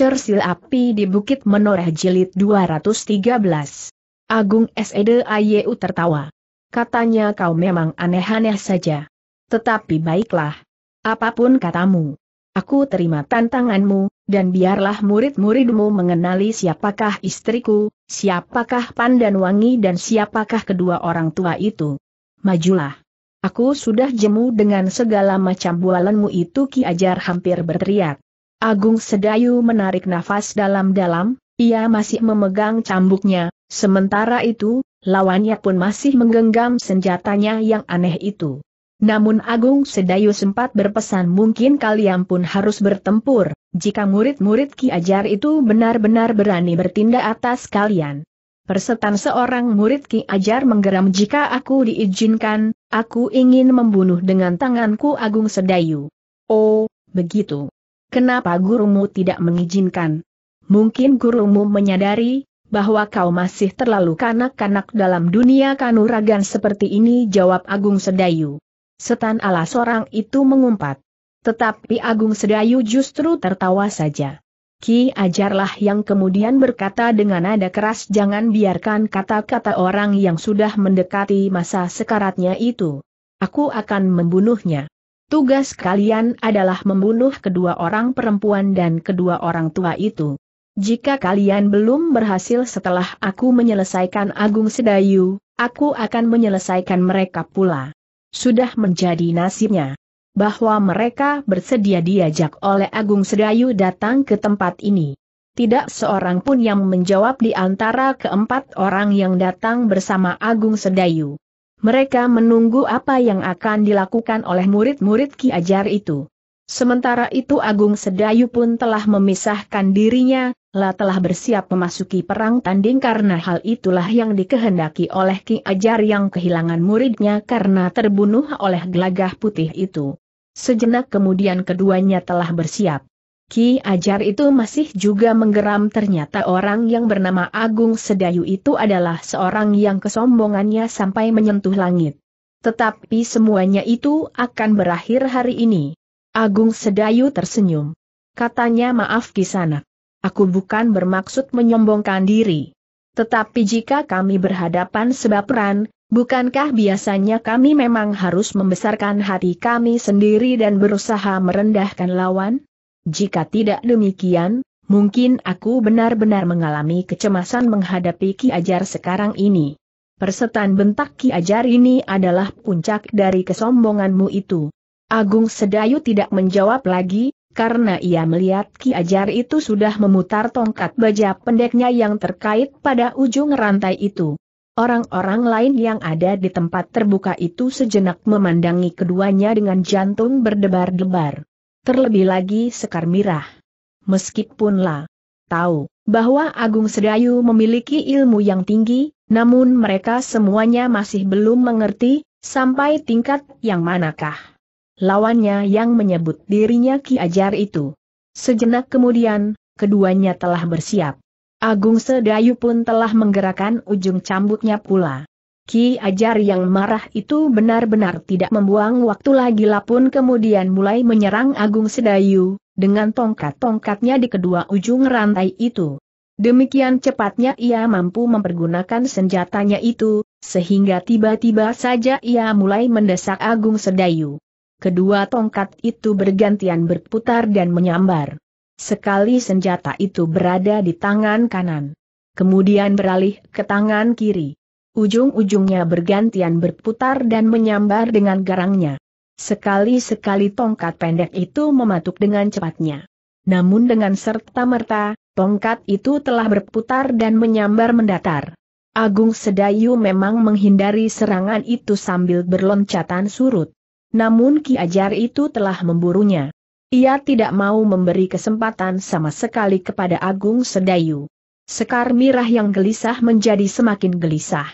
Cersil Api di Bukit Menoreh Jilid 213. Agung e Ayu tertawa. Katanya kau memang aneh-aneh saja. Tetapi baiklah. Apapun katamu. Aku terima tantanganmu, dan biarlah murid-muridmu mengenali siapakah istriku, siapakah pandan wangi dan siapakah kedua orang tua itu. Majulah. Aku sudah jemu dengan segala macam bualanmu itu Ki Ajar hampir berteriak. Agung Sedayu menarik nafas dalam-dalam, ia masih memegang cambuknya, sementara itu, lawannya pun masih menggenggam senjatanya yang aneh itu. Namun Agung Sedayu sempat berpesan mungkin kalian pun harus bertempur, jika murid-murid Ki Ajar itu benar-benar berani bertindak atas kalian. Persetan seorang murid Ki Ajar menggeram jika aku diizinkan, aku ingin membunuh dengan tanganku Agung Sedayu. Oh, begitu kenapa gurumu tidak mengizinkan? Mungkin gurumu menyadari bahwa kau masih terlalu kanak-kanak dalam dunia kanuragan seperti ini jawab Agung Sedayu. Setan ala seorang itu mengumpat. Tetapi Agung Sedayu justru tertawa saja. Ki ajarlah yang kemudian berkata dengan nada keras jangan biarkan kata-kata orang yang sudah mendekati masa sekaratnya itu. Aku akan membunuhnya. Tugas kalian adalah membunuh kedua orang perempuan dan kedua orang tua itu. Jika kalian belum berhasil setelah aku menyelesaikan Agung Sedayu, aku akan menyelesaikan mereka pula. Sudah menjadi nasibnya. Bahwa mereka bersedia diajak oleh Agung Sedayu datang ke tempat ini. Tidak seorang pun yang menjawab di antara keempat orang yang datang bersama Agung Sedayu. Mereka menunggu apa yang akan dilakukan oleh murid-murid Ki Ajar itu. Sementara itu Agung Sedayu pun telah memisahkan dirinya, lah telah bersiap memasuki perang tanding karena hal itulah yang dikehendaki oleh Ki Ajar yang kehilangan muridnya karena terbunuh oleh gelagah putih itu. Sejenak kemudian keduanya telah bersiap. Ki Ajar itu masih juga menggeram ternyata orang yang bernama Agung Sedayu itu adalah seorang yang kesombongannya sampai menyentuh langit. Tetapi semuanya itu akan berakhir hari ini. Agung Sedayu tersenyum. Katanya maaf Kisana. Aku bukan bermaksud menyombongkan diri. Tetapi jika kami berhadapan sebab sebaperan, bukankah biasanya kami memang harus membesarkan hati kami sendiri dan berusaha merendahkan lawan? Jika tidak demikian, mungkin aku benar-benar mengalami kecemasan menghadapi Ki Ajar sekarang ini. Persetan bentak Ki Ajar ini adalah puncak dari kesombonganmu itu. Agung Sedayu tidak menjawab lagi, karena ia melihat Ki Ajar itu sudah memutar tongkat baja pendeknya yang terkait pada ujung rantai itu. Orang-orang lain yang ada di tempat terbuka itu sejenak memandangi keduanya dengan jantung berdebar-debar terlebih lagi Sekar Mirah. Meskipun lah, tahu bahwa Agung Sedayu memiliki ilmu yang tinggi, namun mereka semuanya masih belum mengerti, sampai tingkat yang manakah. Lawannya yang menyebut dirinya Ki Ajar itu. Sejenak kemudian, keduanya telah bersiap. Agung Sedayu pun telah menggerakkan ujung cambuknya pula. Ki Ajar yang marah itu benar-benar tidak membuang waktu lagi lapun kemudian mulai menyerang Agung Sedayu, dengan tongkat-tongkatnya di kedua ujung rantai itu. Demikian cepatnya ia mampu mempergunakan senjatanya itu, sehingga tiba-tiba saja ia mulai mendesak Agung Sedayu. Kedua tongkat itu bergantian berputar dan menyambar. Sekali senjata itu berada di tangan kanan. Kemudian beralih ke tangan kiri ujung-ujungnya bergantian berputar dan menyambar dengan garangnya. Sekali-sekali tongkat pendek itu mematuk dengan cepatnya. Namun dengan serta-merta, tongkat itu telah berputar dan menyambar mendatar. Agung Sedayu memang menghindari serangan itu sambil berloncatan surut. Namun Ki Ajar itu telah memburunya. Ia tidak mau memberi kesempatan sama sekali kepada Agung Sedayu. Sekar mirah yang gelisah menjadi semakin gelisah.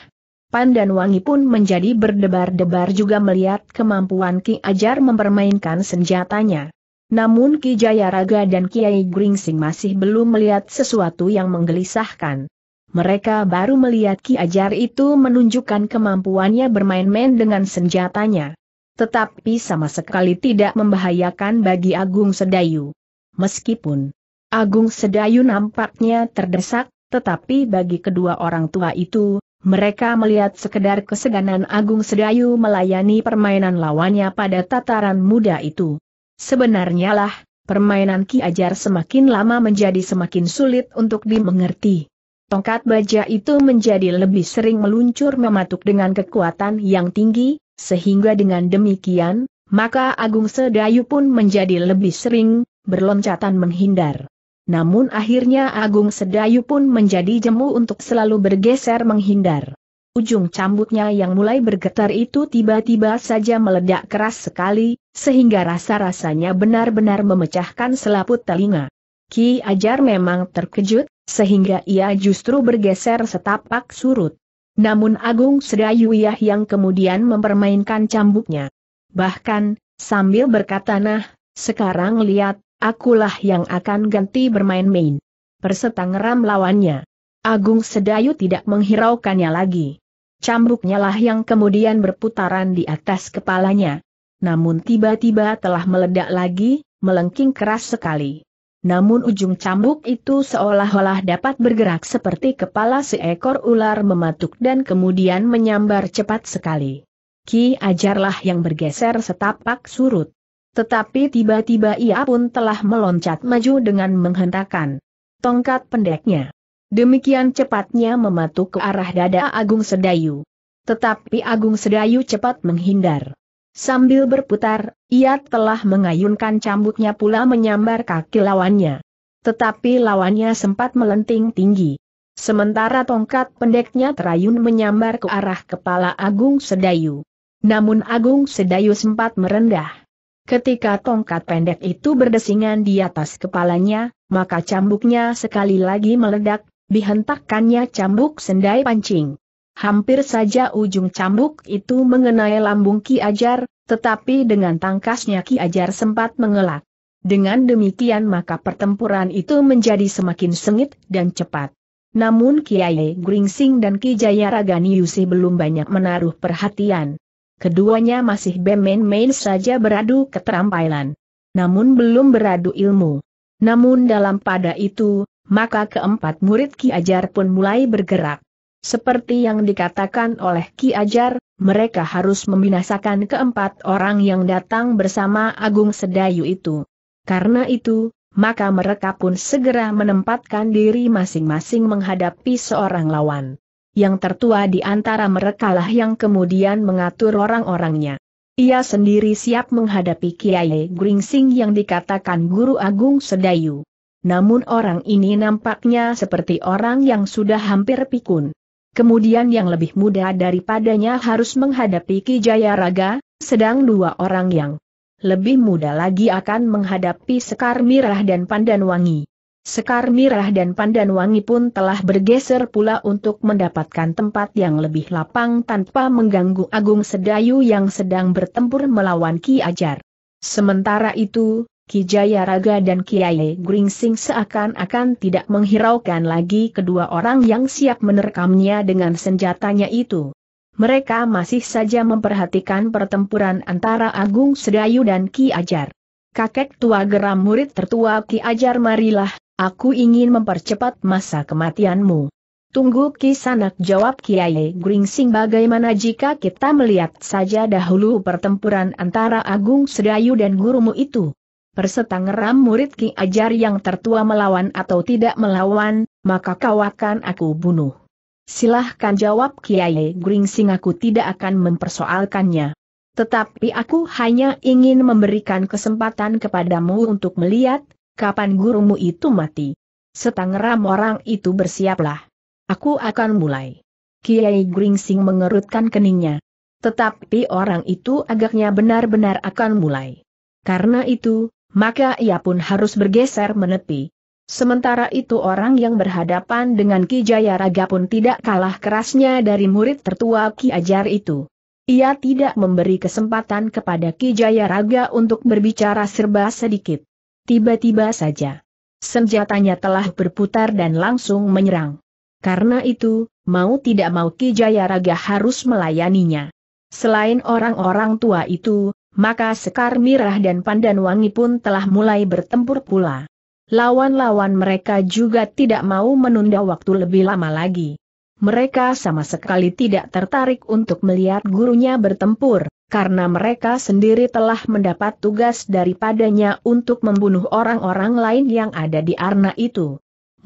Pan dan Wangi pun menjadi berdebar-debar juga melihat kemampuan Ki Ajar mempermainkan senjatanya. Namun Ki Jayaraga dan Kiai Gringsing masih belum melihat sesuatu yang menggelisahkan. Mereka baru melihat Ki Ajar itu menunjukkan kemampuannya bermain-main dengan senjatanya. Tetapi sama sekali tidak membahayakan bagi Agung Sedayu. Meskipun Agung Sedayu nampaknya terdesak, tetapi bagi kedua orang tua itu, mereka melihat sekedar keseganan Agung Sedayu melayani permainan lawannya pada tataran muda itu. Sebenarnya lah, permainan Ki Ajar semakin lama menjadi semakin sulit untuk dimengerti. Tongkat baja itu menjadi lebih sering meluncur mematuk dengan kekuatan yang tinggi, sehingga dengan demikian, maka Agung Sedayu pun menjadi lebih sering berloncatan menghindar. Namun akhirnya Agung Sedayu pun menjadi jemu untuk selalu bergeser menghindar. Ujung cambuknya yang mulai bergetar itu tiba-tiba saja meledak keras sekali, sehingga rasa-rasanya benar-benar memecahkan selaput telinga. Ki Ajar memang terkejut, sehingga ia justru bergeser setapak surut. Namun Agung Sedayu Yah yang kemudian mempermainkan cambuknya. Bahkan, sambil berkata nah, sekarang lihat, Akulah yang akan ganti bermain-main. Persetangeram lawannya. Agung Sedayu tidak menghiraukannya lagi. Cambuknya lah yang kemudian berputaran di atas kepalanya. Namun tiba-tiba telah meledak lagi, melengking keras sekali. Namun ujung cambuk itu seolah-olah dapat bergerak seperti kepala seekor ular mematuk dan kemudian menyambar cepat sekali. Ki ajarlah yang bergeser setapak surut. Tetapi tiba-tiba ia pun telah meloncat maju dengan menghentakkan tongkat pendeknya. Demikian cepatnya mematuk ke arah dada Agung Sedayu. Tetapi Agung Sedayu cepat menghindar. Sambil berputar, ia telah mengayunkan cambuknya pula menyambar kaki lawannya. Tetapi lawannya sempat melenting tinggi. Sementara tongkat pendeknya terayun menyambar ke arah kepala Agung Sedayu. Namun Agung Sedayu sempat merendah. Ketika tongkat pendek itu berdesingan di atas kepalanya, maka cambuknya sekali lagi meledak, dihentakkannya cambuk sendai pancing. Hampir saja ujung cambuk itu mengenai lambung Ki Ajar, tetapi dengan tangkasnya Ki Ajar sempat mengelak. Dengan demikian maka pertempuran itu menjadi semakin sengit dan cepat. Namun Kiai Gringsing dan Ki Jayaragani Yusi belum banyak menaruh perhatian keduanya masih bemen main saja beradu keterampilan, Namun belum beradu ilmu. Namun dalam pada itu, maka keempat murid Ki Ajar pun mulai bergerak. Seperti yang dikatakan oleh Ki Ajar, mereka harus membinasakan keempat orang yang datang bersama Agung Sedayu itu. Karena itu, maka mereka pun segera menempatkan diri masing-masing menghadapi seorang lawan yang tertua di antara merekalah yang kemudian mengatur orang-orangnya. Ia sendiri siap menghadapi Kiai Gringsing yang dikatakan Guru Agung Sedayu. Namun orang ini nampaknya seperti orang yang sudah hampir pikun. Kemudian yang lebih muda daripadanya harus menghadapi Ki Raga. sedang dua orang yang lebih muda lagi akan menghadapi Sekar Mirah dan Pandan Wangi. Sekar Mirah dan Pandan Wangi pun telah bergeser pula untuk mendapatkan tempat yang lebih lapang tanpa mengganggu Agung Sedayu yang sedang bertempur melawan Ki Ajar. Sementara itu, Ki Jaya Raga dan Kiai Gringsing seakan-akan tidak menghiraukan lagi kedua orang yang siap menerkamnya dengan senjatanya itu. Mereka masih saja memperhatikan pertempuran antara Agung Sedayu dan Ki Ajar. Kakek tua geram murid tertua Ki Ajar marilah, Aku ingin mempercepat masa kematianmu. Tunggu kisanak jawab Kiai Gringsing bagaimana jika kita melihat saja dahulu pertempuran antara Agung Sedayu dan gurumu itu. Persetangeram murid Ki Ajar yang tertua melawan atau tidak melawan, maka kau akan aku bunuh. Silahkan jawab Kiai Gringsing aku tidak akan mempersoalkannya. Tetapi aku hanya ingin memberikan kesempatan kepadamu untuk melihat, kapan gurumu itu mati? Setangeram orang itu bersiaplah. Aku akan mulai. Kiai Gringsing mengerutkan keningnya. Tetapi orang itu agaknya benar-benar akan mulai. Karena itu, maka ia pun harus bergeser menepi. Sementara itu orang yang berhadapan dengan Ki Raga pun tidak kalah kerasnya dari murid tertua Ki Ajar itu. Ia tidak memberi kesempatan kepada Ki Raga untuk berbicara serba sedikit. Tiba-tiba saja. Senjatanya telah berputar dan langsung menyerang. Karena itu, mau tidak mau Ki Jayaraga harus melayaninya. Selain orang-orang tua itu, maka Sekar Mirah dan Pandan Wangi pun telah mulai bertempur pula. Lawan-lawan mereka juga tidak mau menunda waktu lebih lama lagi mereka sama sekali tidak tertarik untuk melihat gurunya bertempur, karena mereka sendiri telah mendapat tugas daripadanya untuk membunuh orang-orang lain yang ada di Arna itu.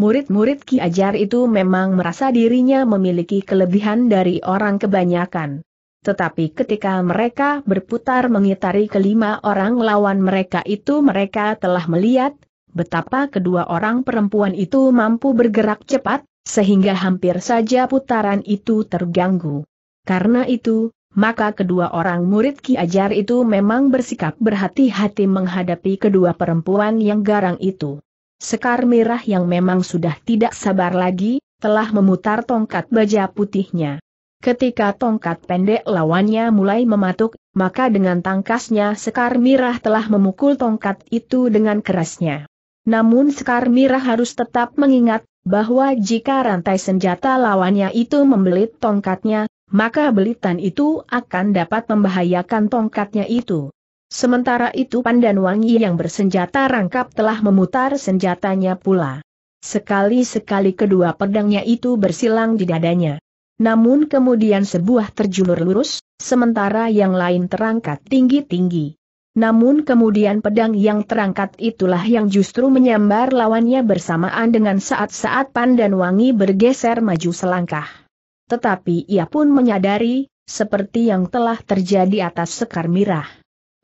Murid-murid Ki Ajar itu memang merasa dirinya memiliki kelebihan dari orang kebanyakan. Tetapi ketika mereka berputar mengitari kelima orang lawan mereka itu mereka telah melihat betapa kedua orang perempuan itu mampu bergerak cepat, sehingga hampir saja putaran itu terganggu. Karena itu, maka kedua orang murid Ki Ajar itu memang bersikap berhati-hati menghadapi kedua perempuan yang garang itu. Sekar Mirah yang memang sudah tidak sabar lagi, telah memutar tongkat baja putihnya. Ketika tongkat pendek lawannya mulai mematuk, maka dengan tangkasnya Sekar Mirah telah memukul tongkat itu dengan kerasnya. Namun Sekar Mirah harus tetap mengingat bahwa jika rantai senjata lawannya itu membelit tongkatnya, maka belitan itu akan dapat membahayakan tongkatnya itu. Sementara itu Pandan Wangi yang bersenjata rangkap telah memutar senjatanya pula. Sekali-sekali kedua pedangnya itu bersilang di dadanya. Namun kemudian sebuah terjulur lurus, sementara yang lain terangkat tinggi-tinggi. Namun kemudian pedang yang terangkat itulah yang justru menyambar lawannya bersamaan dengan saat-saat Pandan Wangi bergeser maju selangkah. Tetapi ia pun menyadari, seperti yang telah terjadi atas Sekar Mirah.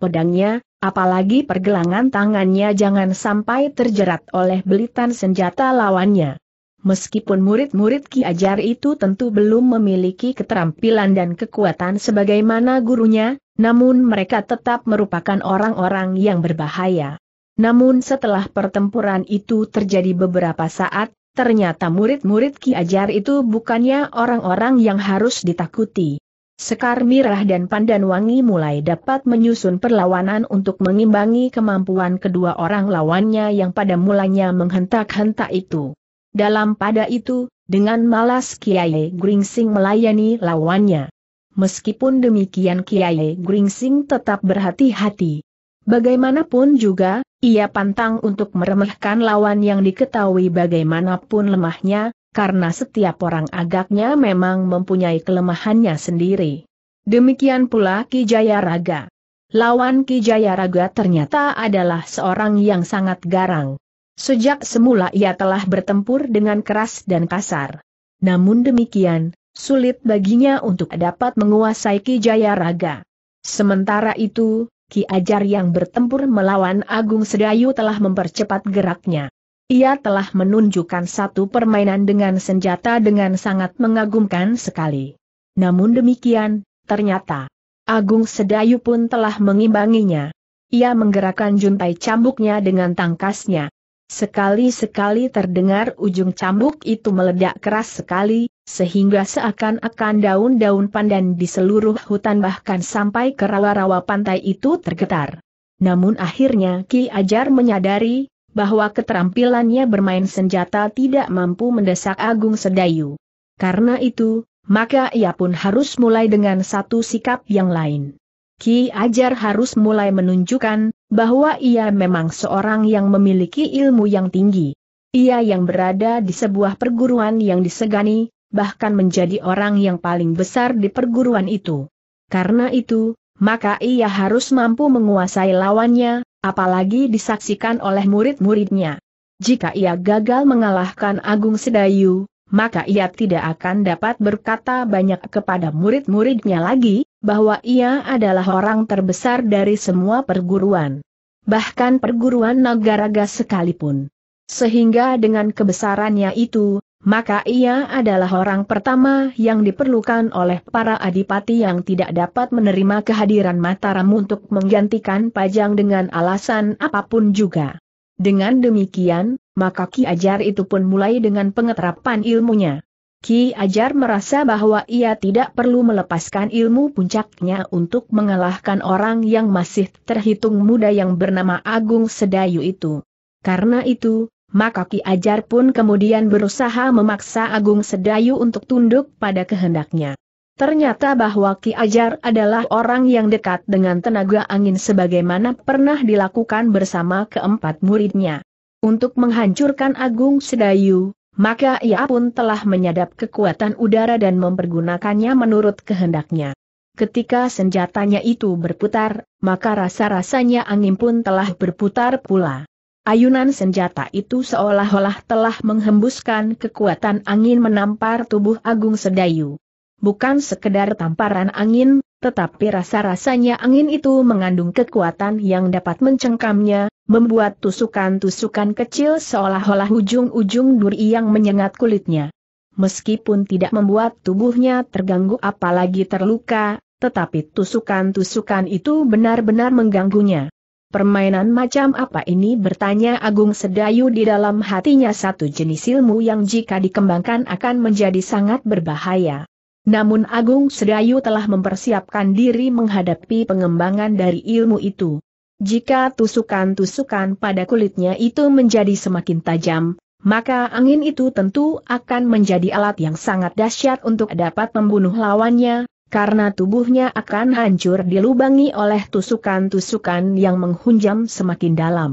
Pedangnya, apalagi pergelangan tangannya jangan sampai terjerat oleh belitan senjata lawannya. Meskipun murid-murid Ki Ajar itu tentu belum memiliki keterampilan dan kekuatan sebagaimana gurunya, namun mereka tetap merupakan orang-orang yang berbahaya. Namun setelah pertempuran itu terjadi beberapa saat, ternyata murid-murid Ki Ajar itu bukannya orang-orang yang harus ditakuti. Sekar Mirah dan Pandan Wangi mulai dapat menyusun perlawanan untuk mengimbangi kemampuan kedua orang lawannya yang pada mulanya menghentak-hentak itu. Dalam pada itu, dengan malas Kiai Gringsing melayani lawannya. Meskipun demikian Kiai Gringsing tetap berhati-hati. Bagaimanapun juga, ia pantang untuk meremehkan lawan yang diketahui bagaimanapun lemahnya, karena setiap orang agaknya memang mempunyai kelemahannya sendiri. Demikian pula Ki Jayaraga. Lawan Ki Jayaraga ternyata adalah seorang yang sangat garang. Sejak semula ia telah bertempur dengan keras dan kasar. Namun demikian, sulit baginya untuk dapat menguasai Ki Jaya Raga. Sementara itu, Ki Ajar yang bertempur melawan Agung Sedayu telah mempercepat geraknya. Ia telah menunjukkan satu permainan dengan senjata dengan sangat mengagumkan sekali. Namun demikian, ternyata Agung Sedayu pun telah mengimbanginya. Ia menggerakkan juntai cambuknya dengan tangkasnya. Sekali-sekali terdengar ujung cambuk itu meledak keras sekali, sehingga seakan-akan daun-daun pandan di seluruh hutan bahkan sampai ke rawa-rawa pantai itu tergetar. Namun akhirnya Ki Ajar menyadari, bahwa keterampilannya bermain senjata tidak mampu mendesak Agung Sedayu. Karena itu, maka ia pun harus mulai dengan satu sikap yang lain. Ki Ajar harus mulai menunjukkan bahwa ia memang seorang yang memiliki ilmu yang tinggi. Ia yang berada di sebuah perguruan yang disegani, bahkan menjadi orang yang paling besar di perguruan itu. Karena itu, maka ia harus mampu menguasai lawannya, apalagi disaksikan oleh murid-muridnya. Jika ia gagal mengalahkan Agung Sedayu, maka ia tidak akan dapat berkata banyak kepada murid-muridnya lagi, bahwa ia adalah orang terbesar dari semua perguruan. Bahkan perguruan Nagaraga sekalipun. Sehingga dengan kebesarannya itu, maka ia adalah orang pertama yang diperlukan oleh para adipati yang tidak dapat menerima kehadiran Mataram untuk menggantikan Pajang dengan alasan apapun juga. Dengan demikian, maka Ki Ajar itu pun mulai dengan pengetrapan ilmunya. Ki Ajar merasa bahwa ia tidak perlu melepaskan ilmu puncaknya untuk mengalahkan orang yang masih terhitung muda yang bernama Agung Sedayu itu. Karena itu, maka Ki Ajar pun kemudian berusaha memaksa Agung Sedayu untuk tunduk pada kehendaknya. Ternyata bahwa Ki Ajar adalah orang yang dekat dengan tenaga angin sebagaimana pernah dilakukan bersama keempat muridnya. Untuk menghancurkan Agung Sedayu, maka ia pun telah menyadap kekuatan udara dan mempergunakannya menurut kehendaknya. Ketika senjatanya itu berputar, maka rasa-rasanya angin pun telah berputar pula. Ayunan senjata itu seolah-olah telah menghembuskan kekuatan angin menampar tubuh Agung Sedayu. Bukan sekedar tamparan angin, tetapi rasa-rasanya angin itu mengandung kekuatan yang dapat mencengkamnya, membuat tusukan-tusukan kecil seolah-olah ujung-ujung duri yang menyengat kulitnya. Meskipun tidak membuat tubuhnya terganggu apalagi terluka, tetapi tusukan-tusukan itu benar-benar mengganggunya. Permainan macam apa ini bertanya Agung Sedayu di dalam hatinya satu jenis ilmu yang jika dikembangkan akan menjadi sangat berbahaya. Namun Agung Sedayu telah mempersiapkan diri menghadapi pengembangan dari ilmu itu. Jika tusukan-tusukan pada kulitnya itu menjadi semakin tajam, maka angin itu tentu akan menjadi alat yang sangat dahsyat untuk dapat membunuh lawannya, karena tubuhnya akan hancur dilubangi oleh tusukan-tusukan yang menghunjam semakin dalam.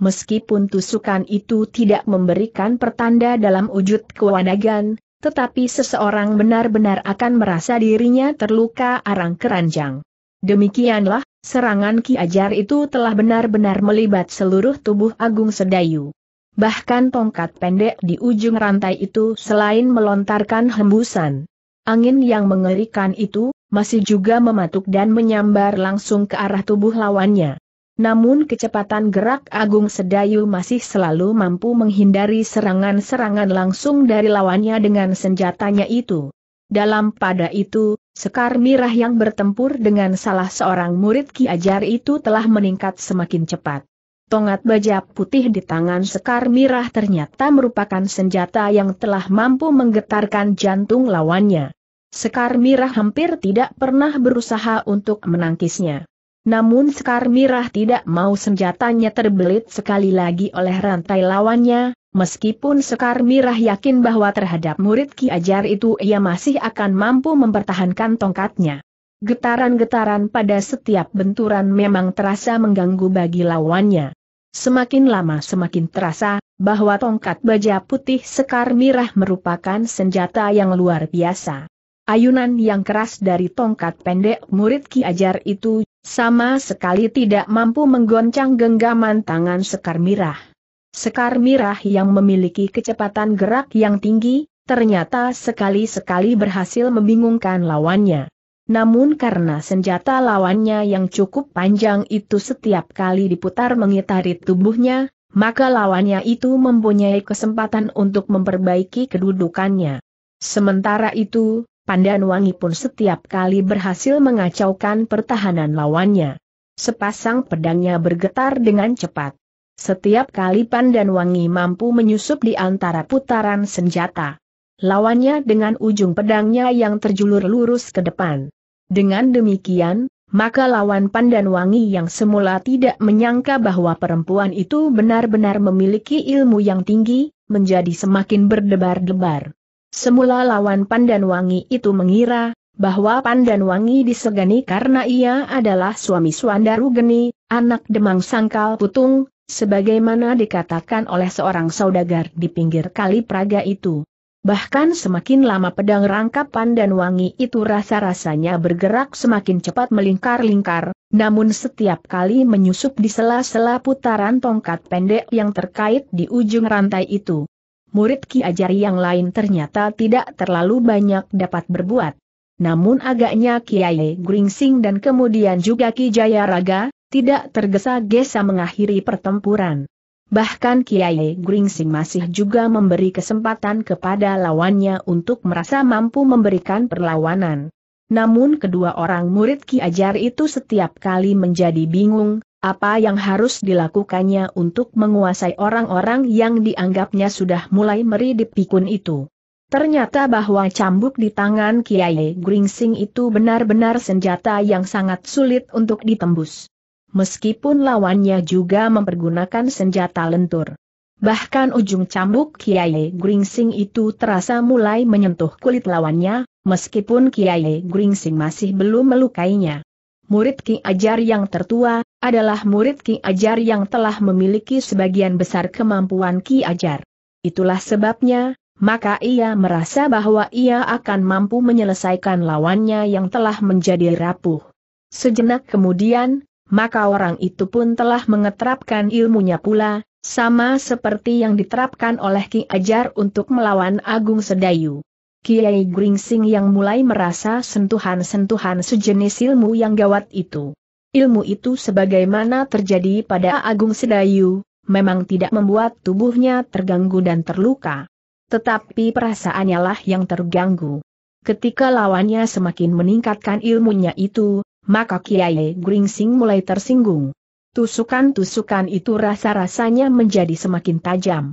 Meskipun tusukan itu tidak memberikan pertanda dalam wujud kewanagan, tetapi seseorang benar-benar akan merasa dirinya terluka arang keranjang. Demikianlah, serangan Ki Ajar itu telah benar-benar melibat seluruh tubuh Agung Sedayu. Bahkan tongkat pendek di ujung rantai itu selain melontarkan hembusan angin yang mengerikan itu, masih juga mematuk dan menyambar langsung ke arah tubuh lawannya namun kecepatan gerak Agung Sedayu masih selalu mampu menghindari serangan-serangan langsung dari lawannya dengan senjatanya itu. Dalam pada itu, Sekar Mirah yang bertempur dengan salah seorang murid Ki Ajar itu telah meningkat semakin cepat. Tongat baja putih di tangan Sekar Mirah ternyata merupakan senjata yang telah mampu menggetarkan jantung lawannya. Sekar Mirah hampir tidak pernah berusaha untuk menangkisnya. Namun Sekar Mirah tidak mau senjatanya terbelit sekali lagi oleh rantai lawannya, meskipun Sekar Mirah yakin bahwa terhadap murid Ki Ajar itu ia masih akan mampu mempertahankan tongkatnya. Getaran-getaran pada setiap benturan memang terasa mengganggu bagi lawannya. Semakin lama semakin terasa, bahwa tongkat baja putih Sekar Mirah merupakan senjata yang luar biasa. Ayunan yang keras dari tongkat pendek murid Ki Ajar itu sama sekali tidak mampu menggoncang genggaman tangan Sekar Mirah. Sekar Mirah yang memiliki kecepatan gerak yang tinggi, ternyata sekali-sekali berhasil membingungkan lawannya. Namun karena senjata lawannya yang cukup panjang itu setiap kali diputar mengitari tubuhnya, maka lawannya itu mempunyai kesempatan untuk memperbaiki kedudukannya. Sementara itu, Pandan Wangi pun setiap kali berhasil mengacaukan pertahanan lawannya. Sepasang pedangnya bergetar dengan cepat. Setiap kali Pandan Wangi mampu menyusup di antara putaran senjata. Lawannya dengan ujung pedangnya yang terjulur lurus ke depan. Dengan demikian, maka lawan Pandan Wangi yang semula tidak menyangka bahwa perempuan itu benar-benar memiliki ilmu yang tinggi, menjadi semakin berdebar-debar. Semula lawan Pandan Wangi itu mengira, bahwa Pandan Wangi disegani karena ia adalah suami Suandaru Geni, anak Demang Sangkal Putung, sebagaimana dikatakan oleh seorang saudagar di pinggir kali Praga itu. Bahkan semakin lama pedang rangkap Pandan wangi itu rasa-rasanya bergerak semakin cepat melingkar-lingkar, namun setiap kali menyusup di sela-sela putaran tongkat pendek yang terkait di ujung rantai itu murid Ki Ajari yang lain ternyata tidak terlalu banyak dapat berbuat. Namun agaknya Kiai Gringsing dan kemudian juga Ki Jayaraga, tidak tergesa-gesa mengakhiri pertempuran. Bahkan Kiai Gringsing masih juga memberi kesempatan kepada lawannya untuk merasa mampu memberikan perlawanan. Namun kedua orang murid Ki Ajar itu setiap kali menjadi bingung, apa yang harus dilakukannya untuk menguasai orang-orang yang dianggapnya sudah mulai meridip pikun itu? Ternyata bahwa cambuk di tangan Kiai Gringsing itu benar-benar senjata yang sangat sulit untuk ditembus. Meskipun lawannya juga mempergunakan senjata lentur. Bahkan ujung cambuk Kiai Gringsing itu terasa mulai menyentuh kulit lawannya, meskipun Kiai Gringsing masih belum melukainya murid Ki Ajar yang tertua, adalah murid Ki Ajar yang telah memiliki sebagian besar kemampuan Ki Ajar. Itulah sebabnya, maka ia merasa bahwa ia akan mampu menyelesaikan lawannya yang telah menjadi rapuh. Sejenak kemudian, maka orang itu pun telah mengeterapkan ilmunya pula, sama seperti yang diterapkan oleh Ki Ajar untuk melawan Agung Sedayu. Kiai Gringsing yang mulai merasa sentuhan-sentuhan sejenis ilmu yang gawat itu. Ilmu itu sebagaimana terjadi pada Agung Sedayu, memang tidak membuat tubuhnya terganggu dan terluka. Tetapi perasaannya lah yang terganggu. Ketika lawannya semakin meningkatkan ilmunya itu, maka Kiai Gringsing mulai tersinggung. Tusukan-tusukan itu rasa-rasanya menjadi semakin tajam.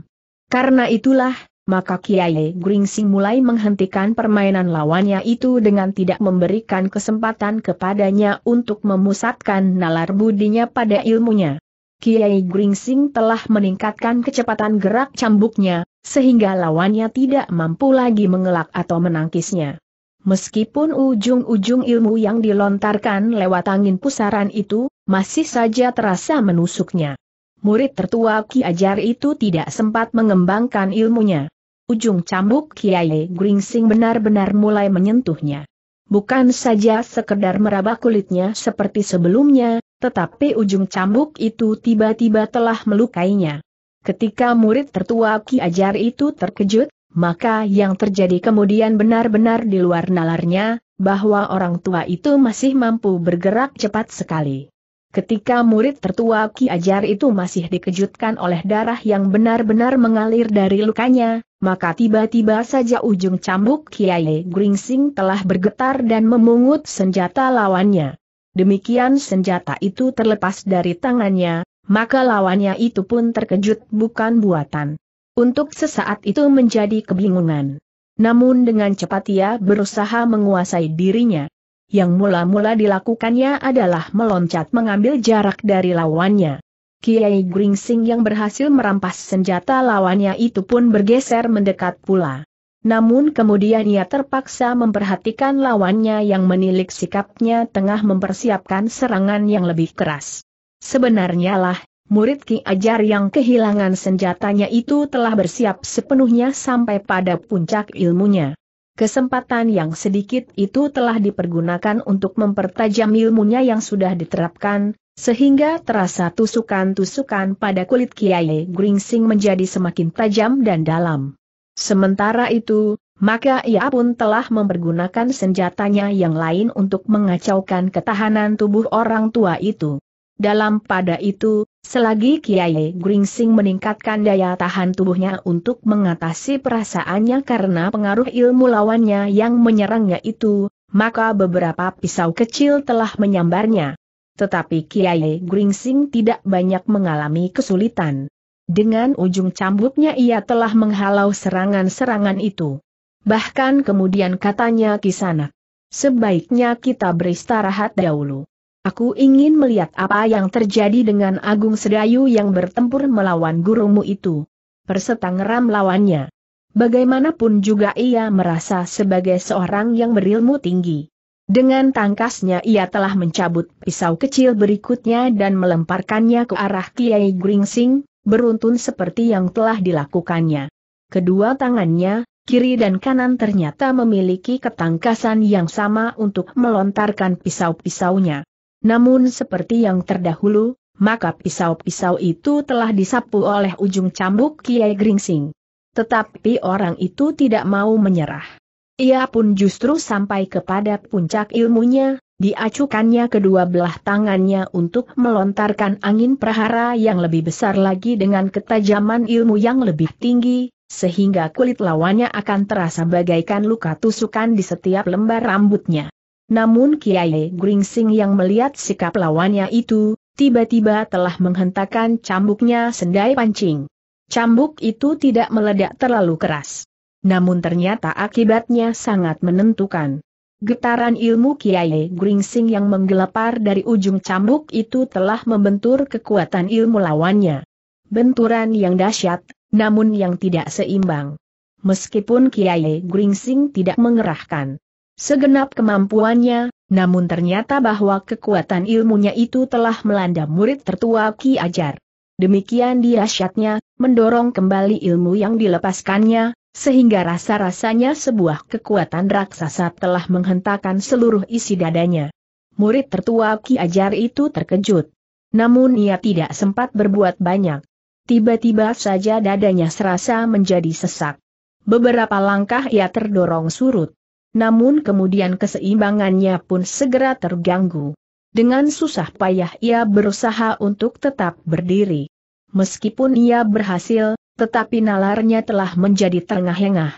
Karena itulah, maka Kiai Gringsing mulai menghentikan permainan lawannya itu dengan tidak memberikan kesempatan kepadanya untuk memusatkan nalar budinya pada ilmunya. Kiai Gringsing telah meningkatkan kecepatan gerak cambuknya, sehingga lawannya tidak mampu lagi mengelak atau menangkisnya. Meskipun ujung-ujung ilmu yang dilontarkan lewat angin pusaran itu, masih saja terasa menusuknya. Murid tertua Ki Ajar itu tidak sempat mengembangkan ilmunya. Ujung cambuk Kiai Gringsing benar-benar mulai menyentuhnya. Bukan saja sekedar meraba kulitnya seperti sebelumnya, tetapi ujung cambuk itu tiba-tiba telah melukainya. Ketika murid tertua Ki Ajar itu terkejut, maka yang terjadi kemudian benar-benar di luar nalarnya, bahwa orang tua itu masih mampu bergerak cepat sekali. Ketika murid tertua Ki Ajar itu masih dikejutkan oleh darah yang benar-benar mengalir dari lukanya, maka tiba-tiba saja ujung cambuk Kiai Gringsing telah bergetar dan memungut senjata lawannya. Demikian senjata itu terlepas dari tangannya, maka lawannya itu pun terkejut bukan buatan. Untuk sesaat itu menjadi kebingungan. Namun dengan cepat ia berusaha menguasai dirinya. Yang mula-mula dilakukannya adalah meloncat mengambil jarak dari lawannya. Kiai Gringsing yang berhasil merampas senjata lawannya itu pun bergeser mendekat pula. Namun kemudian ia terpaksa memperhatikan lawannya yang menilik sikapnya tengah mempersiapkan serangan yang lebih keras. Sebenarnya lah, murid Ki Ajar yang kehilangan senjatanya itu telah bersiap sepenuhnya sampai pada puncak ilmunya. Kesempatan yang sedikit itu telah dipergunakan untuk mempertajam ilmunya yang sudah diterapkan, sehingga terasa tusukan-tusukan pada kulit Kiai Gringsing menjadi semakin tajam dan dalam. Sementara itu, maka ia pun telah mempergunakan senjatanya yang lain untuk mengacaukan ketahanan tubuh orang tua itu. Dalam pada itu, selagi Kiai Gringsing meningkatkan daya tahan tubuhnya untuk mengatasi perasaannya karena pengaruh ilmu lawannya yang menyerangnya itu, maka beberapa pisau kecil telah menyambarnya. Tetapi Kiai Gringsing tidak banyak mengalami kesulitan. Dengan ujung cambuknya ia telah menghalau serangan-serangan itu. Bahkan kemudian katanya kisana, sebaiknya kita beristirahat dahulu. Aku ingin melihat apa yang terjadi dengan Agung Sedayu yang bertempur melawan gurumu itu. ram lawannya. Bagaimanapun juga ia merasa sebagai seorang yang berilmu tinggi. Dengan tangkasnya ia telah mencabut pisau kecil berikutnya dan melemparkannya ke arah Kiai Gringsing, beruntun seperti yang telah dilakukannya. Kedua tangannya, kiri dan kanan ternyata memiliki ketangkasan yang sama untuk melontarkan pisau-pisaunya. Namun seperti yang terdahulu, maka pisau-pisau itu telah disapu oleh ujung cambuk Kiai Gringsing. Tetapi orang itu tidak mau menyerah. Ia pun justru sampai kepada puncak ilmunya, diacukannya kedua belah tangannya untuk melontarkan angin prahara yang lebih besar lagi dengan ketajaman ilmu yang lebih tinggi, sehingga kulit lawannya akan terasa bagaikan luka tusukan di setiap lembar rambutnya. Namun Kiai Gringsing yang melihat sikap lawannya itu, tiba-tiba telah menghentakkan cambuknya sendai pancing. Cambuk itu tidak meledak terlalu keras. Namun ternyata akibatnya sangat menentukan. Getaran ilmu Kiai Gringsing yang menggelepar dari ujung cambuk itu telah membentur kekuatan ilmu lawannya. Benturan yang dahsyat, namun yang tidak seimbang. Meskipun Kiai Gringsing tidak mengerahkan segenap kemampuannya, namun ternyata bahwa kekuatan ilmunya itu telah melanda murid tertua Ki Ajar. Demikian dahsyatnya, mendorong kembali ilmu yang dilepaskannya, sehingga rasa-rasanya sebuah kekuatan raksasa telah menghentakkan seluruh isi dadanya. Murid tertua Ki Ajar itu terkejut. Namun ia tidak sempat berbuat banyak. Tiba-tiba saja dadanya serasa menjadi sesak. Beberapa langkah ia terdorong surut. Namun kemudian keseimbangannya pun segera terganggu. Dengan susah payah ia berusaha untuk tetap berdiri. Meskipun ia berhasil, tetapi nalarnya telah menjadi terengah-engah.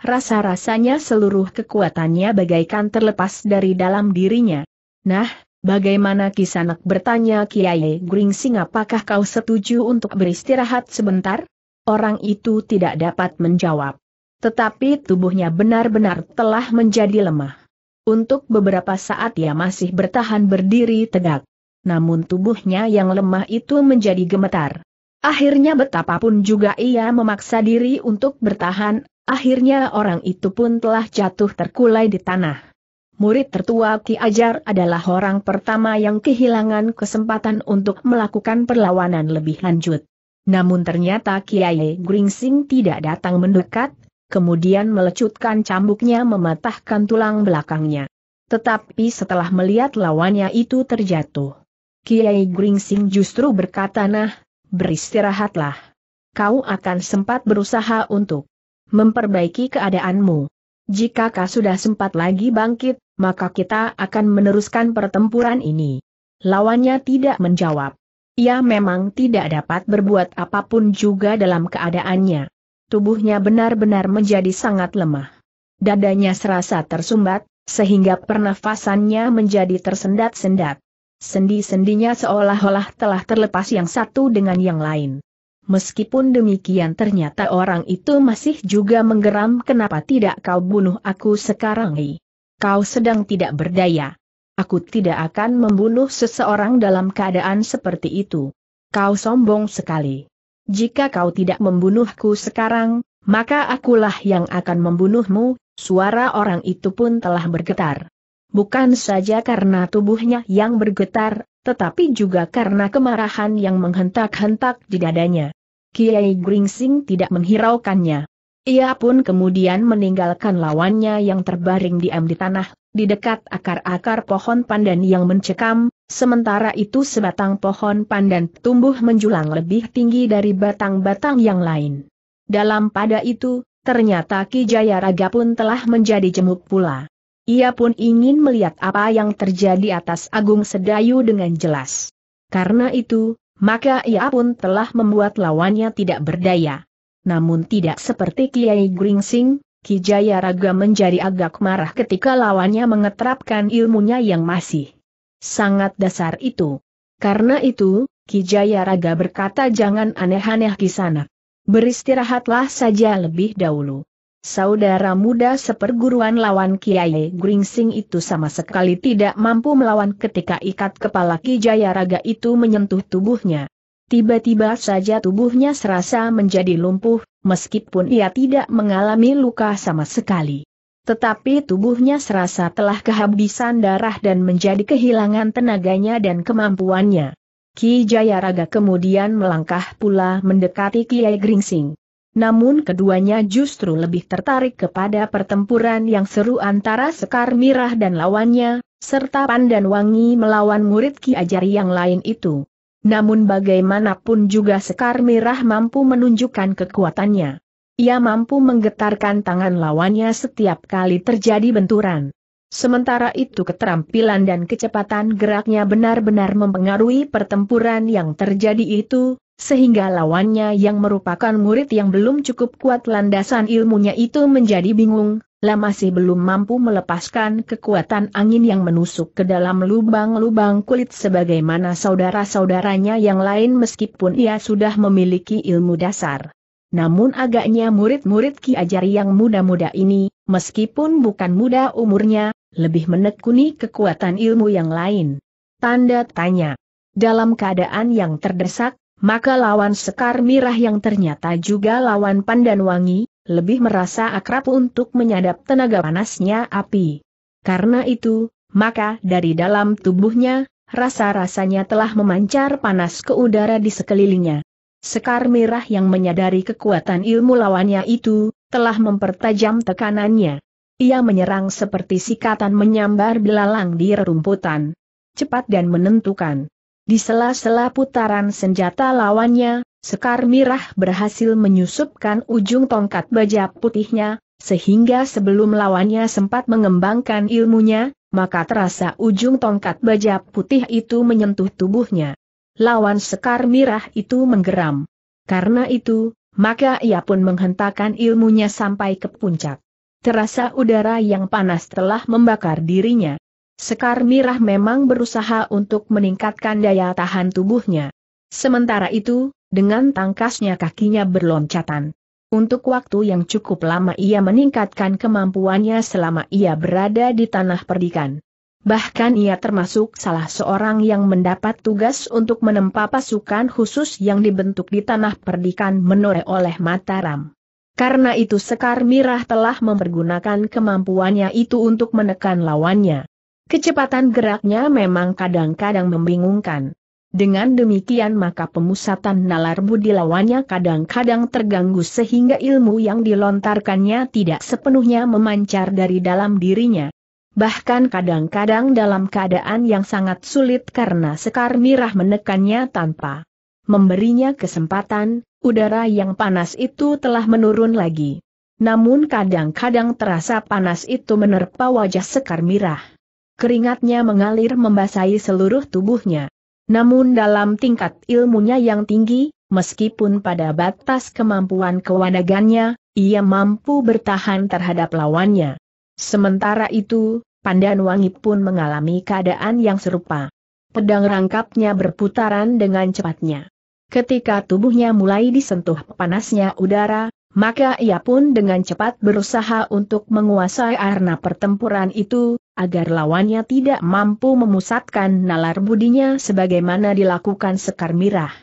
Rasa-rasanya seluruh kekuatannya bagaikan terlepas dari dalam dirinya. Nah, bagaimana Kisanak bertanya Kiai Gringsing apakah kau setuju untuk beristirahat sebentar? Orang itu tidak dapat menjawab. Tetapi tubuhnya benar-benar telah menjadi lemah. Untuk beberapa saat ia masih bertahan berdiri tegak. Namun tubuhnya yang lemah itu menjadi gemetar. Akhirnya betapapun juga ia memaksa diri untuk bertahan, akhirnya orang itu pun telah jatuh terkulai di tanah. Murid tertua Ki Ajar adalah orang pertama yang kehilangan kesempatan untuk melakukan perlawanan lebih lanjut. Namun ternyata Kiai Gringsing tidak datang mendekat, kemudian melecutkan cambuknya mematahkan tulang belakangnya. Tetapi setelah melihat lawannya itu terjatuh, Kiai Gringsing justru berkata nah, beristirahatlah. Kau akan sempat berusaha untuk memperbaiki keadaanmu. Jika kau sudah sempat lagi bangkit, maka kita akan meneruskan pertempuran ini. Lawannya tidak menjawab. Ia memang tidak dapat berbuat apapun juga dalam keadaannya. Tubuhnya benar-benar menjadi sangat lemah. Dadanya serasa tersumbat, sehingga pernafasannya menjadi tersendat-sendat. Sendi-sendinya seolah-olah telah terlepas yang satu dengan yang lain. Meskipun demikian ternyata orang itu masih juga menggeram kenapa tidak kau bunuh aku sekarang Li. Kau sedang tidak berdaya. Aku tidak akan membunuh seseorang dalam keadaan seperti itu. Kau sombong sekali. Jika kau tidak membunuhku sekarang, maka akulah yang akan membunuhmu, suara orang itu pun telah bergetar. Bukan saja karena tubuhnya yang bergetar, tetapi juga karena kemarahan yang menghentak-hentak di dadanya. Kiai Gringsing tidak menghiraukannya. Ia pun kemudian meninggalkan lawannya yang terbaring diam di tanah, di dekat akar-akar pohon pandan yang mencekam, sementara itu sebatang pohon pandan tumbuh menjulang lebih tinggi dari batang-batang yang lain. Dalam pada itu, ternyata Ki Jayaraga pun telah menjadi jemuk pula. Ia pun ingin melihat apa yang terjadi atas Agung Sedayu dengan jelas. Karena itu, maka ia pun telah membuat lawannya tidak berdaya. Namun tidak seperti Kiai Gringsing, Kijaya Raga menjadi agak marah ketika lawannya mengetrapkan ilmunya yang masih sangat dasar itu. Karena itu, Kijaya Raga berkata jangan aneh-aneh kisana. Beristirahatlah saja lebih dahulu saudara muda seperguruan lawan Kiai Gringsing itu sama sekali tidak mampu melawan ketika ikat kepala Ki Jayaraga itu menyentuh tubuhnya. Tiba-tiba saja tubuhnya serasa menjadi lumpuh, meskipun ia tidak mengalami luka sama sekali. Tetapi tubuhnya serasa telah kehabisan darah dan menjadi kehilangan tenaganya dan kemampuannya. Ki Jayaraga kemudian melangkah pula mendekati Kiai Gringsing namun keduanya justru lebih tertarik kepada pertempuran yang seru antara Sekar Mirah dan lawannya, serta Pandan Wangi melawan murid Ki Ajar yang lain itu. Namun bagaimanapun juga Sekar Mirah mampu menunjukkan kekuatannya. Ia mampu menggetarkan tangan lawannya setiap kali terjadi benturan. Sementara itu keterampilan dan kecepatan geraknya benar-benar mempengaruhi pertempuran yang terjadi itu, sehingga lawannya yang merupakan murid yang belum cukup kuat landasan ilmunya itu menjadi bingung, lah masih belum mampu melepaskan kekuatan angin yang menusuk ke dalam lubang-lubang kulit sebagaimana saudara-saudaranya yang lain meskipun ia sudah memiliki ilmu dasar. Namun agaknya murid-murid Ki ajar yang muda-muda ini, meskipun bukan muda umurnya, lebih menekuni kekuatan ilmu yang lain. Tanda tanya. Dalam keadaan yang terdesak, maka lawan Sekar Mirah yang ternyata juga lawan Pandan Wangi, lebih merasa akrab untuk menyadap tenaga panasnya api. Karena itu, maka dari dalam tubuhnya, rasa-rasanya telah memancar panas ke udara di sekelilingnya. Sekar Mirah yang menyadari kekuatan ilmu lawannya itu, telah mempertajam tekanannya. Ia menyerang seperti sikatan menyambar belalang di rerumputan. Cepat dan menentukan. Di sela-sela putaran senjata lawannya, Sekar Mirah berhasil menyusupkan ujung tongkat baja putihnya, sehingga sebelum lawannya sempat mengembangkan ilmunya, maka terasa ujung tongkat baja putih itu menyentuh tubuhnya. Lawan Sekar Mirah itu menggeram. Karena itu, maka ia pun menghentakkan ilmunya sampai ke puncak. Terasa udara yang panas telah membakar dirinya. Sekar Mirah memang berusaha untuk meningkatkan daya tahan tubuhnya. Sementara itu, dengan tangkasnya kakinya berloncatan. Untuk waktu yang cukup lama ia meningkatkan kemampuannya selama ia berada di tanah perdikan. Bahkan ia termasuk salah seorang yang mendapat tugas untuk menempa pasukan khusus yang dibentuk di tanah perdikan menoreh oleh Mataram. Karena itu Sekar Mirah telah mempergunakan kemampuannya itu untuk menekan lawannya. Kecepatan geraknya memang kadang-kadang membingungkan. Dengan demikian maka pemusatan nalar budi lawannya kadang-kadang terganggu sehingga ilmu yang dilontarkannya tidak sepenuhnya memancar dari dalam dirinya. Bahkan kadang-kadang dalam keadaan yang sangat sulit karena sekar mirah menekannya tanpa memberinya kesempatan, udara yang panas itu telah menurun lagi. Namun kadang-kadang terasa panas itu menerpa wajah sekar mirah keringatnya mengalir membasahi seluruh tubuhnya. Namun dalam tingkat ilmunya yang tinggi, meskipun pada batas kemampuan kewanagannya, ia mampu bertahan terhadap lawannya. Sementara itu, Pandan Wangi pun mengalami keadaan yang serupa. Pedang rangkapnya berputaran dengan cepatnya. Ketika tubuhnya mulai disentuh panasnya udara, maka ia pun dengan cepat berusaha untuk menguasai arena pertempuran itu, agar lawannya tidak mampu memusatkan nalar budinya sebagaimana dilakukan Sekar Mirah.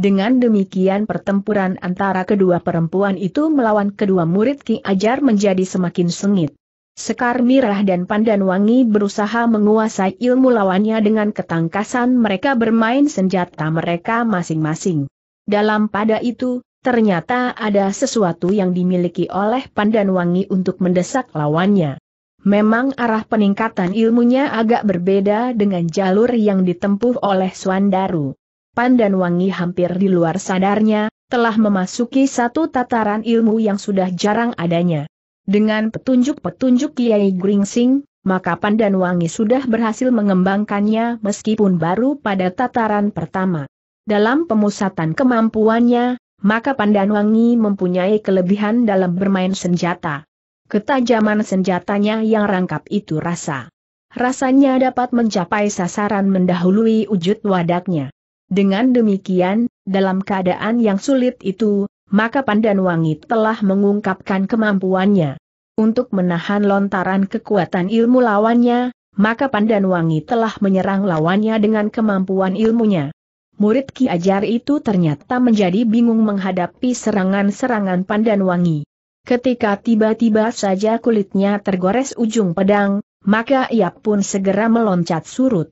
Dengan demikian pertempuran antara kedua perempuan itu melawan kedua murid Ki Ajar menjadi semakin sengit. Sekar Mirah dan Pandan Wangi berusaha menguasai ilmu lawannya dengan ketangkasan mereka bermain senjata mereka masing-masing. Dalam pada itu, Ternyata ada sesuatu yang dimiliki oleh Pandan Wangi untuk mendesak lawannya. Memang arah peningkatan ilmunya agak berbeda dengan jalur yang ditempuh oleh Swandaru. Pandan Wangi hampir di luar sadarnya, telah memasuki satu tataran ilmu yang sudah jarang adanya. Dengan petunjuk-petunjuk Kiai Gringsing, maka Pandan Wangi sudah berhasil mengembangkannya meskipun baru pada tataran pertama. Dalam pemusatan kemampuannya, maka Pandan Wangi mempunyai kelebihan dalam bermain senjata. Ketajaman senjatanya yang rangkap itu rasa. Rasanya dapat mencapai sasaran mendahului wujud wadaknya. Dengan demikian, dalam keadaan yang sulit itu, maka Pandan Wangi telah mengungkapkan kemampuannya. Untuk menahan lontaran kekuatan ilmu lawannya, maka Pandan Wangi telah menyerang lawannya dengan kemampuan ilmunya murid Ki Ajar itu ternyata menjadi bingung menghadapi serangan-serangan pandan wangi. Ketika tiba-tiba saja kulitnya tergores ujung pedang, maka ia pun segera meloncat surut.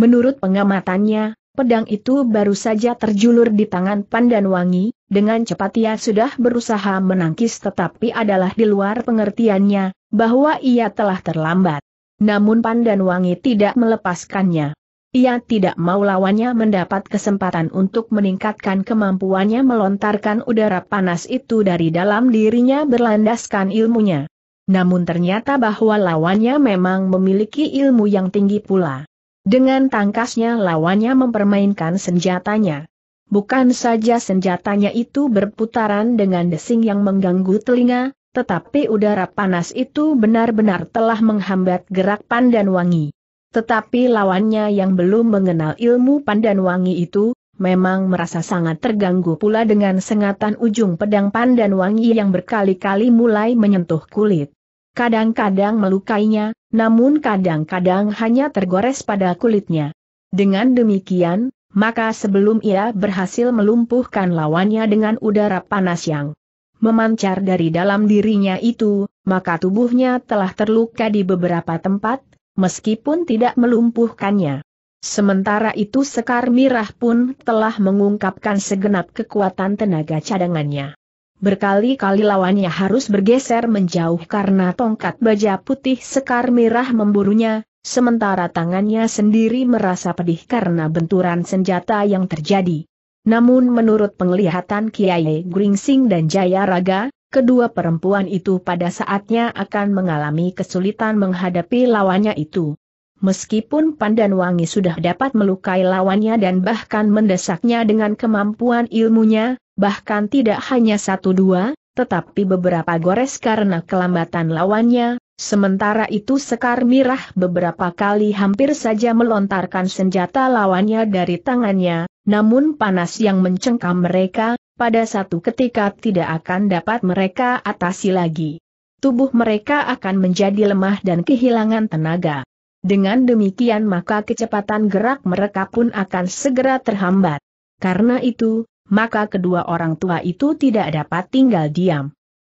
Menurut pengamatannya, pedang itu baru saja terjulur di tangan pandan wangi, dengan cepat ia sudah berusaha menangkis tetapi adalah di luar pengertiannya, bahwa ia telah terlambat. Namun pandan wangi tidak melepaskannya. Ia tidak mau lawannya mendapat kesempatan untuk meningkatkan kemampuannya melontarkan udara panas itu dari dalam dirinya berlandaskan ilmunya. Namun ternyata bahwa lawannya memang memiliki ilmu yang tinggi pula. Dengan tangkasnya lawannya mempermainkan senjatanya. Bukan saja senjatanya itu berputaran dengan desing yang mengganggu telinga, tetapi udara panas itu benar-benar telah menghambat gerak pandan wangi. Tetapi lawannya yang belum mengenal ilmu pandan wangi itu, memang merasa sangat terganggu pula dengan sengatan ujung pedang pandan wangi yang berkali-kali mulai menyentuh kulit. Kadang-kadang melukainya, namun kadang-kadang hanya tergores pada kulitnya. Dengan demikian, maka sebelum ia berhasil melumpuhkan lawannya dengan udara panas yang memancar dari dalam dirinya itu, maka tubuhnya telah terluka di beberapa tempat, meskipun tidak melumpuhkannya. Sementara itu Sekar Mirah pun telah mengungkapkan segenap kekuatan tenaga cadangannya. Berkali-kali lawannya harus bergeser menjauh karena tongkat baja putih Sekar Mirah memburunya, sementara tangannya sendiri merasa pedih karena benturan senjata yang terjadi. Namun menurut penglihatan Kiai Gringsing dan Jaya Raga, kedua perempuan itu pada saatnya akan mengalami kesulitan menghadapi lawannya itu. Meskipun Pandan Wangi sudah dapat melukai lawannya dan bahkan mendesaknya dengan kemampuan ilmunya, bahkan tidak hanya satu dua, tetapi beberapa gores karena kelambatan lawannya, sementara itu Sekar Mirah beberapa kali hampir saja melontarkan senjata lawannya dari tangannya, namun panas yang mencengkam mereka, pada satu ketika tidak akan dapat mereka atasi lagi. Tubuh mereka akan menjadi lemah dan kehilangan tenaga. Dengan demikian maka kecepatan gerak mereka pun akan segera terhambat. Karena itu, maka kedua orang tua itu tidak dapat tinggal diam.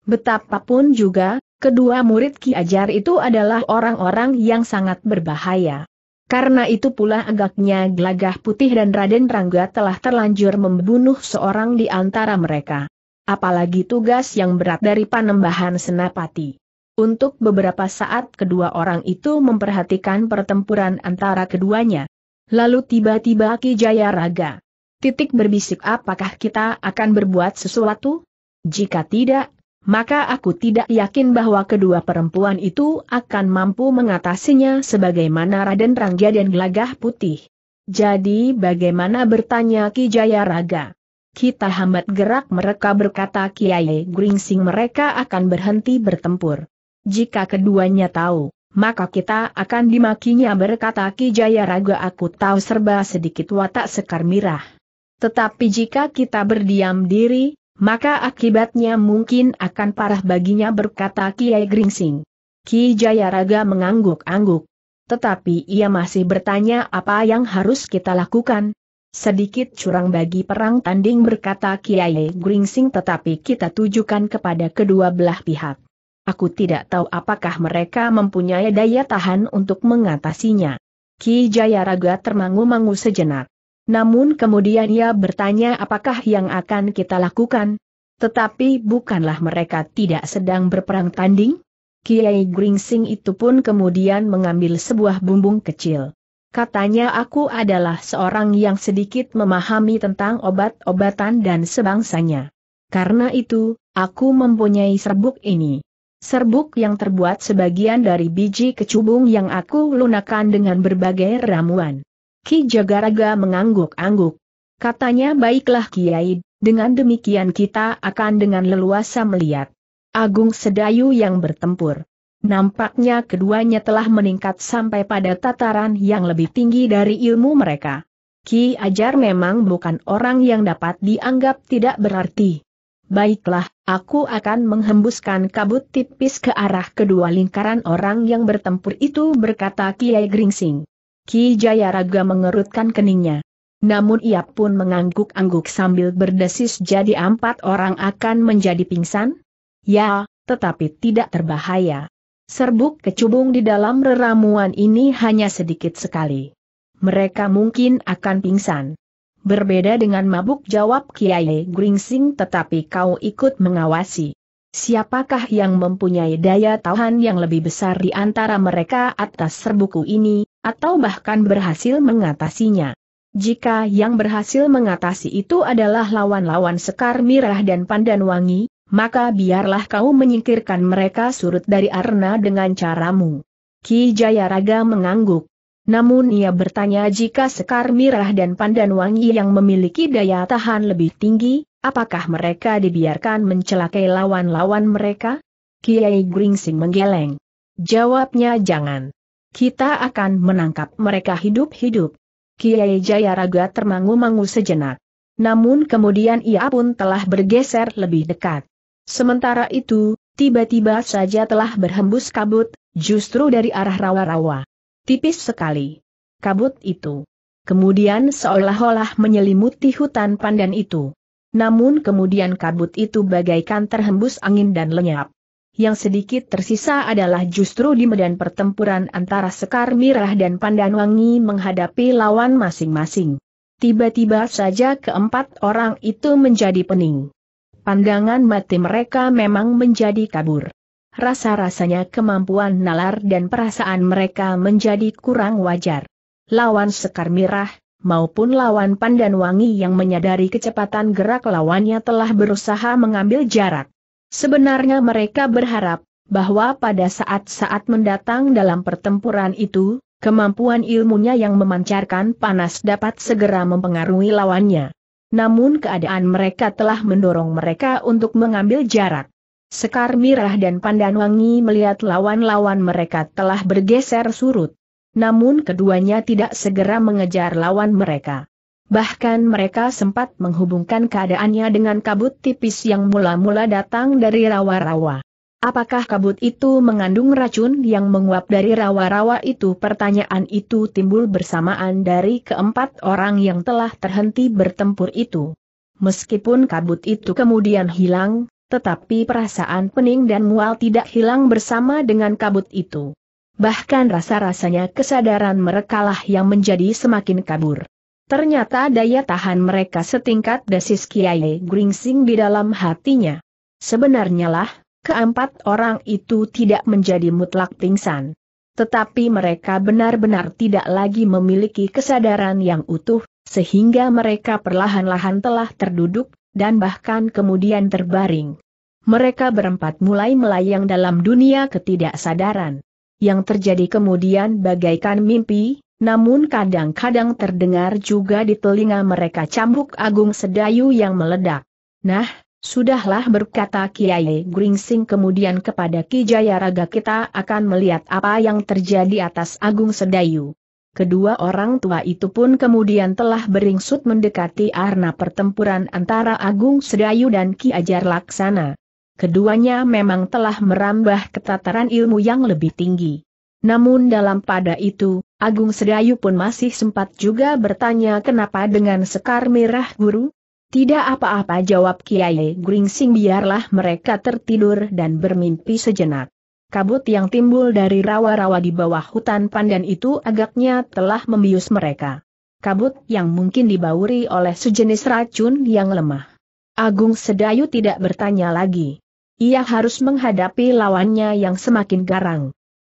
Betapapun juga, kedua murid Ki Ajar itu adalah orang-orang yang sangat berbahaya. Karena itu pula agaknya Glagah Putih dan Raden Rangga telah terlanjur membunuh seorang di antara mereka. Apalagi tugas yang berat dari panembahan Senapati. Untuk beberapa saat kedua orang itu memperhatikan pertempuran antara keduanya. Lalu tiba-tiba Ki Jaya Raga. Titik berbisik apakah kita akan berbuat sesuatu? Jika tidak, maka aku tidak yakin bahwa kedua perempuan itu akan mampu mengatasinya sebagaimana Raden Rangga dan Gelagah Putih. Jadi bagaimana bertanya Ki Jaya Raga? Kita hambat gerak mereka berkata Kiai Gringsing mereka akan berhenti bertempur. Jika keduanya tahu, maka kita akan dimakinya berkata Ki Jaya Raga aku tahu serba sedikit watak sekar mirah. Tetapi jika kita berdiam diri, maka akibatnya mungkin akan parah baginya berkata Kiai Gringsing. Ki Jayaraga mengangguk-angguk. Tetapi ia masih bertanya apa yang harus kita lakukan. Sedikit curang bagi perang tanding berkata Kiai Gringsing tetapi kita tujukan kepada kedua belah pihak. Aku tidak tahu apakah mereka mempunyai daya tahan untuk mengatasinya. Ki Jayaraga termangu-mangu sejenak. Namun kemudian ia bertanya apakah yang akan kita lakukan? Tetapi bukanlah mereka tidak sedang berperang tanding? Kiai Gringsing itu pun kemudian mengambil sebuah bumbung kecil. Katanya aku adalah seorang yang sedikit memahami tentang obat-obatan dan sebangsanya. Karena itu, aku mempunyai serbuk ini serbuk yang terbuat sebagian dari biji kecubung yang aku lunakan dengan berbagai ramuan. Ki Jagaraga mengangguk-angguk. Katanya baiklah Kiai, dengan demikian kita akan dengan leluasa melihat Agung Sedayu yang bertempur. Nampaknya keduanya telah meningkat sampai pada tataran yang lebih tinggi dari ilmu mereka. Ki Ajar memang bukan orang yang dapat dianggap tidak berarti. Baiklah, aku akan menghembuskan kabut tipis ke arah kedua lingkaran orang yang bertempur itu berkata Kiai Gringsing. Ki Jayaraga mengerutkan keningnya. Namun ia pun mengangguk-angguk sambil berdesis jadi empat orang akan menjadi pingsan? Ya, tetapi tidak terbahaya. Serbuk kecubung di dalam reramuan ini hanya sedikit sekali. Mereka mungkin akan pingsan. Berbeda dengan mabuk jawab Kiai Gringsing tetapi kau ikut mengawasi. Siapakah yang mempunyai daya tahan yang lebih besar di antara mereka atas serbuku ini, atau bahkan berhasil mengatasinya. Jika yang berhasil mengatasi itu adalah lawan-lawan Sekar Mirah dan Pandan Wangi, maka biarlah kau menyingkirkan mereka surut dari arna dengan caramu. Ki Jayaraga mengangguk. Namun ia bertanya jika Sekar Mirah dan Pandan Wangi yang memiliki daya tahan lebih tinggi, apakah mereka dibiarkan mencelakai lawan-lawan mereka? Kiai Gringsing menggeleng. Jawabnya jangan. Kita akan menangkap mereka hidup-hidup. Kiai Jayaraga termangu-mangu sejenak. Namun kemudian ia pun telah bergeser lebih dekat. Sementara itu, tiba-tiba saja telah berhembus kabut, justru dari arah rawa-rawa. Tipis sekali. Kabut itu. Kemudian seolah-olah menyelimuti hutan pandan itu. Namun kemudian kabut itu bagaikan terhembus angin dan lenyap. Yang sedikit tersisa adalah justru di medan pertempuran antara Sekar Mirah dan Pandanwangi menghadapi lawan masing-masing. Tiba-tiba saja keempat orang itu menjadi pening. Pandangan mati mereka memang menjadi kabur. Rasa-rasanya kemampuan nalar dan perasaan mereka menjadi kurang wajar. Lawan Sekar Mirah, maupun lawan Pandanwangi yang menyadari kecepatan gerak lawannya telah berusaha mengambil jarak. Sebenarnya mereka berharap bahwa pada saat-saat mendatang dalam pertempuran itu, kemampuan ilmunya yang memancarkan panas dapat segera mempengaruhi lawannya. Namun keadaan mereka telah mendorong mereka untuk mengambil jarak. Sekar Mirah dan Pandanwangi melihat lawan-lawan mereka telah bergeser surut. Namun keduanya tidak segera mengejar lawan mereka bahkan mereka sempat menghubungkan keadaannya dengan kabut tipis yang mula-mula datang dari rawa-rawa. Apakah kabut itu mengandung racun yang menguap dari rawa-rawa itu? Pertanyaan itu timbul bersamaan dari keempat orang yang telah terhenti bertempur itu. Meskipun kabut itu kemudian hilang, tetapi perasaan pening dan mual tidak hilang bersama dengan kabut itu. Bahkan rasa-rasanya kesadaran merekalah yang menjadi semakin kabur. Ternyata daya tahan mereka setingkat desis Kiai Gringsing di dalam hatinya. Sebenarnya lah, keempat orang itu tidak menjadi mutlak pingsan. Tetapi mereka benar-benar tidak lagi memiliki kesadaran yang utuh, sehingga mereka perlahan-lahan telah terduduk, dan bahkan kemudian terbaring. Mereka berempat mulai melayang dalam dunia ketidaksadaran. Yang terjadi kemudian bagaikan mimpi, namun kadang-kadang terdengar juga di telinga mereka cambuk agung sedayu yang meledak. Nah, sudahlah berkata Kiai Gringsing kemudian kepada Ki Jayaraga kita akan melihat apa yang terjadi atas agung sedayu. Kedua orang tua itu pun kemudian telah beringsut mendekati arna pertempuran antara Agung Sedayu dan Ki Ajar Laksana. Keduanya memang telah merambah ketataran ilmu yang lebih tinggi. Namun dalam pada itu, Agung Sedayu pun masih sempat juga bertanya kenapa dengan sekar merah guru? Tidak apa-apa jawab Kiai Gringsing biarlah mereka tertidur dan bermimpi sejenak. Kabut yang timbul dari rawa-rawa di bawah hutan pandan itu agaknya telah membius mereka. Kabut yang mungkin dibauri oleh sejenis racun yang lemah. Agung Sedayu tidak bertanya lagi. Ia harus menghadapi lawannya yang semakin garang.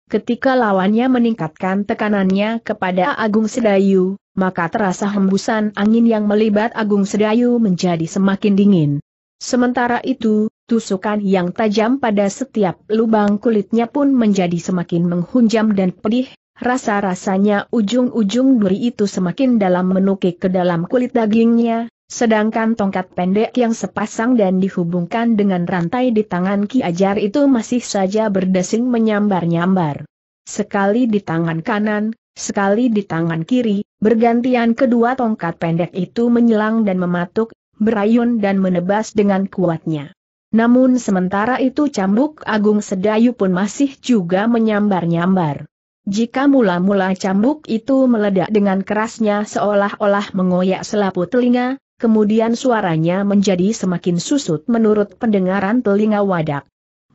Ketika lawannya meningkatkan tekanannya kepada Agung Sedayu, maka terasa hembusan angin yang melibat Agung Sedayu menjadi semakin dingin. Sementara itu, tusukan yang tajam pada setiap lubang kulitnya pun menjadi semakin menghunjam dan pedih, rasa-rasanya ujung-ujung duri itu semakin dalam menukik ke dalam kulit dagingnya, Sedangkan tongkat pendek yang sepasang dan dihubungkan dengan rantai di tangan Ki Ajar itu masih saja berdesing menyambar-nyambar. Sekali di tangan kanan, sekali di tangan kiri, bergantian kedua tongkat pendek itu menyelang dan mematuk, berayun dan menebas dengan kuatnya. Namun sementara itu cambuk agung sedayu pun masih juga menyambar-nyambar. Jika mula-mula cambuk itu meledak dengan kerasnya seolah-olah mengoyak selaput telinga, kemudian suaranya menjadi semakin susut menurut pendengaran telinga wadak.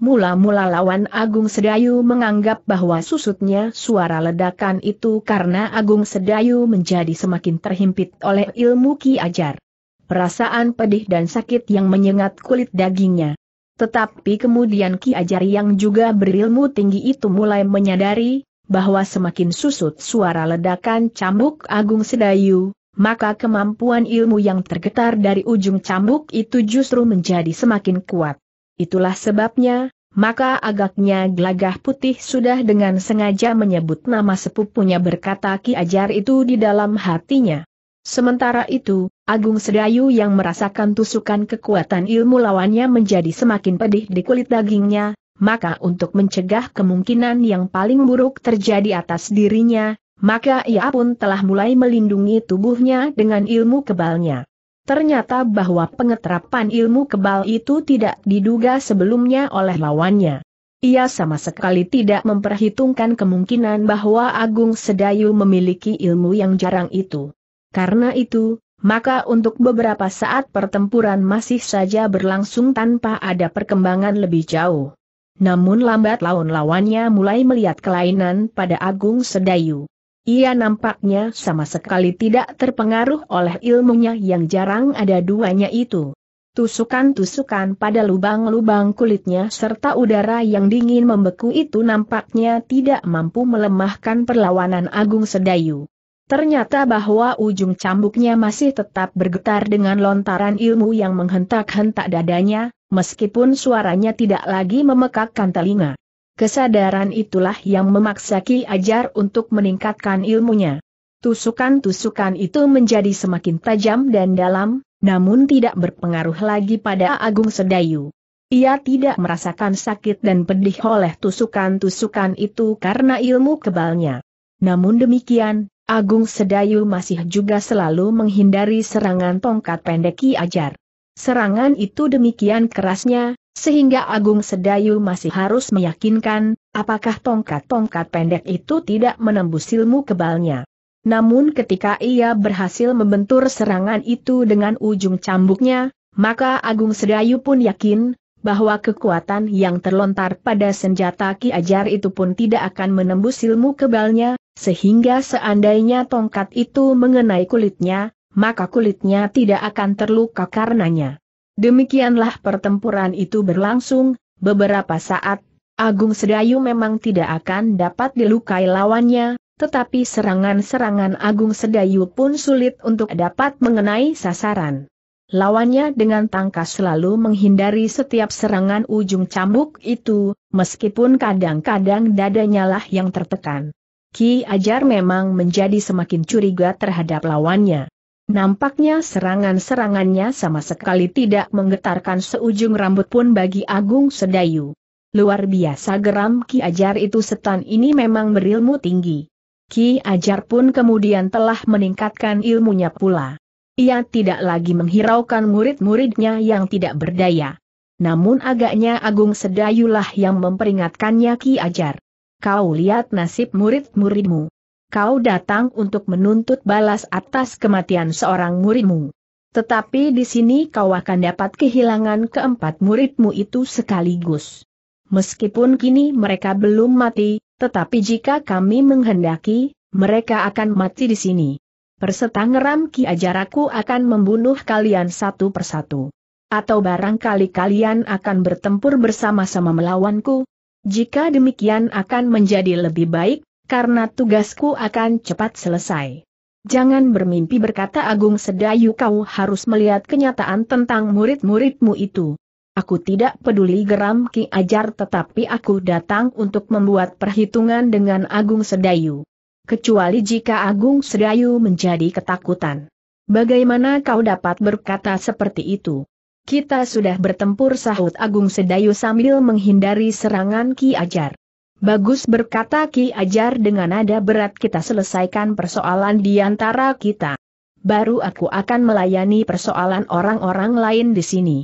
Mula-mula lawan Agung Sedayu menganggap bahwa susutnya suara ledakan itu karena Agung Sedayu menjadi semakin terhimpit oleh ilmu Ki Ajar. Perasaan pedih dan sakit yang menyengat kulit dagingnya. Tetapi kemudian Ki Ajar yang juga berilmu tinggi itu mulai menyadari bahwa semakin susut suara ledakan cambuk Agung Sedayu, maka kemampuan ilmu yang tergetar dari ujung cambuk itu justru menjadi semakin kuat. Itulah sebabnya, maka agaknya gelagah putih sudah dengan sengaja menyebut nama sepupunya berkata Ki Ajar itu di dalam hatinya. Sementara itu, Agung Sedayu yang merasakan tusukan kekuatan ilmu lawannya menjadi semakin pedih di kulit dagingnya, maka untuk mencegah kemungkinan yang paling buruk terjadi atas dirinya, maka ia pun telah mulai melindungi tubuhnya dengan ilmu kebalnya. Ternyata bahwa pengeterapan ilmu kebal itu tidak diduga sebelumnya oleh lawannya. Ia sama sekali tidak memperhitungkan kemungkinan bahwa Agung Sedayu memiliki ilmu yang jarang itu. Karena itu, maka untuk beberapa saat pertempuran masih saja berlangsung tanpa ada perkembangan lebih jauh. Namun lambat laun lawannya mulai melihat kelainan pada Agung Sedayu. Ia nampaknya sama sekali tidak terpengaruh oleh ilmunya yang jarang ada duanya itu. Tusukan-tusukan pada lubang-lubang kulitnya serta udara yang dingin membeku itu nampaknya tidak mampu melemahkan perlawanan Agung Sedayu. Ternyata bahwa ujung cambuknya masih tetap bergetar dengan lontaran ilmu yang menghentak-hentak dadanya, meskipun suaranya tidak lagi memekakkan telinga kesadaran itulah yang memaksa Ki Ajar untuk meningkatkan ilmunya. Tusukan-tusukan itu menjadi semakin tajam dan dalam, namun tidak berpengaruh lagi pada Agung Sedayu. Ia tidak merasakan sakit dan pedih oleh tusukan-tusukan itu karena ilmu kebalnya. Namun demikian, Agung Sedayu masih juga selalu menghindari serangan tongkat pendek Ki Ajar. Serangan itu demikian kerasnya, sehingga Agung Sedayu masih harus meyakinkan, apakah tongkat-tongkat pendek itu tidak menembus ilmu kebalnya. Namun ketika ia berhasil membentur serangan itu dengan ujung cambuknya, maka Agung Sedayu pun yakin, bahwa kekuatan yang terlontar pada senjata Ki Ajar itu pun tidak akan menembus ilmu kebalnya, sehingga seandainya tongkat itu mengenai kulitnya, maka kulitnya tidak akan terluka karenanya. Demikianlah pertempuran itu berlangsung, beberapa saat, Agung Sedayu memang tidak akan dapat dilukai lawannya, tetapi serangan-serangan Agung Sedayu pun sulit untuk dapat mengenai sasaran. Lawannya dengan tangkas selalu menghindari setiap serangan ujung cambuk itu, meskipun kadang-kadang dadanya lah yang tertekan. Ki Ajar memang menjadi semakin curiga terhadap lawannya. Nampaknya serangan-serangannya sama sekali tidak menggetarkan seujung rambut pun bagi Agung Sedayu. Luar biasa geram Ki Ajar itu setan ini memang berilmu tinggi. Ki Ajar pun kemudian telah meningkatkan ilmunya pula. Ia tidak lagi menghiraukan murid-muridnya yang tidak berdaya. Namun agaknya Agung Sedayulah yang memperingatkannya Ki Ajar. Kau lihat nasib murid-muridmu kau datang untuk menuntut balas atas kematian seorang muridmu. Tetapi di sini kau akan dapat kehilangan keempat muridmu itu sekaligus. Meskipun kini mereka belum mati, tetapi jika kami menghendaki, mereka akan mati di sini. Persetangeram Ki Ajaraku akan membunuh kalian satu persatu. Atau barangkali kalian akan bertempur bersama-sama melawanku, jika demikian akan menjadi lebih baik, karena tugasku akan cepat selesai. Jangan bermimpi berkata Agung Sedayu kau harus melihat kenyataan tentang murid-muridmu itu. Aku tidak peduli geram Ki Ajar tetapi aku datang untuk membuat perhitungan dengan Agung Sedayu. Kecuali jika Agung Sedayu menjadi ketakutan. Bagaimana kau dapat berkata seperti itu? Kita sudah bertempur sahut Agung Sedayu sambil menghindari serangan Ki Ajar. Bagus berkata Ki Ajar dengan nada berat kita selesaikan persoalan di antara kita. Baru aku akan melayani persoalan orang-orang lain di sini.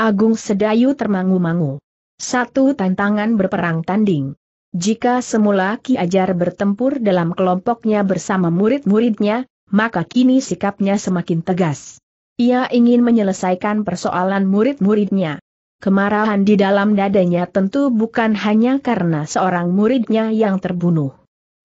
Agung Sedayu termangu-mangu. Satu tantangan berperang tanding. Jika semula Ki Ajar bertempur dalam kelompoknya bersama murid-muridnya, maka kini sikapnya semakin tegas. Ia ingin menyelesaikan persoalan murid-muridnya. Kemarahan di dalam dadanya tentu bukan hanya karena seorang muridnya yang terbunuh.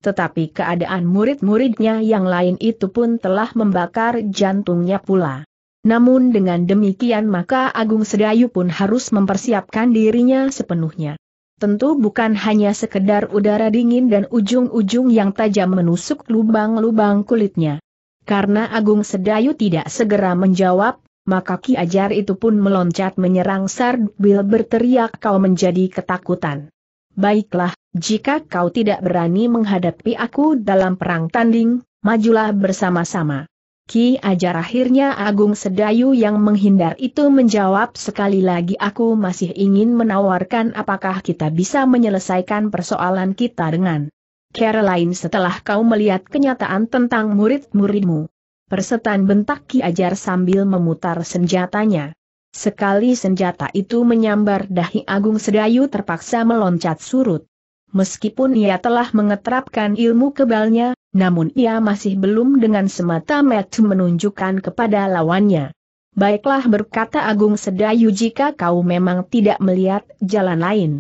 Tetapi keadaan murid-muridnya yang lain itu pun telah membakar jantungnya pula. Namun dengan demikian maka Agung Sedayu pun harus mempersiapkan dirinya sepenuhnya. Tentu bukan hanya sekedar udara dingin dan ujung-ujung yang tajam menusuk lubang-lubang kulitnya. Karena Agung Sedayu tidak segera menjawab, maka Ki Ajar itu pun meloncat menyerang Sardbil berteriak kau menjadi ketakutan. Baiklah, jika kau tidak berani menghadapi aku dalam perang tanding, majulah bersama-sama. Ki Ajar akhirnya Agung Sedayu yang menghindar itu menjawab sekali lagi aku masih ingin menawarkan apakah kita bisa menyelesaikan persoalan kita dengan Caroline setelah kau melihat kenyataan tentang murid-muridmu. Persetan bentak Ki Ajar sambil memutar senjatanya. Sekali senjata itu menyambar dahi Agung Sedayu terpaksa meloncat surut. Meskipun ia telah mengetrapkan ilmu kebalnya, namun ia masih belum dengan semata mata menunjukkan kepada lawannya. Baiklah berkata Agung Sedayu jika kau memang tidak melihat jalan lain.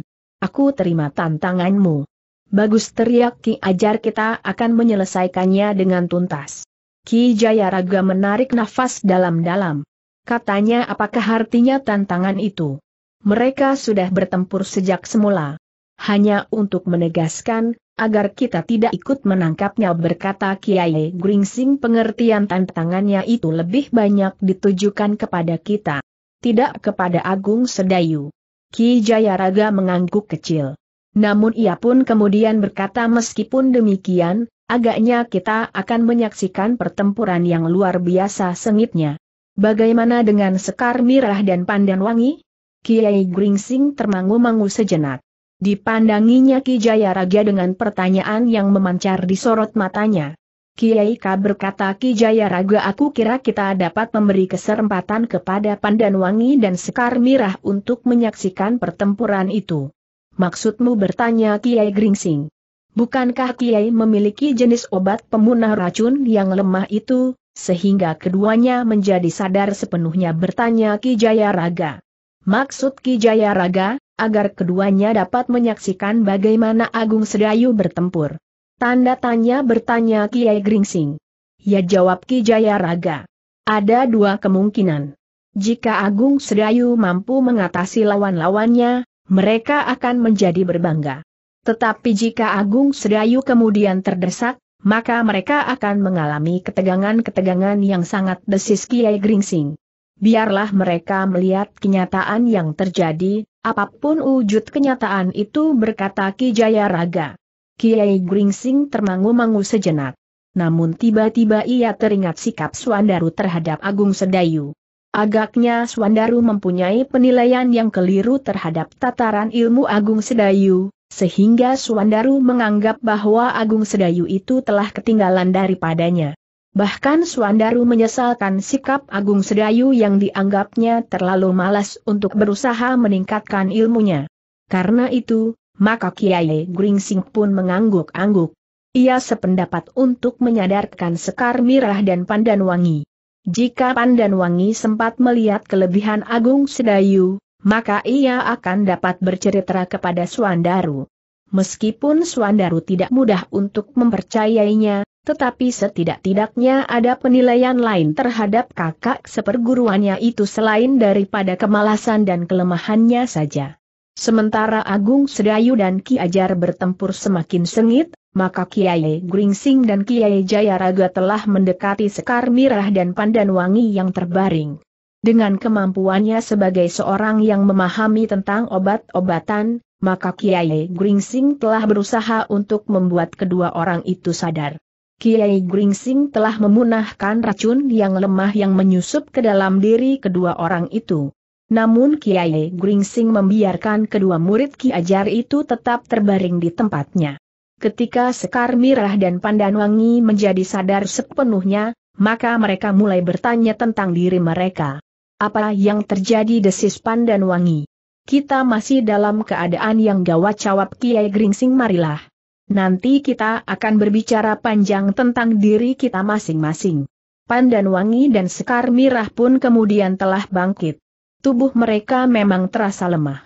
Aku terima tantanganmu. Bagus teriak Ki Ajar kita akan menyelesaikannya dengan tuntas. Ki Jayaraga menarik nafas dalam-dalam. Katanya apakah artinya tantangan itu? Mereka sudah bertempur sejak semula. Hanya untuk menegaskan, agar kita tidak ikut menangkapnya berkata Kiai Gringsing pengertian tantangannya itu lebih banyak ditujukan kepada kita. Tidak kepada Agung Sedayu. Ki Jayaraga mengangguk kecil. Namun ia pun kemudian berkata meskipun demikian, agaknya kita akan menyaksikan pertempuran yang luar biasa sengitnya. Bagaimana dengan Sekar Mirah dan Pandan Wangi? Kiai Gringsing termangu-mangu sejenak. Dipandanginya Ki Raja dengan pertanyaan yang memancar di sorot matanya. Kiai Ka berkata Ki Jayaraga aku kira kita dapat memberi kesempatan kepada Pandan Wangi dan Sekar Mirah untuk menyaksikan pertempuran itu. Maksudmu bertanya Kiai Gringsing. Bukankah Kiai memiliki jenis obat pemunah racun yang lemah itu, sehingga keduanya menjadi sadar sepenuhnya bertanya Ki Jaya Raga. Maksud Ki Jaya Raga, agar keduanya dapat menyaksikan bagaimana Agung Sedayu bertempur. Tanda tanya bertanya Kiai Gringsing. Ya jawab Ki Jaya Raga. Ada dua kemungkinan. Jika Agung Sedayu mampu mengatasi lawan-lawannya, mereka akan menjadi berbangga. Tetapi jika Agung Sedayu kemudian terdesak, maka mereka akan mengalami ketegangan-ketegangan yang sangat desis Kiai Gringsing. Biarlah mereka melihat kenyataan yang terjadi, apapun wujud kenyataan itu berkata Ki Jaya Raga. Kiai Gringsing termangu-mangu sejenak. Namun tiba-tiba ia teringat sikap Swandaru terhadap Agung Sedayu. Agaknya Swandaru mempunyai penilaian yang keliru terhadap tataran ilmu Agung Sedayu, sehingga Swandaru menganggap bahwa Agung Sedayu itu telah ketinggalan daripadanya. Bahkan Swandaru menyesalkan sikap Agung Sedayu yang dianggapnya terlalu malas untuk berusaha meningkatkan ilmunya. Karena itu, maka Kiai Gringsing pun mengangguk-angguk. Ia sependapat untuk menyadarkan Sekar Mirah dan Pandan Wangi. Jika Pandan Wangi sempat melihat kelebihan Agung Sedayu, maka ia akan dapat bercerita kepada Suandaru. Meskipun Suandaru tidak mudah untuk mempercayainya, tetapi setidak-tidaknya ada penilaian lain terhadap kakak seperguruannya itu selain daripada kemalasan dan kelemahannya saja. Sementara Agung Sedayu dan Ki Ajar bertempur semakin sengit, maka Kiai Gringsing dan Kiai Jayaraga telah mendekati Sekar Mirah dan pandan wangi yang terbaring. Dengan kemampuannya sebagai seorang yang memahami tentang obat-obatan, maka Kiai Gringsing telah berusaha untuk membuat kedua orang itu sadar. Kiai Gringsing telah memunahkan racun yang lemah yang menyusup ke dalam diri kedua orang itu. Namun Kiai Gringsing membiarkan kedua murid Ki Ajar itu tetap terbaring di tempatnya. Ketika Sekar Mirah dan Pandanwangi menjadi sadar sepenuhnya, maka mereka mulai bertanya tentang diri mereka. Apa yang terjadi desis Pandanwangi. Kita masih dalam keadaan yang gawat jawab Kiai Gringsing marilah. Nanti kita akan berbicara panjang tentang diri kita masing-masing. Pandanwangi dan Sekar Mirah pun kemudian telah bangkit. Tubuh mereka memang terasa lemah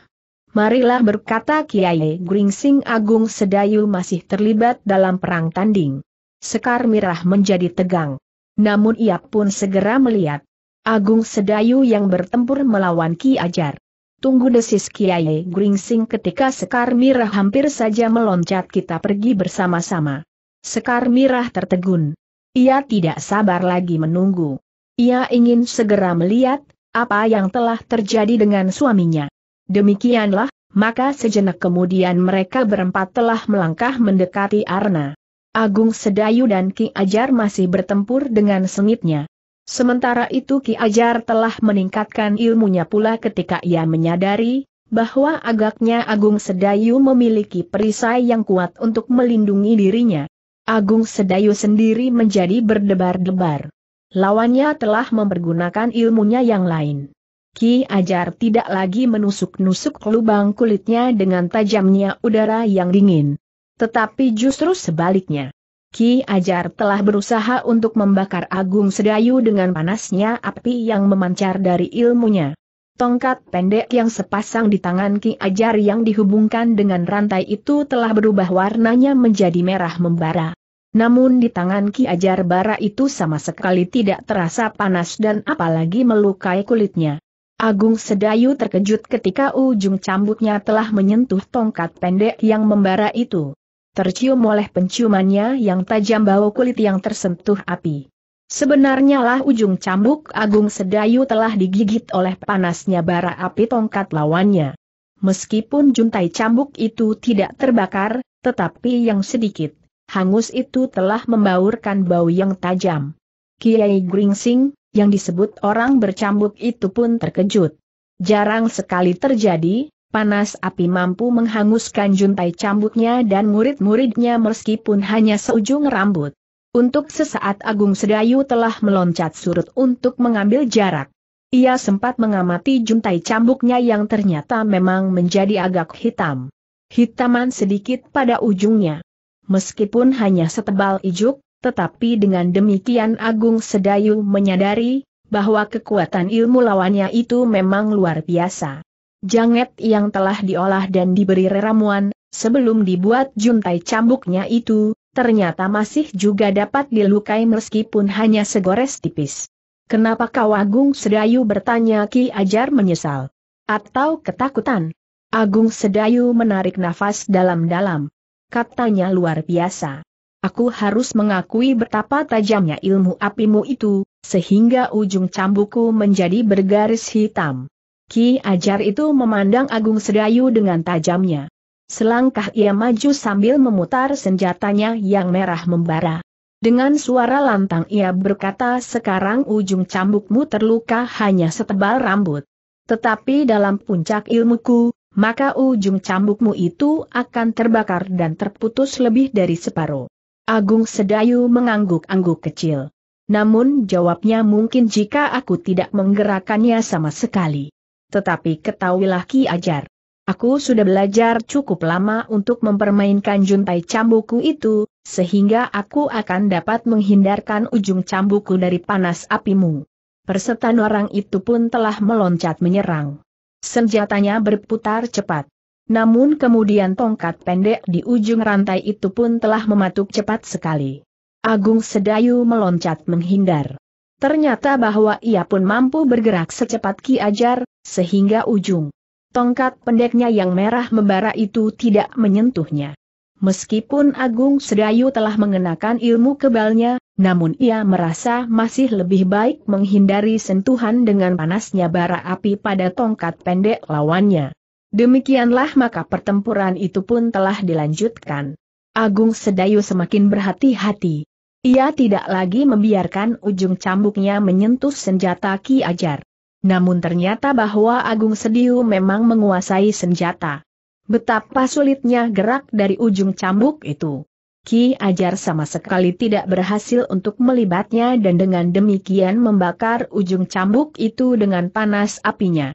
marilah berkata Kiai Gringsing Agung Sedayu masih terlibat dalam perang tanding. Sekar Mirah menjadi tegang. Namun ia pun segera melihat. Agung Sedayu yang bertempur melawan Ki Ajar. Tunggu desis Kiai Gringsing ketika Sekar Mirah hampir saja meloncat kita pergi bersama-sama. Sekar Mirah tertegun. Ia tidak sabar lagi menunggu. Ia ingin segera melihat, apa yang telah terjadi dengan suaminya. Demikianlah, maka sejenak kemudian mereka berempat telah melangkah mendekati Arna. Agung Sedayu dan Ki Ajar masih bertempur dengan sengitnya. Sementara itu Ki Ajar telah meningkatkan ilmunya pula ketika ia menyadari, bahwa agaknya Agung Sedayu memiliki perisai yang kuat untuk melindungi dirinya. Agung Sedayu sendiri menjadi berdebar-debar. Lawannya telah mempergunakan ilmunya yang lain. Ki Ajar tidak lagi menusuk-nusuk lubang kulitnya dengan tajamnya udara yang dingin. Tetapi justru sebaliknya. Ki Ajar telah berusaha untuk membakar Agung Sedayu dengan panasnya api yang memancar dari ilmunya. Tongkat pendek yang sepasang di tangan Ki Ajar yang dihubungkan dengan rantai itu telah berubah warnanya menjadi merah membara. Namun di tangan Ki Ajar bara itu sama sekali tidak terasa panas dan apalagi melukai kulitnya. Agung Sedayu terkejut ketika ujung cambuknya telah menyentuh tongkat pendek yang membara itu. Tercium oleh penciumannya yang tajam bau kulit yang tersentuh api. Sebenarnya lah ujung cambuk Agung Sedayu telah digigit oleh panasnya bara api tongkat lawannya. Meskipun juntai cambuk itu tidak terbakar, tetapi yang sedikit, hangus itu telah membaurkan bau yang tajam. Kiai Gringsing, yang disebut orang bercambuk itu pun terkejut. Jarang sekali terjadi, panas api mampu menghanguskan juntai cambuknya dan murid-muridnya meskipun hanya seujung rambut. Untuk sesaat Agung Sedayu telah meloncat surut untuk mengambil jarak. Ia sempat mengamati juntai cambuknya yang ternyata memang menjadi agak hitam. Hitaman sedikit pada ujungnya. Meskipun hanya setebal ijuk, tetapi dengan demikian Agung Sedayu menyadari, bahwa kekuatan ilmu lawannya itu memang luar biasa. Janget yang telah diolah dan diberi ramuan, sebelum dibuat juntai cambuknya itu, ternyata masih juga dapat dilukai meskipun hanya segores tipis. Kenapa kau Agung Sedayu bertanya Ki Ajar menyesal? Atau ketakutan? Agung Sedayu menarik nafas dalam-dalam. Katanya luar biasa. Aku harus mengakui betapa tajamnya ilmu apimu itu, sehingga ujung cambukku menjadi bergaris hitam. Ki Ajar itu memandang Agung Sedayu dengan tajamnya. Selangkah ia maju sambil memutar senjatanya yang merah membara. Dengan suara lantang ia berkata sekarang ujung cambukmu terluka hanya setebal rambut. Tetapi dalam puncak ilmuku, maka ujung cambukmu itu akan terbakar dan terputus lebih dari separuh. Agung Sedayu mengangguk-angguk kecil. Namun jawabnya mungkin jika aku tidak menggerakkannya sama sekali. Tetapi ketahuilah Ki Ajar. Aku sudah belajar cukup lama untuk mempermainkan juntai cambuku itu, sehingga aku akan dapat menghindarkan ujung cambuku dari panas apimu. Persetan orang itu pun telah meloncat menyerang. Senjatanya berputar cepat. Namun kemudian tongkat pendek di ujung rantai itu pun telah mematuk cepat sekali. Agung Sedayu meloncat menghindar. Ternyata bahwa ia pun mampu bergerak secepat Ki Ajar, sehingga ujung tongkat pendeknya yang merah membara itu tidak menyentuhnya. Meskipun Agung Sedayu telah mengenakan ilmu kebalnya, namun ia merasa masih lebih baik menghindari sentuhan dengan panasnya bara api pada tongkat pendek lawannya. Demikianlah maka pertempuran itu pun telah dilanjutkan. Agung Sedayu semakin berhati-hati. Ia tidak lagi membiarkan ujung cambuknya menyentuh senjata Ki Ajar. Namun ternyata bahwa Agung Sedayu memang menguasai senjata. Betapa sulitnya gerak dari ujung cambuk itu. Ki Ajar sama sekali tidak berhasil untuk melibatnya dan dengan demikian membakar ujung cambuk itu dengan panas apinya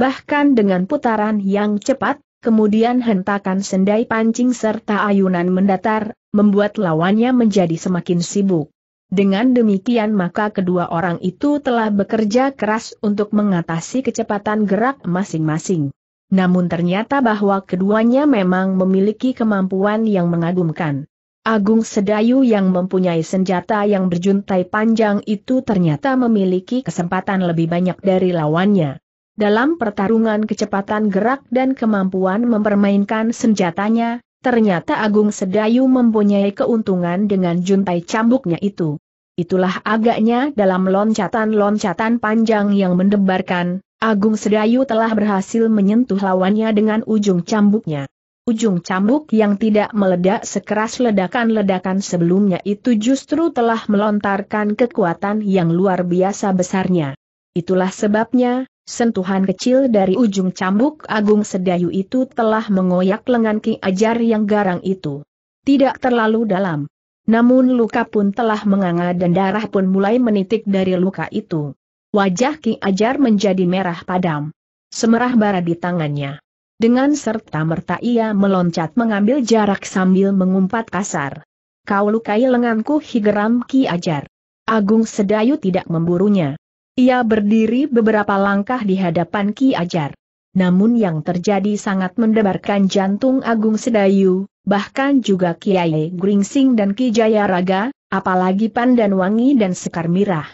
bahkan dengan putaran yang cepat, kemudian hentakan sendai pancing serta ayunan mendatar, membuat lawannya menjadi semakin sibuk. Dengan demikian maka kedua orang itu telah bekerja keras untuk mengatasi kecepatan gerak masing-masing. Namun ternyata bahwa keduanya memang memiliki kemampuan yang mengagumkan. Agung Sedayu yang mempunyai senjata yang berjuntai panjang itu ternyata memiliki kesempatan lebih banyak dari lawannya dalam pertarungan kecepatan gerak dan kemampuan mempermainkan senjatanya, ternyata Agung Sedayu mempunyai keuntungan dengan juntai cambuknya itu. Itulah agaknya dalam loncatan-loncatan panjang yang mendebarkan, Agung Sedayu telah berhasil menyentuh lawannya dengan ujung cambuknya. Ujung cambuk yang tidak meledak sekeras ledakan-ledakan sebelumnya itu justru telah melontarkan kekuatan yang luar biasa besarnya. Itulah sebabnya, Sentuhan kecil dari ujung cambuk agung sedayu itu telah mengoyak lengan Ki Ajar yang garang itu. Tidak terlalu dalam. Namun luka pun telah menganga dan darah pun mulai menitik dari luka itu. Wajah Ki Ajar menjadi merah padam. Semerah bara di tangannya. Dengan serta-merta ia meloncat mengambil jarak sambil mengumpat kasar. Kau lukai lenganku higeram Ki Ajar. Agung Sedayu tidak memburunya. Ia berdiri beberapa langkah di hadapan Ki Ajar. Namun yang terjadi sangat mendebarkan jantung Agung Sedayu, bahkan juga Kiai Gringsing dan Ki Jayaraga, apalagi Pandan Wangi dan Sekar Mirah.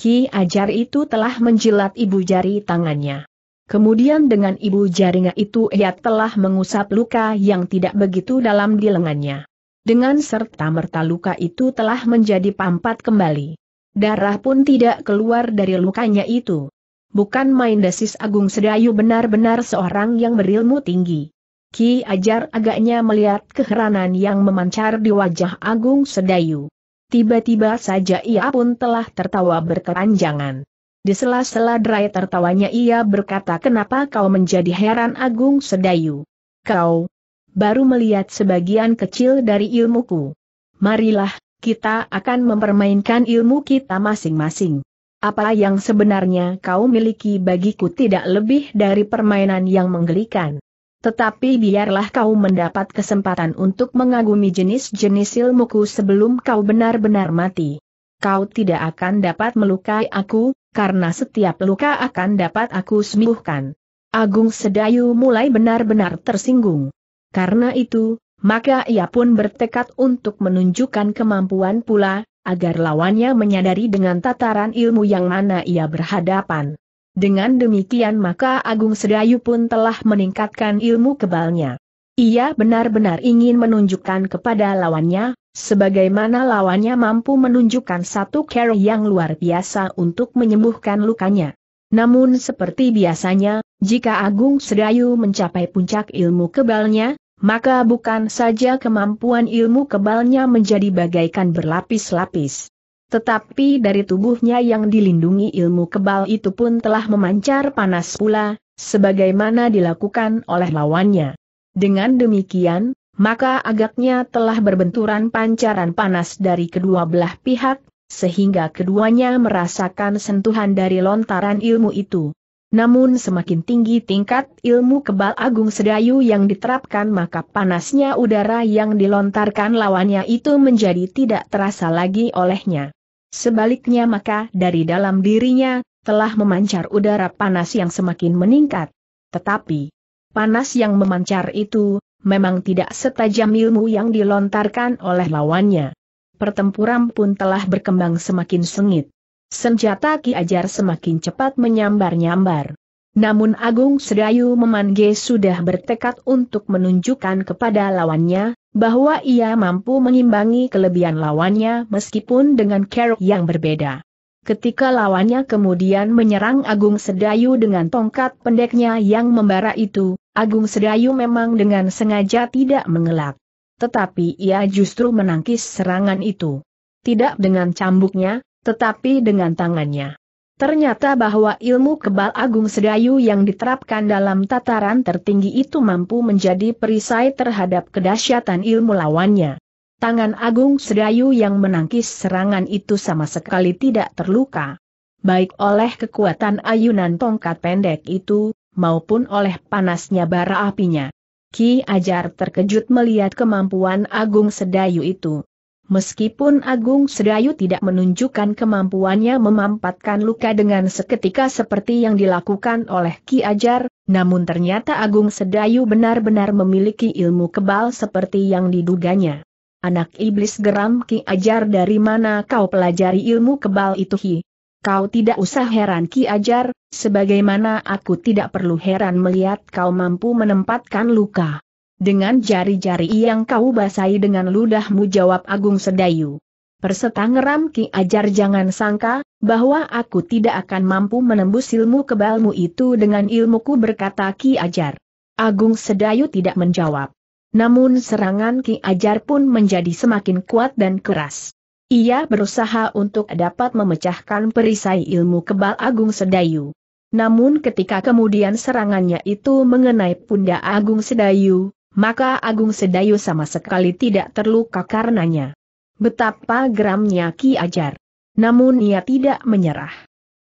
Ki Ajar itu telah menjilat ibu jari tangannya. Kemudian dengan ibu jarinya itu ia telah mengusap luka yang tidak begitu dalam di lengannya. Dengan serta merta luka itu telah menjadi pampat kembali. Darah pun tidak keluar dari lukanya itu. Bukan main desis Agung Sedayu benar-benar seorang yang berilmu tinggi. Ki Ajar agaknya melihat keheranan yang memancar di wajah Agung Sedayu. Tiba-tiba saja ia pun telah tertawa berkeranjangan. Di sela-sela derai tertawanya ia berkata kenapa kau menjadi heran Agung Sedayu. Kau baru melihat sebagian kecil dari ilmuku. Marilah, kita akan mempermainkan ilmu kita masing-masing. Apa yang sebenarnya kau miliki bagiku tidak lebih dari permainan yang menggelikan. Tetapi biarlah kau mendapat kesempatan untuk mengagumi jenis-jenis ilmuku sebelum kau benar-benar mati. Kau tidak akan dapat melukai aku, karena setiap luka akan dapat aku sembuhkan. Agung Sedayu mulai benar-benar tersinggung. Karena itu, maka ia pun bertekad untuk menunjukkan kemampuan pula, agar lawannya menyadari dengan tataran ilmu yang mana ia berhadapan. Dengan demikian maka Agung Sedayu pun telah meningkatkan ilmu kebalnya. Ia benar-benar ingin menunjukkan kepada lawannya, sebagaimana lawannya mampu menunjukkan satu cara yang luar biasa untuk menyembuhkan lukanya. Namun seperti biasanya, jika Agung Sedayu mencapai puncak ilmu kebalnya, maka bukan saja kemampuan ilmu kebalnya menjadi bagaikan berlapis-lapis. Tetapi dari tubuhnya yang dilindungi ilmu kebal itu pun telah memancar panas pula, sebagaimana dilakukan oleh lawannya. Dengan demikian, maka agaknya telah berbenturan pancaran panas dari kedua belah pihak, sehingga keduanya merasakan sentuhan dari lontaran ilmu itu. Namun semakin tinggi tingkat ilmu kebal agung sedayu yang diterapkan maka panasnya udara yang dilontarkan lawannya itu menjadi tidak terasa lagi olehnya. Sebaliknya maka dari dalam dirinya, telah memancar udara panas yang semakin meningkat. Tetapi, panas yang memancar itu, memang tidak setajam ilmu yang dilontarkan oleh lawannya. Pertempuran pun telah berkembang semakin sengit. Senjata Ki Ajar semakin cepat menyambar-nyambar. Namun Agung Sedayu memanggil sudah bertekad untuk menunjukkan kepada lawannya, bahwa ia mampu mengimbangi kelebihan lawannya meskipun dengan keruk yang berbeda. Ketika lawannya kemudian menyerang Agung Sedayu dengan tongkat pendeknya yang membara itu, Agung Sedayu memang dengan sengaja tidak mengelak. Tetapi ia justru menangkis serangan itu. Tidak dengan cambuknya, tetapi dengan tangannya. Ternyata bahwa ilmu kebal agung sedayu yang diterapkan dalam tataran tertinggi itu mampu menjadi perisai terhadap kedahsyatan ilmu lawannya. Tangan agung sedayu yang menangkis serangan itu sama sekali tidak terluka. Baik oleh kekuatan ayunan tongkat pendek itu, maupun oleh panasnya bara apinya. Ki Ajar terkejut melihat kemampuan agung sedayu itu. Meskipun Agung Sedayu tidak menunjukkan kemampuannya memampatkan luka dengan seketika seperti yang dilakukan oleh Ki Ajar, namun ternyata Agung Sedayu benar-benar memiliki ilmu kebal seperti yang diduganya. Anak iblis geram Ki Ajar dari mana kau pelajari ilmu kebal itu Hi? Kau tidak usah heran Ki Ajar, sebagaimana aku tidak perlu heran melihat kau mampu menempatkan luka. Dengan jari-jari yang kau basahi dengan ludahmu jawab Agung Sedayu. Persetangeram Ki Ajar jangan sangka, bahwa aku tidak akan mampu menembus ilmu kebalmu itu dengan ilmuku berkata Ki Ajar. Agung Sedayu tidak menjawab. Namun serangan Ki Ajar pun menjadi semakin kuat dan keras. Ia berusaha untuk dapat memecahkan perisai ilmu kebal Agung Sedayu. Namun ketika kemudian serangannya itu mengenai pundak Agung Sedayu, maka Agung Sedayu sama sekali tidak terluka karenanya. Betapa geramnya Ki Ajar. Namun ia tidak menyerah.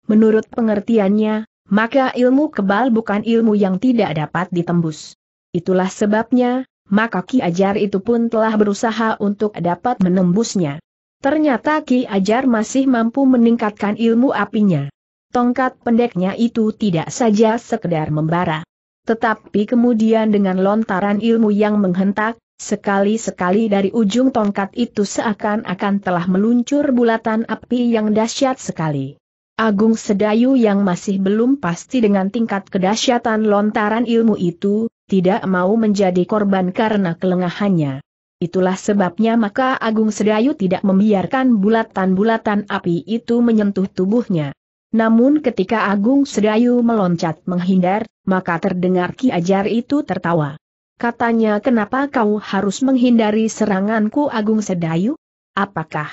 Menurut pengertiannya, maka ilmu kebal bukan ilmu yang tidak dapat ditembus. Itulah sebabnya, maka Ki Ajar itu pun telah berusaha untuk dapat menembusnya. Ternyata Ki Ajar masih mampu meningkatkan ilmu apinya. Tongkat pendeknya itu tidak saja sekedar membara. Tetapi kemudian dengan lontaran ilmu yang menghentak, sekali-sekali dari ujung tongkat itu seakan-akan telah meluncur bulatan api yang dahsyat sekali. Agung Sedayu yang masih belum pasti dengan tingkat kedahsyatan lontaran ilmu itu, tidak mau menjadi korban karena kelengahannya. Itulah sebabnya maka Agung Sedayu tidak membiarkan bulatan-bulatan api itu menyentuh tubuhnya. Namun ketika Agung Sedayu meloncat menghindar, maka terdengar Ki Ajar itu tertawa. Katanya kenapa kau harus menghindari seranganku Agung Sedayu? Apakah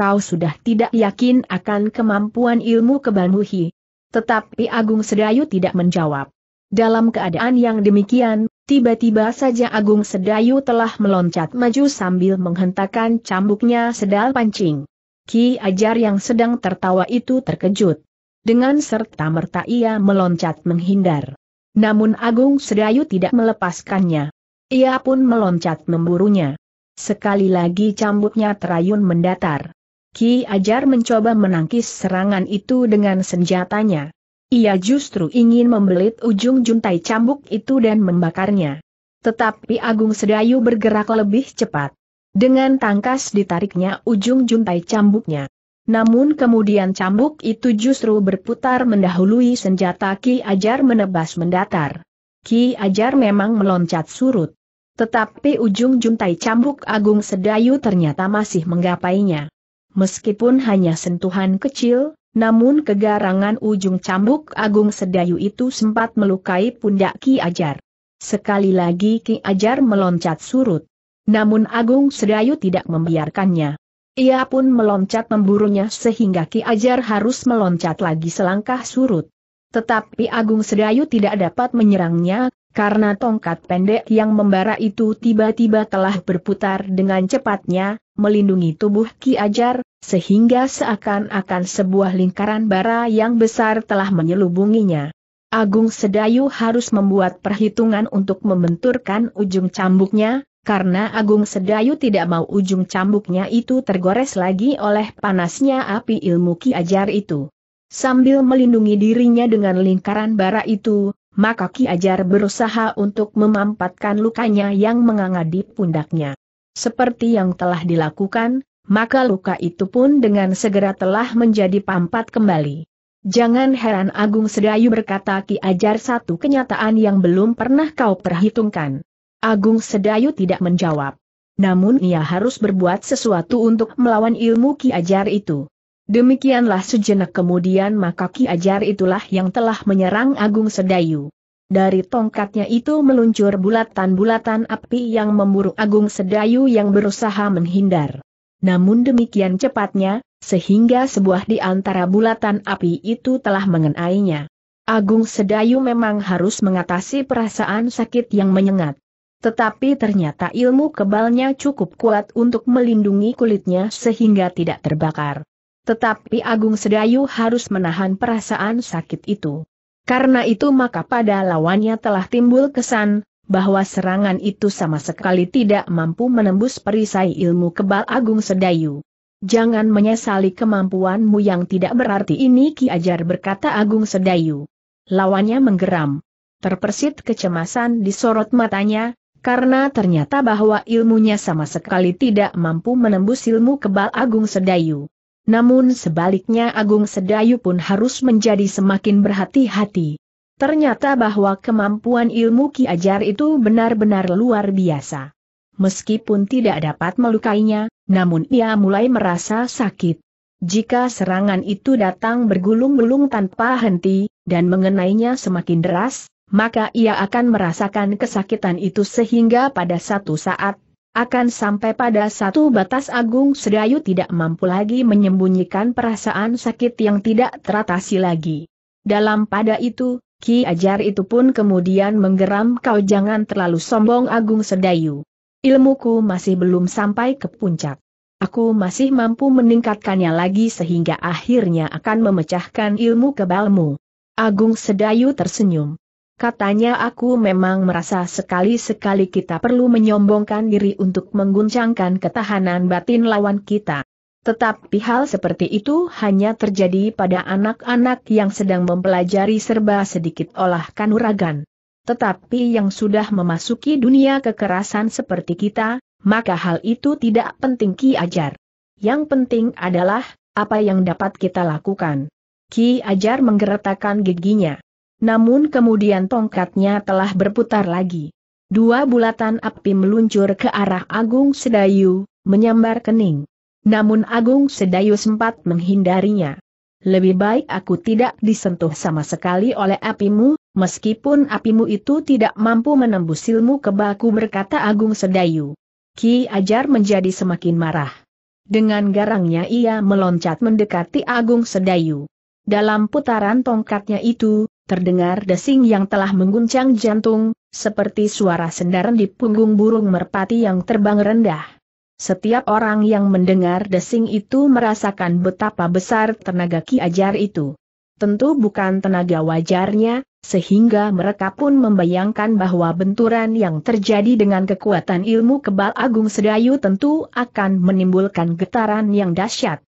kau sudah tidak yakin akan kemampuan ilmu kebanguhi? Tetapi Agung Sedayu tidak menjawab. Dalam keadaan yang demikian, tiba-tiba saja Agung Sedayu telah meloncat maju sambil menghentakkan cambuknya sedal pancing. Ki Ajar yang sedang tertawa itu terkejut. Dengan serta-merta ia meloncat menghindar. Namun Agung Sedayu tidak melepaskannya. Ia pun meloncat memburunya. Sekali lagi cambuknya terayun mendatar. Ki Ajar mencoba menangkis serangan itu dengan senjatanya. Ia justru ingin membelit ujung juntai cambuk itu dan membakarnya. Tetapi Agung Sedayu bergerak lebih cepat. Dengan tangkas ditariknya ujung juntai cambuknya. Namun kemudian cambuk itu justru berputar mendahului senjata Ki Ajar menebas mendatar. Ki Ajar memang meloncat surut. Tetapi ujung juntai cambuk Agung Sedayu ternyata masih menggapainya. Meskipun hanya sentuhan kecil, namun kegarangan ujung cambuk Agung Sedayu itu sempat melukai pundak Ki Ajar. Sekali lagi Ki Ajar meloncat surut. Namun Agung Sedayu tidak membiarkannya. Ia pun meloncat memburunya sehingga Ki Ajar harus meloncat lagi selangkah surut. Tetapi Agung Sedayu tidak dapat menyerangnya, karena tongkat pendek yang membara itu tiba-tiba telah berputar dengan cepatnya, melindungi tubuh Ki Ajar, sehingga seakan-akan sebuah lingkaran bara yang besar telah menyelubunginya. Agung Sedayu harus membuat perhitungan untuk membenturkan ujung cambuknya, karena Agung Sedayu tidak mau ujung cambuknya itu tergores lagi oleh panasnya api ilmu Ki Ajar itu. Sambil melindungi dirinya dengan lingkaran bara itu, maka Ki Ajar berusaha untuk memampatkan lukanya yang menganga di pundaknya. Seperti yang telah dilakukan, maka luka itu pun dengan segera telah menjadi pampat kembali. Jangan heran Agung Sedayu berkata Ki Ajar satu kenyataan yang belum pernah kau perhitungkan. Agung Sedayu tidak menjawab. Namun ia harus berbuat sesuatu untuk melawan ilmu Ki Ajar itu. Demikianlah sejenak kemudian maka Ki Ajar itulah yang telah menyerang Agung Sedayu. Dari tongkatnya itu meluncur bulatan-bulatan api yang memburu Agung Sedayu yang berusaha menghindar. Namun demikian cepatnya, sehingga sebuah di antara bulatan api itu telah mengenainya. Agung Sedayu memang harus mengatasi perasaan sakit yang menyengat. Tetapi ternyata ilmu kebalnya cukup kuat untuk melindungi kulitnya sehingga tidak terbakar. Tetapi Agung Sedayu harus menahan perasaan sakit itu. Karena itu maka pada lawannya telah timbul kesan, bahwa serangan itu sama sekali tidak mampu menembus perisai ilmu kebal Agung Sedayu. Jangan menyesali kemampuanmu yang tidak berarti ini Ki Ajar berkata Agung Sedayu. Lawannya menggeram. Terpersit kecemasan di sorot matanya, karena ternyata bahwa ilmunya sama sekali tidak mampu menembus ilmu kebal Agung Sedayu. Namun sebaliknya Agung Sedayu pun harus menjadi semakin berhati-hati. Ternyata bahwa kemampuan ilmu Ki Ajar itu benar-benar luar biasa. Meskipun tidak dapat melukainya, namun ia mulai merasa sakit. Jika serangan itu datang bergulung-gulung tanpa henti, dan mengenainya semakin deras, maka ia akan merasakan kesakitan itu sehingga pada satu saat, akan sampai pada satu batas agung Sedayu tidak mampu lagi menyembunyikan perasaan sakit yang tidak teratasi lagi. Dalam pada itu, Ki Ajar itu pun kemudian menggeram kau jangan terlalu sombong agung Sedayu. Ilmuku masih belum sampai ke puncak. Aku masih mampu meningkatkannya lagi sehingga akhirnya akan memecahkan ilmu kebalmu. Agung Sedayu tersenyum. Katanya aku memang merasa sekali-sekali kita perlu menyombongkan diri untuk mengguncangkan ketahanan batin lawan kita. Tetapi hal seperti itu hanya terjadi pada anak-anak yang sedang mempelajari serba sedikit olah kanuragan. Tetapi yang sudah memasuki dunia kekerasan seperti kita, maka hal itu tidak penting Ki Ajar. Yang penting adalah, apa yang dapat kita lakukan. Ki Ajar menggeretakan giginya namun kemudian tongkatnya telah berputar lagi. Dua bulatan api meluncur ke arah Agung Sedayu, menyambar kening. Namun Agung Sedayu sempat menghindarinya. Lebih baik aku tidak disentuh sama sekali oleh apimu, meskipun apimu itu tidak mampu menembus ilmu kebaku berkata Agung Sedayu. Ki Ajar menjadi semakin marah. Dengan garangnya ia meloncat mendekati Agung Sedayu. Dalam putaran tongkatnya itu, terdengar desing yang telah mengguncang jantung, seperti suara sendaran di punggung burung merpati yang terbang rendah. Setiap orang yang mendengar desing itu merasakan betapa besar tenaga Ki Ajar itu. Tentu bukan tenaga wajarnya, sehingga mereka pun membayangkan bahwa benturan yang terjadi dengan kekuatan ilmu kebal agung sedayu tentu akan menimbulkan getaran yang dahsyat.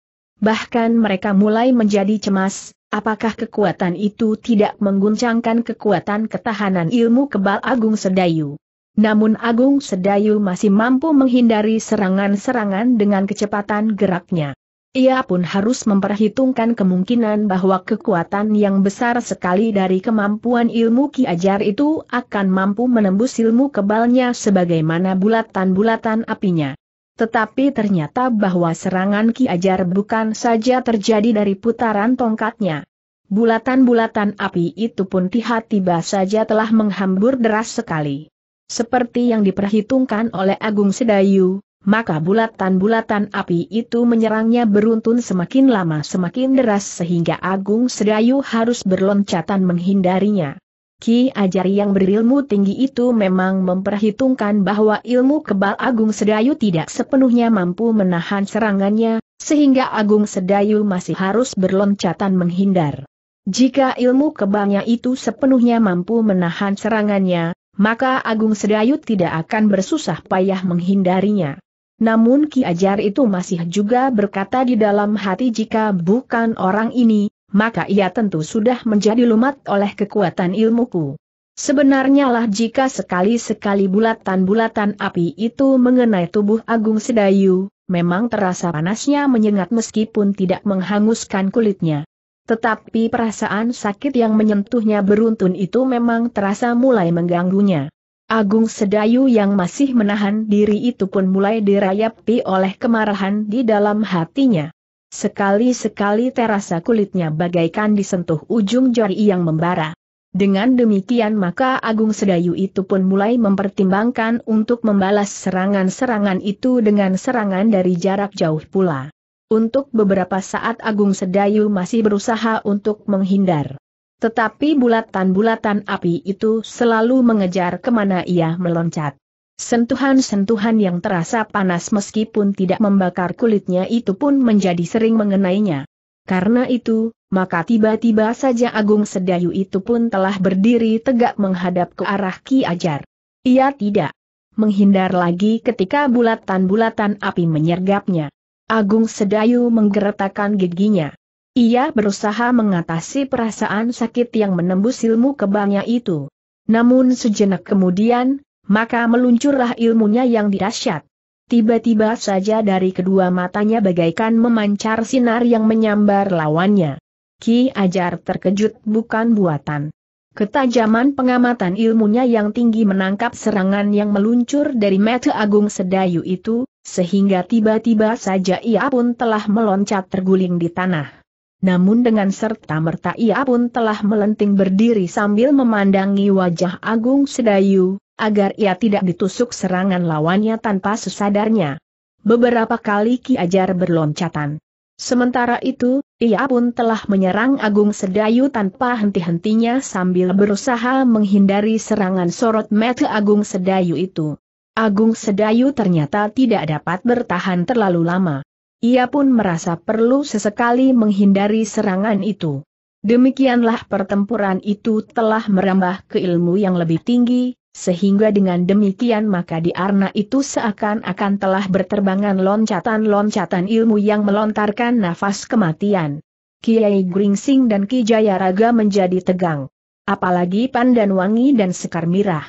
Bahkan mereka mulai menjadi cemas, Apakah kekuatan itu tidak mengguncangkan kekuatan ketahanan ilmu kebal Agung Sedayu? Namun Agung Sedayu masih mampu menghindari serangan-serangan dengan kecepatan geraknya. Ia pun harus memperhitungkan kemungkinan bahwa kekuatan yang besar sekali dari kemampuan ilmu Ki Ajar itu akan mampu menembus ilmu kebalnya sebagaimana bulatan-bulatan apinya. Tetapi ternyata bahwa serangan Ki Ajar bukan saja terjadi dari putaran tongkatnya. Bulatan-bulatan api itu pun tiba-tiba saja telah menghambur deras sekali. Seperti yang diperhitungkan oleh Agung Sedayu, maka bulatan-bulatan api itu menyerangnya beruntun semakin lama semakin deras sehingga Agung Sedayu harus berloncatan menghindarinya. Ki Ajari yang berilmu tinggi itu memang memperhitungkan bahwa ilmu kebal Agung Sedayu tidak sepenuhnya mampu menahan serangannya, sehingga Agung Sedayu masih harus berloncatan menghindar. Jika ilmu kebalnya itu sepenuhnya mampu menahan serangannya, maka Agung Sedayu tidak akan bersusah payah menghindarinya. Namun Ki Ajar itu masih juga berkata di dalam hati jika bukan orang ini, maka ia tentu sudah menjadi lumat oleh kekuatan ilmuku. Sebenarnya lah jika sekali-sekali bulatan-bulatan api itu mengenai tubuh Agung Sedayu, memang terasa panasnya menyengat meskipun tidak menghanguskan kulitnya. Tetapi perasaan sakit yang menyentuhnya beruntun itu memang terasa mulai mengganggunya. Agung Sedayu yang masih menahan diri itu pun mulai dirayapi oleh kemarahan di dalam hatinya. Sekali-sekali terasa kulitnya bagaikan disentuh ujung jari yang membara. Dengan demikian maka Agung Sedayu itu pun mulai mempertimbangkan untuk membalas serangan-serangan itu dengan serangan dari jarak jauh pula. Untuk beberapa saat Agung Sedayu masih berusaha untuk menghindar. Tetapi bulatan-bulatan api itu selalu mengejar kemana ia meloncat. Sentuhan-sentuhan yang terasa panas meskipun tidak membakar kulitnya itu pun menjadi sering mengenainya. Karena itu, maka tiba-tiba saja Agung Sedayu itu pun telah berdiri tegak menghadap ke arah Ki Ajar. Ia tidak menghindar lagi ketika bulatan-bulatan api menyergapnya. Agung Sedayu menggeretakkan giginya. Ia berusaha mengatasi perasaan sakit yang menembus ilmu kebangnya itu. Namun sejenak kemudian, maka meluncurlah ilmunya yang dirasyat. Tiba-tiba saja dari kedua matanya bagaikan memancar sinar yang menyambar lawannya. Ki Ajar terkejut bukan buatan. Ketajaman pengamatan ilmunya yang tinggi menangkap serangan yang meluncur dari mata agung sedayu itu, sehingga tiba-tiba saja ia pun telah meloncat terguling di tanah. Namun dengan serta-merta ia pun telah melenting berdiri sambil memandangi wajah agung sedayu, agar ia tidak ditusuk serangan lawannya tanpa sesadarnya. Beberapa kali Ki Ajar berloncatan. Sementara itu, ia pun telah menyerang Agung Sedayu tanpa henti-hentinya sambil berusaha menghindari serangan sorot mata Agung Sedayu itu. Agung Sedayu ternyata tidak dapat bertahan terlalu lama. Ia pun merasa perlu sesekali menghindari serangan itu. Demikianlah pertempuran itu telah merambah ke ilmu yang lebih tinggi, sehingga dengan demikian maka di arna itu seakan-akan telah berterbangan loncatan-loncatan ilmu yang melontarkan nafas kematian. Kiai Gringsing dan Ki Jayaraga menjadi tegang. Apalagi Pandan Wangi dan Sekar Mirah.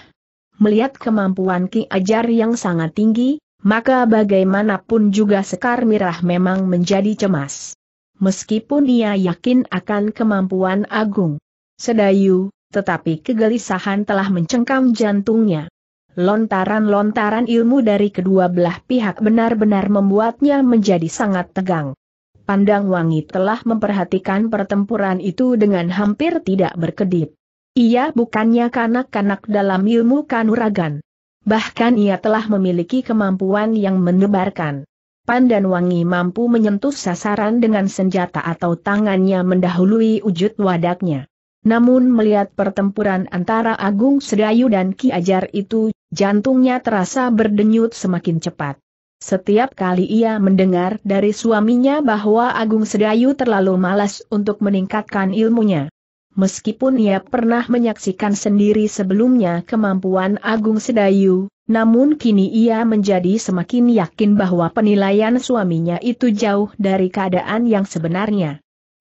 Melihat kemampuan Ki Ajar yang sangat tinggi, maka bagaimanapun juga Sekar Mirah memang menjadi cemas. Meskipun ia yakin akan kemampuan agung. Sedayu, tetapi kegelisahan telah mencengkam jantungnya. Lontaran-lontaran ilmu dari kedua belah pihak benar-benar membuatnya menjadi sangat tegang. Pandang Wangi telah memperhatikan pertempuran itu dengan hampir tidak berkedip. Ia bukannya kanak-kanak dalam ilmu kanuragan. Bahkan ia telah memiliki kemampuan yang menebarkan. Pandan Wangi mampu menyentuh sasaran dengan senjata atau tangannya mendahului wujud wadaknya. Namun melihat pertempuran antara Agung Sedayu dan Ki Ajar itu, jantungnya terasa berdenyut semakin cepat. Setiap kali ia mendengar dari suaminya bahwa Agung Sedayu terlalu malas untuk meningkatkan ilmunya. Meskipun ia pernah menyaksikan sendiri sebelumnya kemampuan Agung Sedayu, namun kini ia menjadi semakin yakin bahwa penilaian suaminya itu jauh dari keadaan yang sebenarnya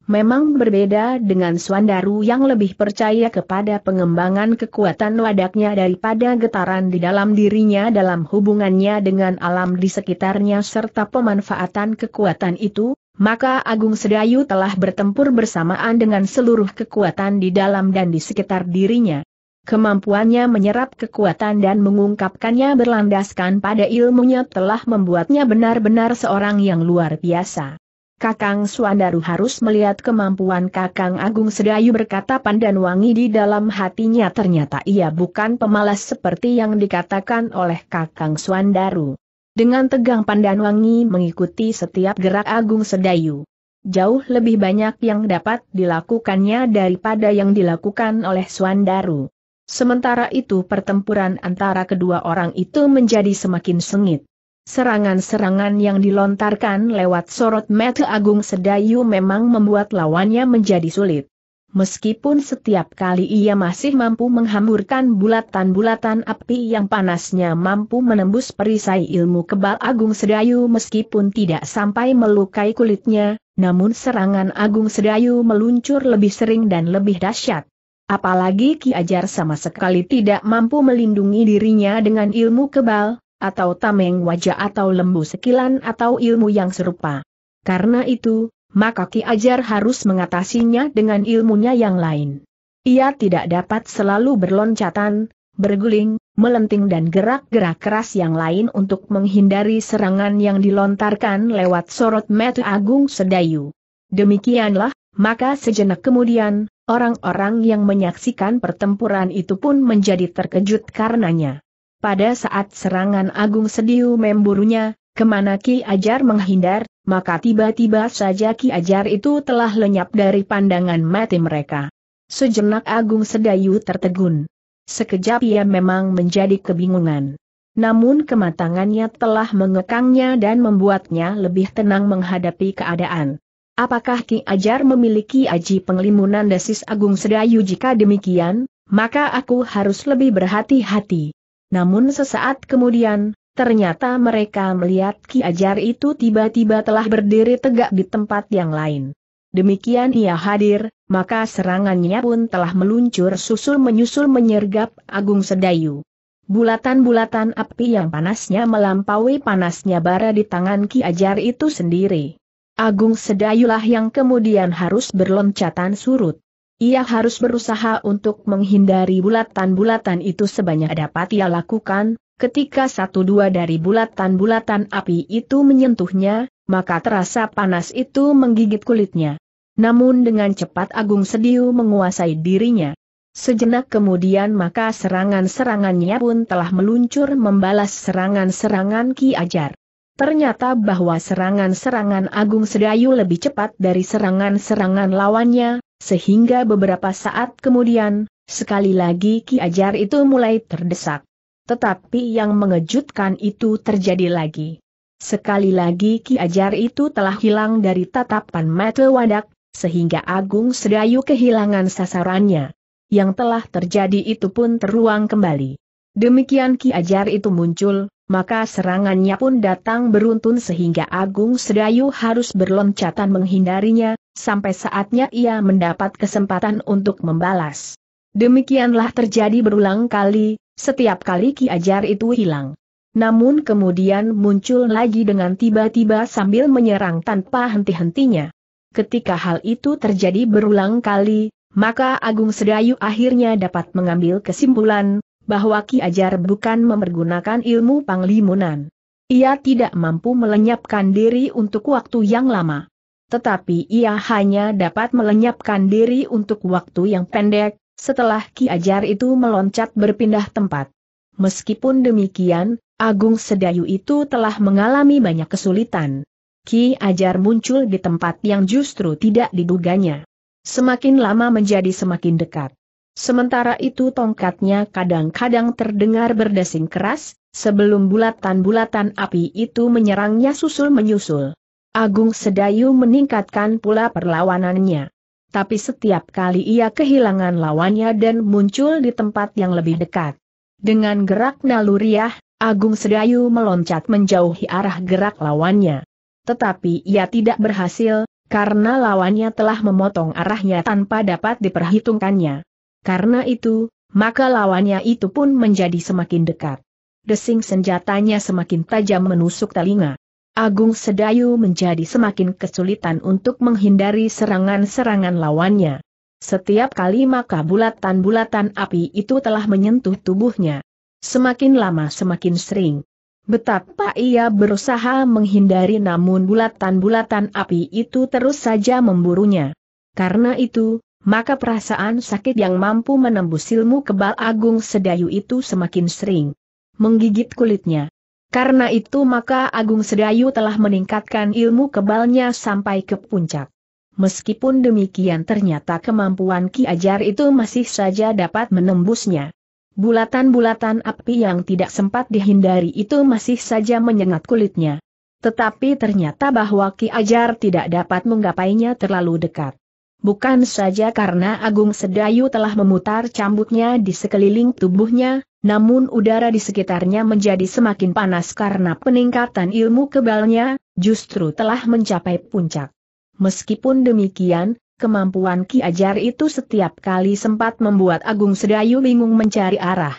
memang berbeda dengan Swandaru yang lebih percaya kepada pengembangan kekuatan wadaknya daripada getaran di dalam dirinya dalam hubungannya dengan alam di sekitarnya serta pemanfaatan kekuatan itu, maka Agung Sedayu telah bertempur bersamaan dengan seluruh kekuatan di dalam dan di sekitar dirinya. Kemampuannya menyerap kekuatan dan mengungkapkannya berlandaskan pada ilmunya telah membuatnya benar-benar seorang yang luar biasa. Kakang Suandaru harus melihat kemampuan Kakang Agung Sedayu berkata pandan wangi di dalam hatinya ternyata ia bukan pemalas seperti yang dikatakan oleh Kakang Suandaru. Dengan tegang pandan wangi mengikuti setiap gerak Agung Sedayu. Jauh lebih banyak yang dapat dilakukannya daripada yang dilakukan oleh Suandaru. Sementara itu pertempuran antara kedua orang itu menjadi semakin sengit. Serangan-serangan yang dilontarkan lewat sorot mata Agung Sedayu memang membuat lawannya menjadi sulit. Meskipun setiap kali ia masih mampu menghamburkan bulatan-bulatan api yang panasnya mampu menembus perisai ilmu kebal Agung Sedayu meskipun tidak sampai melukai kulitnya, namun serangan Agung Sedayu meluncur lebih sering dan lebih dahsyat. Apalagi Ki Ajar sama sekali tidak mampu melindungi dirinya dengan ilmu kebal, atau tameng wajah atau lembu sekilan atau ilmu yang serupa. Karena itu, maka Ki Ajar harus mengatasinya dengan ilmunya yang lain. Ia tidak dapat selalu berloncatan, berguling, melenting dan gerak-gerak keras yang lain untuk menghindari serangan yang dilontarkan lewat sorot mata Agung Sedayu. Demikianlah, maka sejenak kemudian, orang-orang yang menyaksikan pertempuran itu pun menjadi terkejut karenanya. Pada saat serangan Agung Sediu memburunya, kemana Ki Ajar menghindar, maka tiba-tiba saja Ki Ajar itu telah lenyap dari pandangan mati mereka. Sejenak Agung Sedayu tertegun. Sekejap ia memang menjadi kebingungan. Namun kematangannya telah mengekangnya dan membuatnya lebih tenang menghadapi keadaan. Apakah Ki Ajar memiliki aji penglimunan desis Agung Sedayu jika demikian, maka aku harus lebih berhati-hati. Namun sesaat kemudian, ternyata mereka melihat Ki Ajar itu tiba-tiba telah berdiri tegak di tempat yang lain. Demikian ia hadir, maka serangannya pun telah meluncur susul-menyusul menyergap Agung Sedayu. Bulatan-bulatan api yang panasnya melampaui panasnya bara di tangan Ki Ajar itu sendiri. Agung Sedayulah yang kemudian harus berloncatan surut. Ia harus berusaha untuk menghindari bulatan-bulatan itu sebanyak dapat ia lakukan, ketika satu dua dari bulatan-bulatan api itu menyentuhnya, maka terasa panas itu menggigit kulitnya. Namun dengan cepat Agung Sediu menguasai dirinya. Sejenak kemudian maka serangan-serangannya pun telah meluncur membalas serangan-serangan Ki Ajar. Ternyata bahwa serangan-serangan Agung Sedayu lebih cepat dari serangan-serangan lawannya, sehingga beberapa saat kemudian, sekali lagi Ki Ajar itu mulai terdesak. Tetapi yang mengejutkan itu terjadi lagi. Sekali lagi Ki Ajar itu telah hilang dari tatapan mata wadak, sehingga Agung Sedayu kehilangan sasarannya. Yang telah terjadi itu pun teruang kembali. Demikian Ki Ajar itu muncul, maka serangannya pun datang beruntun sehingga Agung Sedayu harus berloncatan menghindarinya, sampai saatnya ia mendapat kesempatan untuk membalas. Demikianlah terjadi berulang kali, setiap kali Ki Ajar itu hilang. Namun kemudian muncul lagi dengan tiba-tiba sambil menyerang tanpa henti-hentinya. Ketika hal itu terjadi berulang kali, maka Agung Sedayu akhirnya dapat mengambil kesimpulan, bahwa Ki Ajar bukan memergunakan ilmu panglimunan. Ia tidak mampu melenyapkan diri untuk waktu yang lama tetapi ia hanya dapat melenyapkan diri untuk waktu yang pendek, setelah Ki Ajar itu meloncat berpindah tempat. Meskipun demikian, Agung Sedayu itu telah mengalami banyak kesulitan. Ki Ajar muncul di tempat yang justru tidak diduganya. Semakin lama menjadi semakin dekat. Sementara itu tongkatnya kadang-kadang terdengar berdesing keras, sebelum bulatan-bulatan api itu menyerangnya susul-menyusul. Agung Sedayu meningkatkan pula perlawanannya. Tapi setiap kali ia kehilangan lawannya dan muncul di tempat yang lebih dekat. Dengan gerak naluriah, Agung Sedayu meloncat menjauhi arah gerak lawannya. Tetapi ia tidak berhasil, karena lawannya telah memotong arahnya tanpa dapat diperhitungkannya. Karena itu, maka lawannya itu pun menjadi semakin dekat. Desing senjatanya semakin tajam menusuk telinga. Agung Sedayu menjadi semakin kesulitan untuk menghindari serangan-serangan lawannya. Setiap kali maka bulatan-bulatan api itu telah menyentuh tubuhnya. Semakin lama semakin sering. Betapa ia berusaha menghindari namun bulatan-bulatan api itu terus saja memburunya. Karena itu, maka perasaan sakit yang mampu menembus ilmu kebal agung sedayu itu semakin sering menggigit kulitnya. Karena itu maka Agung Sedayu telah meningkatkan ilmu kebalnya sampai ke puncak. Meskipun demikian ternyata kemampuan Ki Ajar itu masih saja dapat menembusnya. Bulatan-bulatan api yang tidak sempat dihindari itu masih saja menyengat kulitnya. Tetapi ternyata bahwa Ki Ajar tidak dapat menggapainya terlalu dekat. Bukan saja karena Agung Sedayu telah memutar cambuknya di sekeliling tubuhnya, namun udara di sekitarnya menjadi semakin panas karena peningkatan ilmu kebalnya, justru telah mencapai puncak. Meskipun demikian, kemampuan Ki Ajar itu setiap kali sempat membuat Agung Sedayu bingung mencari arah.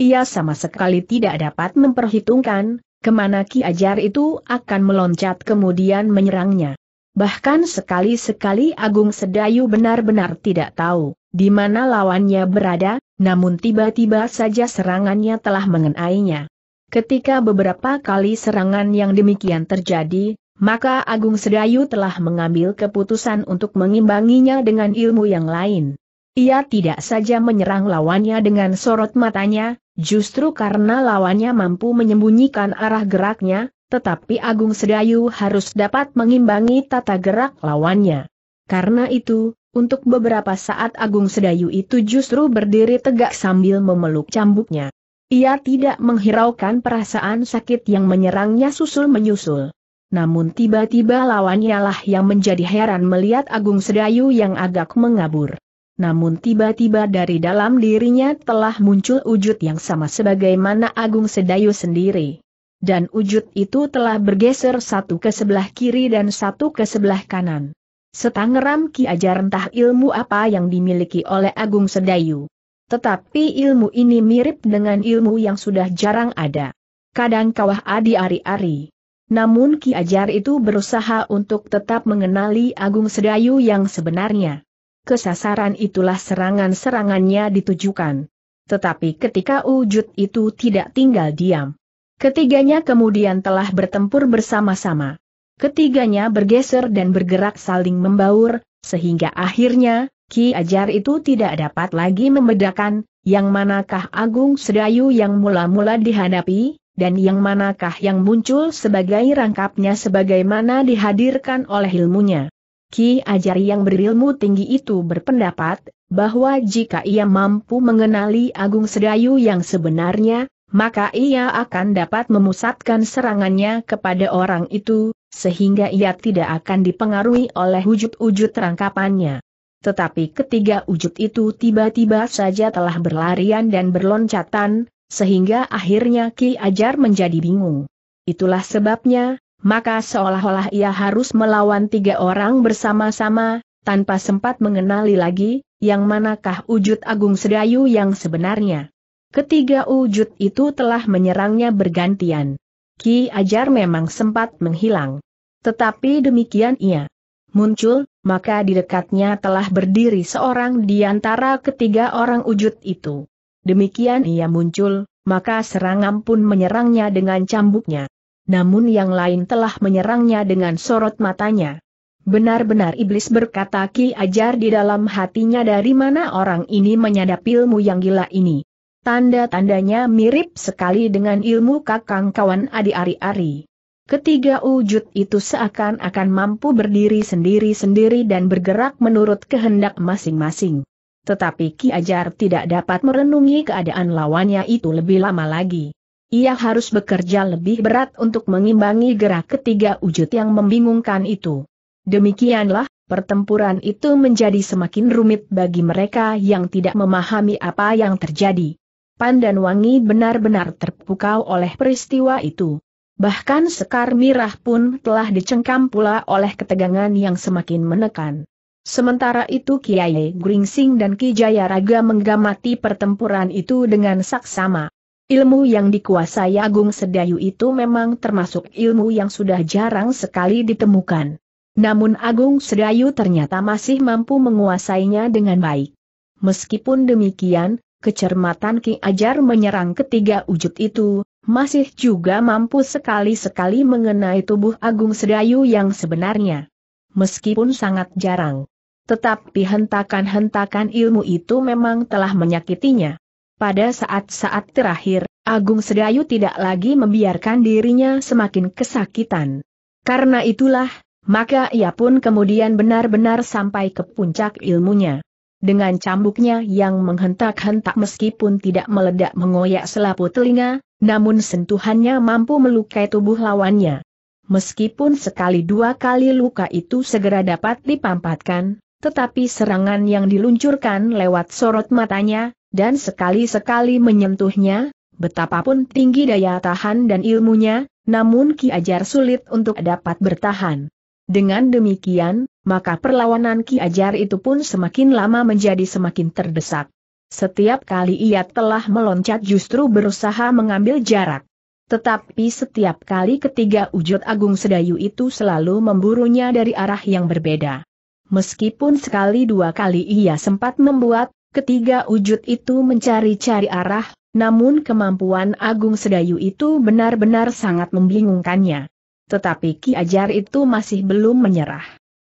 Ia sama sekali tidak dapat memperhitungkan, kemana Ki Ajar itu akan meloncat kemudian menyerangnya. Bahkan sekali-sekali Agung Sedayu benar-benar tidak tahu di mana lawannya berada, namun tiba-tiba saja serangannya telah mengenainya. Ketika beberapa kali serangan yang demikian terjadi, maka Agung Sedayu telah mengambil keputusan untuk mengimbanginya dengan ilmu yang lain. Ia tidak saja menyerang lawannya dengan sorot matanya, justru karena lawannya mampu menyembunyikan arah geraknya, tetapi Agung Sedayu harus dapat mengimbangi tata gerak lawannya. Karena itu, untuk beberapa saat Agung Sedayu itu justru berdiri tegak sambil memeluk cambuknya. Ia tidak menghiraukan perasaan sakit yang menyerangnya susul-menyusul. Namun tiba-tiba lawannya lah yang menjadi heran melihat Agung Sedayu yang agak mengabur. Namun tiba-tiba dari dalam dirinya telah muncul wujud yang sama sebagaimana Agung Sedayu sendiri. Dan wujud itu telah bergeser satu ke sebelah kiri dan satu ke sebelah kanan. Setangeram Ki ajar entah ilmu apa yang dimiliki oleh Agung Sedayu. Tetapi ilmu ini mirip dengan ilmu yang sudah jarang ada. Kadang kawah adi ari-ari. Namun Ki Ajar itu berusaha untuk tetap mengenali Agung Sedayu yang sebenarnya. Kesasaran itulah serangan-serangannya ditujukan. Tetapi ketika wujud itu tidak tinggal diam. Ketiganya kemudian telah bertempur bersama-sama. Ketiganya bergeser dan bergerak saling membaur, sehingga akhirnya, Ki Ajar itu tidak dapat lagi membedakan, yang manakah Agung Sedayu yang mula-mula dihadapi, dan yang manakah yang muncul sebagai rangkapnya sebagaimana dihadirkan oleh ilmunya. Ki Ajar yang berilmu tinggi itu berpendapat, bahwa jika ia mampu mengenali Agung Sedayu yang sebenarnya, maka ia akan dapat memusatkan serangannya kepada orang itu, sehingga ia tidak akan dipengaruhi oleh wujud-wujud rangkapannya. Tetapi ketiga wujud itu tiba-tiba saja telah berlarian dan berloncatan, sehingga akhirnya Ki Ajar menjadi bingung. Itulah sebabnya, maka seolah-olah ia harus melawan tiga orang bersama-sama, tanpa sempat mengenali lagi, yang manakah wujud Agung Sedayu yang sebenarnya. Ketiga wujud itu telah menyerangnya bergantian. Ki Ajar memang sempat menghilang. Tetapi demikian ia muncul, maka di dekatnya telah berdiri seorang di antara ketiga orang wujud itu. Demikian ia muncul, maka serangan pun menyerangnya dengan cambuknya. Namun yang lain telah menyerangnya dengan sorot matanya. Benar-benar iblis berkata Ki Ajar di dalam hatinya dari mana orang ini menyadap ilmu yang gila ini. Tanda-tandanya mirip sekali dengan ilmu kakang kawan Adi Ari-Ari. Ketiga wujud itu seakan-akan mampu berdiri sendiri-sendiri dan bergerak menurut kehendak masing-masing. Tetapi Ki Ajar tidak dapat merenungi keadaan lawannya itu lebih lama lagi. Ia harus bekerja lebih berat untuk mengimbangi gerak ketiga wujud yang membingungkan itu. Demikianlah, pertempuran itu menjadi semakin rumit bagi mereka yang tidak memahami apa yang terjadi. Pan dan Wangi benar-benar terpukau oleh peristiwa itu. Bahkan Sekar Mirah pun telah dicengkam pula oleh ketegangan yang semakin menekan. Sementara itu Kiai Gringsing dan Ki Jayaraga menggamati pertempuran itu dengan saksama. Ilmu yang dikuasai Agung Sedayu itu memang termasuk ilmu yang sudah jarang sekali ditemukan. Namun Agung Sedayu ternyata masih mampu menguasainya dengan baik. Meskipun demikian, kecermatan Ki Ajar menyerang ketiga wujud itu, masih juga mampu sekali-sekali mengenai tubuh Agung Sedayu yang sebenarnya. Meskipun sangat jarang. Tetapi hentakan-hentakan ilmu itu memang telah menyakitinya. Pada saat-saat terakhir, Agung Sedayu tidak lagi membiarkan dirinya semakin kesakitan. Karena itulah, maka ia pun kemudian benar-benar sampai ke puncak ilmunya. Dengan cambuknya yang menghentak-hentak meskipun tidak meledak mengoyak selaput telinga, namun sentuhannya mampu melukai tubuh lawannya. Meskipun sekali dua kali luka itu segera dapat dipampatkan, tetapi serangan yang diluncurkan lewat sorot matanya, dan sekali-sekali menyentuhnya, betapapun tinggi daya tahan dan ilmunya, namun Ki Ajar sulit untuk dapat bertahan. Dengan demikian, maka perlawanan Ki Ajar itu pun semakin lama menjadi semakin terdesak. Setiap kali ia telah meloncat justru berusaha mengambil jarak. Tetapi setiap kali ketiga wujud Agung Sedayu itu selalu memburunya dari arah yang berbeda. Meskipun sekali dua kali ia sempat membuat, ketiga wujud itu mencari-cari arah, namun kemampuan Agung Sedayu itu benar-benar sangat membingungkannya. Tetapi Ki Ajar itu masih belum menyerah.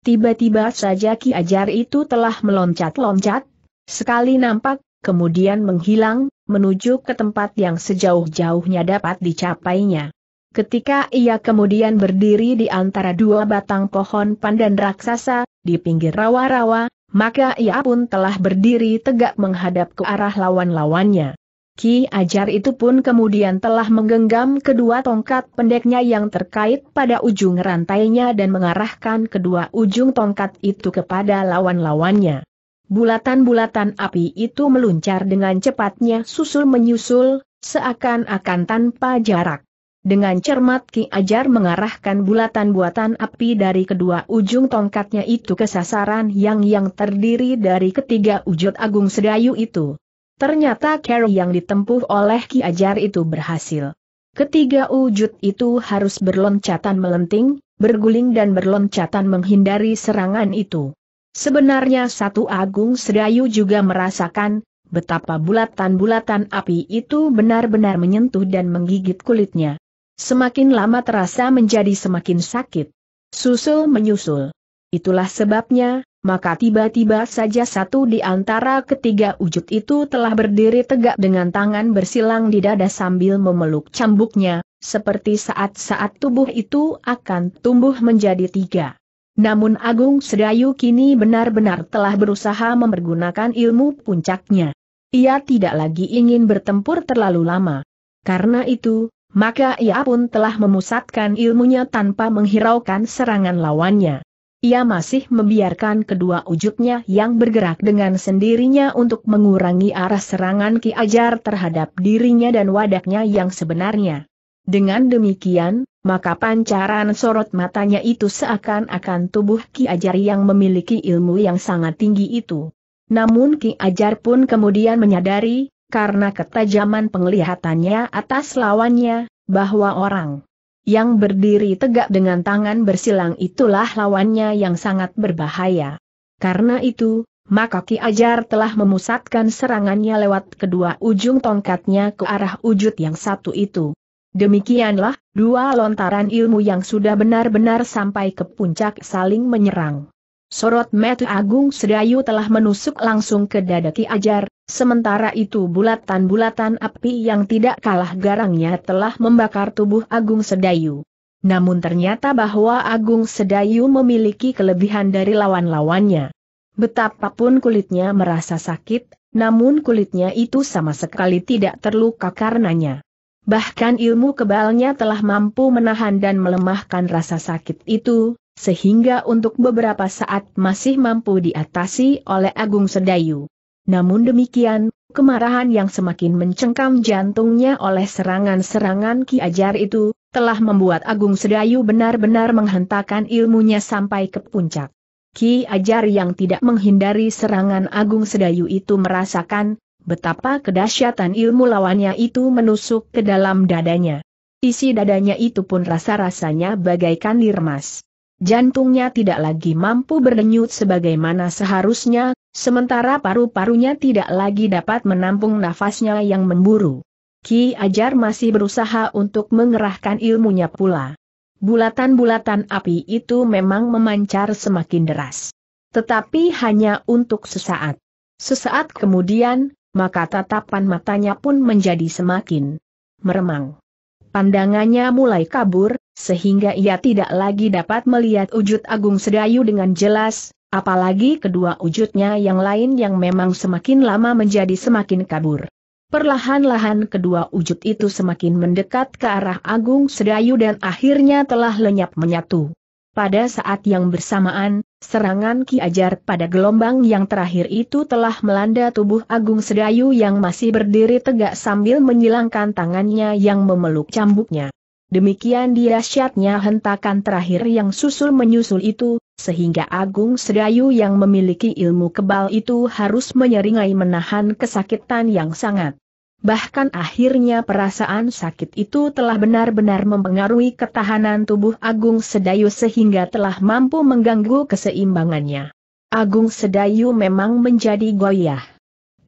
Tiba-tiba saja Ki Ajar itu telah meloncat-loncat, sekali nampak, kemudian menghilang, menuju ke tempat yang sejauh-jauhnya dapat dicapainya. Ketika ia kemudian berdiri di antara dua batang pohon pandan raksasa, di pinggir rawa-rawa, maka ia pun telah berdiri tegak menghadap ke arah lawan-lawannya. Ki Ajar itu pun kemudian telah menggenggam kedua tongkat pendeknya yang terkait pada ujung rantainya dan mengarahkan kedua ujung tongkat itu kepada lawan-lawannya. Bulatan-bulatan api itu meluncar dengan cepatnya susul-menyusul, seakan-akan tanpa jarak. Dengan cermat Ki Ajar mengarahkan bulatan buatan api dari kedua ujung tongkatnya itu ke sasaran yang yang terdiri dari ketiga wujud agung sedayu itu. Ternyata carry yang ditempuh oleh Ki Ajar itu berhasil. Ketiga wujud itu harus berloncatan melenting, berguling dan berloncatan menghindari serangan itu. Sebenarnya satu Agung Sedayu juga merasakan, betapa bulatan-bulatan api itu benar-benar menyentuh dan menggigit kulitnya. Semakin lama terasa menjadi semakin sakit. Susul menyusul. Itulah sebabnya, maka tiba-tiba saja satu di antara ketiga wujud itu telah berdiri tegak dengan tangan bersilang di dada sambil memeluk cambuknya, seperti saat-saat tubuh itu akan tumbuh menjadi tiga. Namun Agung Sedayu kini benar-benar telah berusaha mempergunakan ilmu puncaknya. Ia tidak lagi ingin bertempur terlalu lama. Karena itu, maka ia pun telah memusatkan ilmunya tanpa menghiraukan serangan lawannya ia masih membiarkan kedua ujuknya yang bergerak dengan sendirinya untuk mengurangi arah serangan Ki Ajar terhadap dirinya dan wadaknya yang sebenarnya. Dengan demikian, maka pancaran sorot matanya itu seakan-akan tubuh Ki Ajar yang memiliki ilmu yang sangat tinggi itu. Namun Ki Ajar pun kemudian menyadari, karena ketajaman penglihatannya atas lawannya, bahwa orang yang berdiri tegak dengan tangan bersilang itulah lawannya yang sangat berbahaya. Karena itu, maka Ki Ajar telah memusatkan serangannya lewat kedua ujung tongkatnya ke arah wujud yang satu itu. Demikianlah, dua lontaran ilmu yang sudah benar-benar sampai ke puncak saling menyerang. Sorot metu Agung Sedayu telah menusuk langsung ke dada Ki Ajar, Sementara itu bulatan-bulatan api yang tidak kalah garangnya telah membakar tubuh Agung Sedayu. Namun ternyata bahwa Agung Sedayu memiliki kelebihan dari lawan-lawannya. Betapapun kulitnya merasa sakit, namun kulitnya itu sama sekali tidak terluka karenanya. Bahkan ilmu kebalnya telah mampu menahan dan melemahkan rasa sakit itu, sehingga untuk beberapa saat masih mampu diatasi oleh Agung Sedayu. Namun demikian, kemarahan yang semakin mencengkam jantungnya oleh serangan-serangan Ki Ajar itu, telah membuat Agung Sedayu benar-benar menghentakkan ilmunya sampai ke puncak. Ki Ajar yang tidak menghindari serangan Agung Sedayu itu merasakan, betapa kedahsyatan ilmu lawannya itu menusuk ke dalam dadanya. Isi dadanya itu pun rasa-rasanya bagaikan diremas. Jantungnya tidak lagi mampu berdenyut sebagaimana seharusnya, Sementara paru-parunya tidak lagi dapat menampung nafasnya yang memburu. Ki Ajar masih berusaha untuk mengerahkan ilmunya pula. Bulatan-bulatan api itu memang memancar semakin deras. Tetapi hanya untuk sesaat. Sesaat kemudian, maka tatapan matanya pun menjadi semakin meremang. Pandangannya mulai kabur, sehingga ia tidak lagi dapat melihat wujud Agung Sedayu dengan jelas, Apalagi kedua wujudnya yang lain yang memang semakin lama menjadi semakin kabur. Perlahan-lahan kedua wujud itu semakin mendekat ke arah Agung Sedayu dan akhirnya telah lenyap menyatu. Pada saat yang bersamaan, serangan Ki Ajar pada gelombang yang terakhir itu telah melanda tubuh Agung Sedayu yang masih berdiri tegak sambil menyilangkan tangannya yang memeluk cambuknya. Demikian syatnya hentakan terakhir yang susul menyusul itu, sehingga Agung Sedayu yang memiliki ilmu kebal itu harus menyeringai menahan kesakitan yang sangat. Bahkan akhirnya perasaan sakit itu telah benar-benar mempengaruhi ketahanan tubuh Agung Sedayu sehingga telah mampu mengganggu keseimbangannya. Agung Sedayu memang menjadi goyah.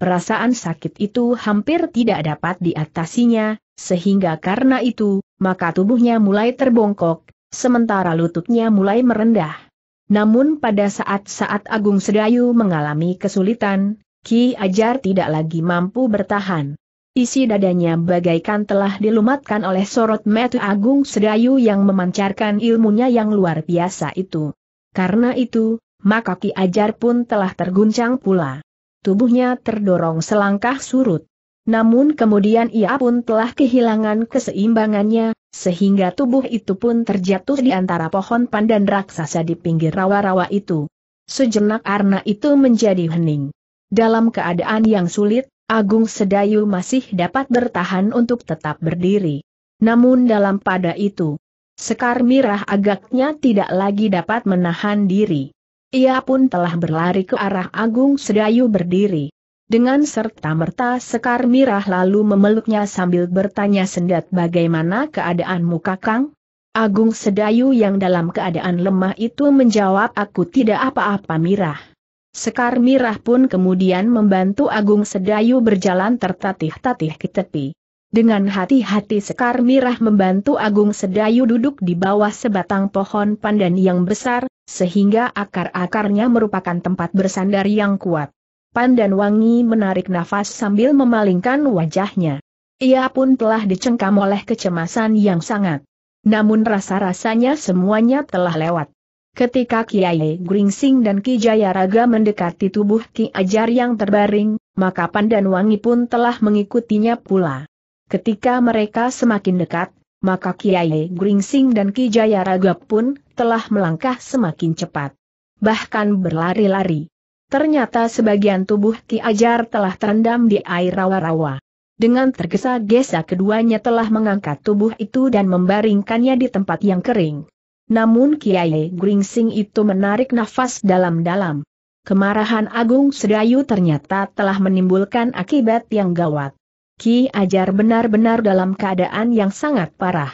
Perasaan sakit itu hampir tidak dapat diatasinya, sehingga karena itu, maka tubuhnya mulai terbongkok, sementara lututnya mulai merendah. Namun pada saat-saat Agung Sedayu mengalami kesulitan, Ki Ajar tidak lagi mampu bertahan. Isi dadanya bagaikan telah dilumatkan oleh sorot mata Agung Sedayu yang memancarkan ilmunya yang luar biasa itu. Karena itu, maka Ki Ajar pun telah terguncang pula. Tubuhnya terdorong selangkah surut. Namun kemudian ia pun telah kehilangan keseimbangannya, sehingga tubuh itu pun terjatuh di antara pohon pandan raksasa di pinggir rawa-rawa itu. Sejenak arna itu menjadi hening. Dalam keadaan yang sulit, Agung Sedayu masih dapat bertahan untuk tetap berdiri. Namun dalam pada itu, Sekar Mirah agaknya tidak lagi dapat menahan diri. Ia pun telah berlari ke arah Agung Sedayu berdiri. Dengan serta merta Sekar Mirah lalu memeluknya sambil bertanya sendat bagaimana keadaanmu kakang? Agung Sedayu yang dalam keadaan lemah itu menjawab aku tidak apa-apa Mirah. Sekar Mirah pun kemudian membantu Agung Sedayu berjalan tertatih-tatih ke tepi. Dengan hati-hati Sekar Mirah membantu Agung Sedayu duduk di bawah sebatang pohon pandan yang besar, sehingga akar-akarnya merupakan tempat bersandar yang kuat. Pandan Wangi menarik nafas sambil memalingkan wajahnya. Ia pun telah dicengkam oleh kecemasan yang sangat. Namun rasa-rasanya semuanya telah lewat. Ketika Kiai Gringsing dan Ki Jayaraga mendekati tubuh Ki Ajar yang terbaring, maka Pandan Wangi pun telah mengikutinya pula. Ketika mereka semakin dekat, maka Kiai Gringsing dan Ki Jayaraga pun telah melangkah semakin cepat. Bahkan berlari-lari. Ternyata sebagian tubuh Ki Ajar telah terendam di air rawa-rawa. Dengan tergesa-gesa keduanya telah mengangkat tubuh itu dan membaringkannya di tempat yang kering. Namun Kiai Gringsing itu menarik nafas dalam-dalam. Kemarahan Agung Sedayu ternyata telah menimbulkan akibat yang gawat. Ki Ajar benar-benar dalam keadaan yang sangat parah.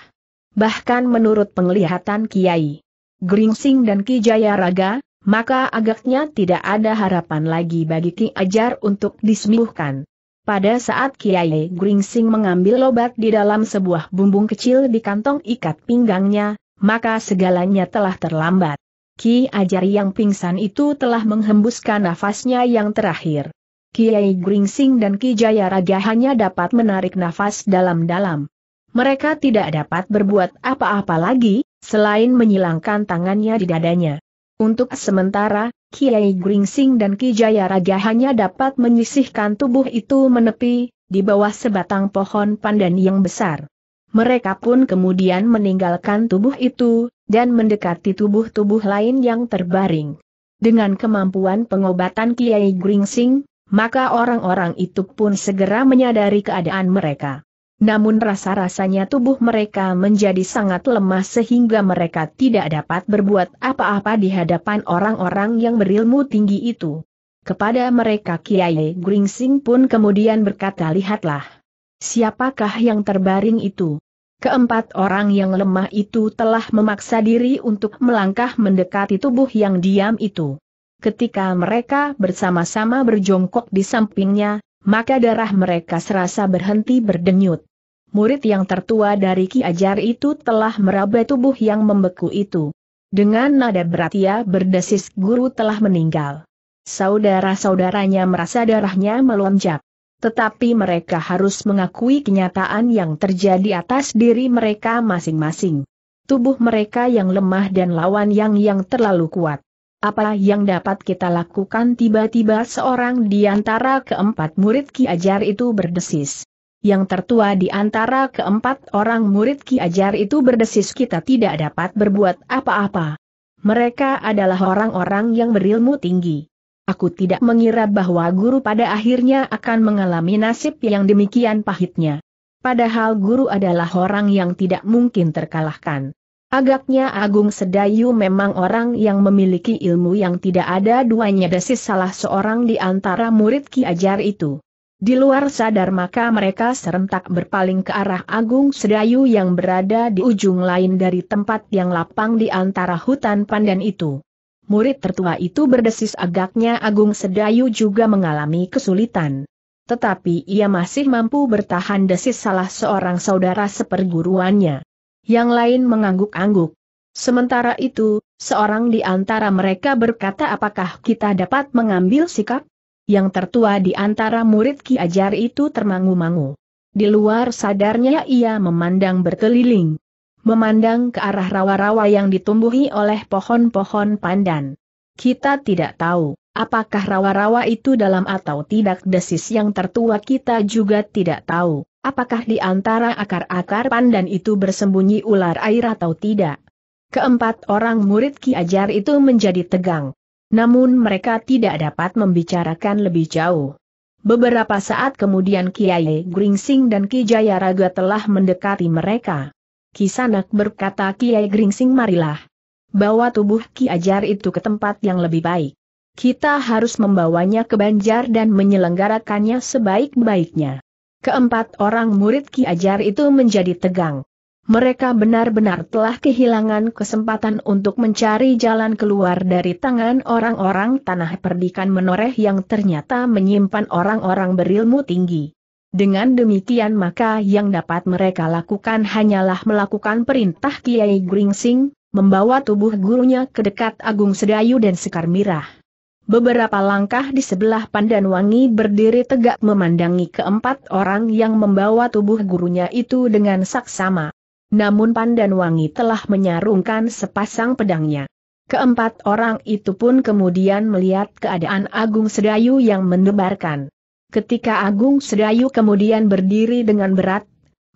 Bahkan menurut penglihatan Kiai Gringsing dan Ki Jayaraga, maka agaknya tidak ada harapan lagi bagi Ki Ajar untuk disembuhkan. Pada saat Kiai Gringsing mengambil lobat di dalam sebuah bumbung kecil di kantong ikat pinggangnya, maka segalanya telah terlambat. Ki Ajar yang pingsan itu telah menghembuskan nafasnya yang terakhir. Kiai Gringsing dan Ki Jaya Raga hanya dapat menarik nafas dalam-dalam. Mereka tidak dapat berbuat apa-apa lagi, selain menyilangkan tangannya di dadanya. Untuk sementara, Kiai Gringsing dan Kijaya Raga hanya dapat menyisihkan tubuh itu menepi, di bawah sebatang pohon pandan yang besar. Mereka pun kemudian meninggalkan tubuh itu, dan mendekati tubuh-tubuh lain yang terbaring. Dengan kemampuan pengobatan Kiai Gringsing, maka orang-orang itu pun segera menyadari keadaan mereka. Namun rasa-rasanya tubuh mereka menjadi sangat lemah sehingga mereka tidak dapat berbuat apa-apa di hadapan orang-orang yang berilmu tinggi itu. Kepada mereka Kiai Gringsing pun kemudian berkata lihatlah. Siapakah yang terbaring itu? Keempat orang yang lemah itu telah memaksa diri untuk melangkah mendekati tubuh yang diam itu. Ketika mereka bersama-sama berjongkok di sampingnya, maka darah mereka serasa berhenti berdenyut murid yang tertua dari Ki Ajar itu telah meraba tubuh yang membeku itu. Dengan nada berat ia berdesis guru telah meninggal. Saudara-saudaranya merasa darahnya melonjak. Tetapi mereka harus mengakui kenyataan yang terjadi atas diri mereka masing-masing. Tubuh mereka yang lemah dan lawan yang yang terlalu kuat. Apa yang dapat kita lakukan tiba-tiba seorang di antara keempat murid Ki Ajar itu berdesis yang tertua di antara keempat orang murid Ki Ajar itu berdesis kita tidak dapat berbuat apa-apa. Mereka adalah orang-orang yang berilmu tinggi. Aku tidak mengira bahwa guru pada akhirnya akan mengalami nasib yang demikian pahitnya. Padahal guru adalah orang yang tidak mungkin terkalahkan. Agaknya Agung Sedayu memang orang yang memiliki ilmu yang tidak ada duanya desis salah seorang di antara murid Ki Ajar itu. Di luar sadar maka mereka serentak berpaling ke arah Agung Sedayu yang berada di ujung lain dari tempat yang lapang di antara hutan pandan itu. Murid tertua itu berdesis agaknya Agung Sedayu juga mengalami kesulitan. Tetapi ia masih mampu bertahan desis salah seorang saudara seperguruannya. Yang lain mengangguk-angguk. Sementara itu, seorang di antara mereka berkata apakah kita dapat mengambil sikap? yang tertua di antara murid Ki Ajar itu termangu-mangu. Di luar sadarnya ia memandang berkeliling. Memandang ke arah rawa-rawa yang ditumbuhi oleh pohon-pohon pandan. Kita tidak tahu, apakah rawa-rawa itu dalam atau tidak desis yang tertua kita juga tidak tahu, apakah di antara akar-akar pandan itu bersembunyi ular air atau tidak. Keempat orang murid Ki Ajar itu menjadi tegang. Namun mereka tidak dapat membicarakan lebih jauh. Beberapa saat kemudian Kiai Gringsing dan Ki Jayaraga telah mendekati mereka. Kisanak berkata Kiai Gringsing marilah. Bawa tubuh Ki Ajar itu ke tempat yang lebih baik. Kita harus membawanya ke Banjar dan menyelenggarakannya sebaik-baiknya. Keempat orang murid Ki Ajar itu menjadi tegang mereka benar-benar telah kehilangan kesempatan untuk mencari jalan keluar dari tangan orang-orang tanah perdikan menoreh yang ternyata menyimpan orang-orang berilmu tinggi. Dengan demikian maka yang dapat mereka lakukan hanyalah melakukan perintah Kiai Gringsing, membawa tubuh gurunya ke dekat Agung Sedayu dan Sekar Mirah. Beberapa langkah di sebelah Pandan Wangi berdiri tegak memandangi keempat orang yang membawa tubuh gurunya itu dengan saksama. Namun Pandan Wangi telah menyarungkan sepasang pedangnya. Keempat orang itu pun kemudian melihat keadaan Agung Sedayu yang mendebarkan. Ketika Agung Sedayu kemudian berdiri dengan berat,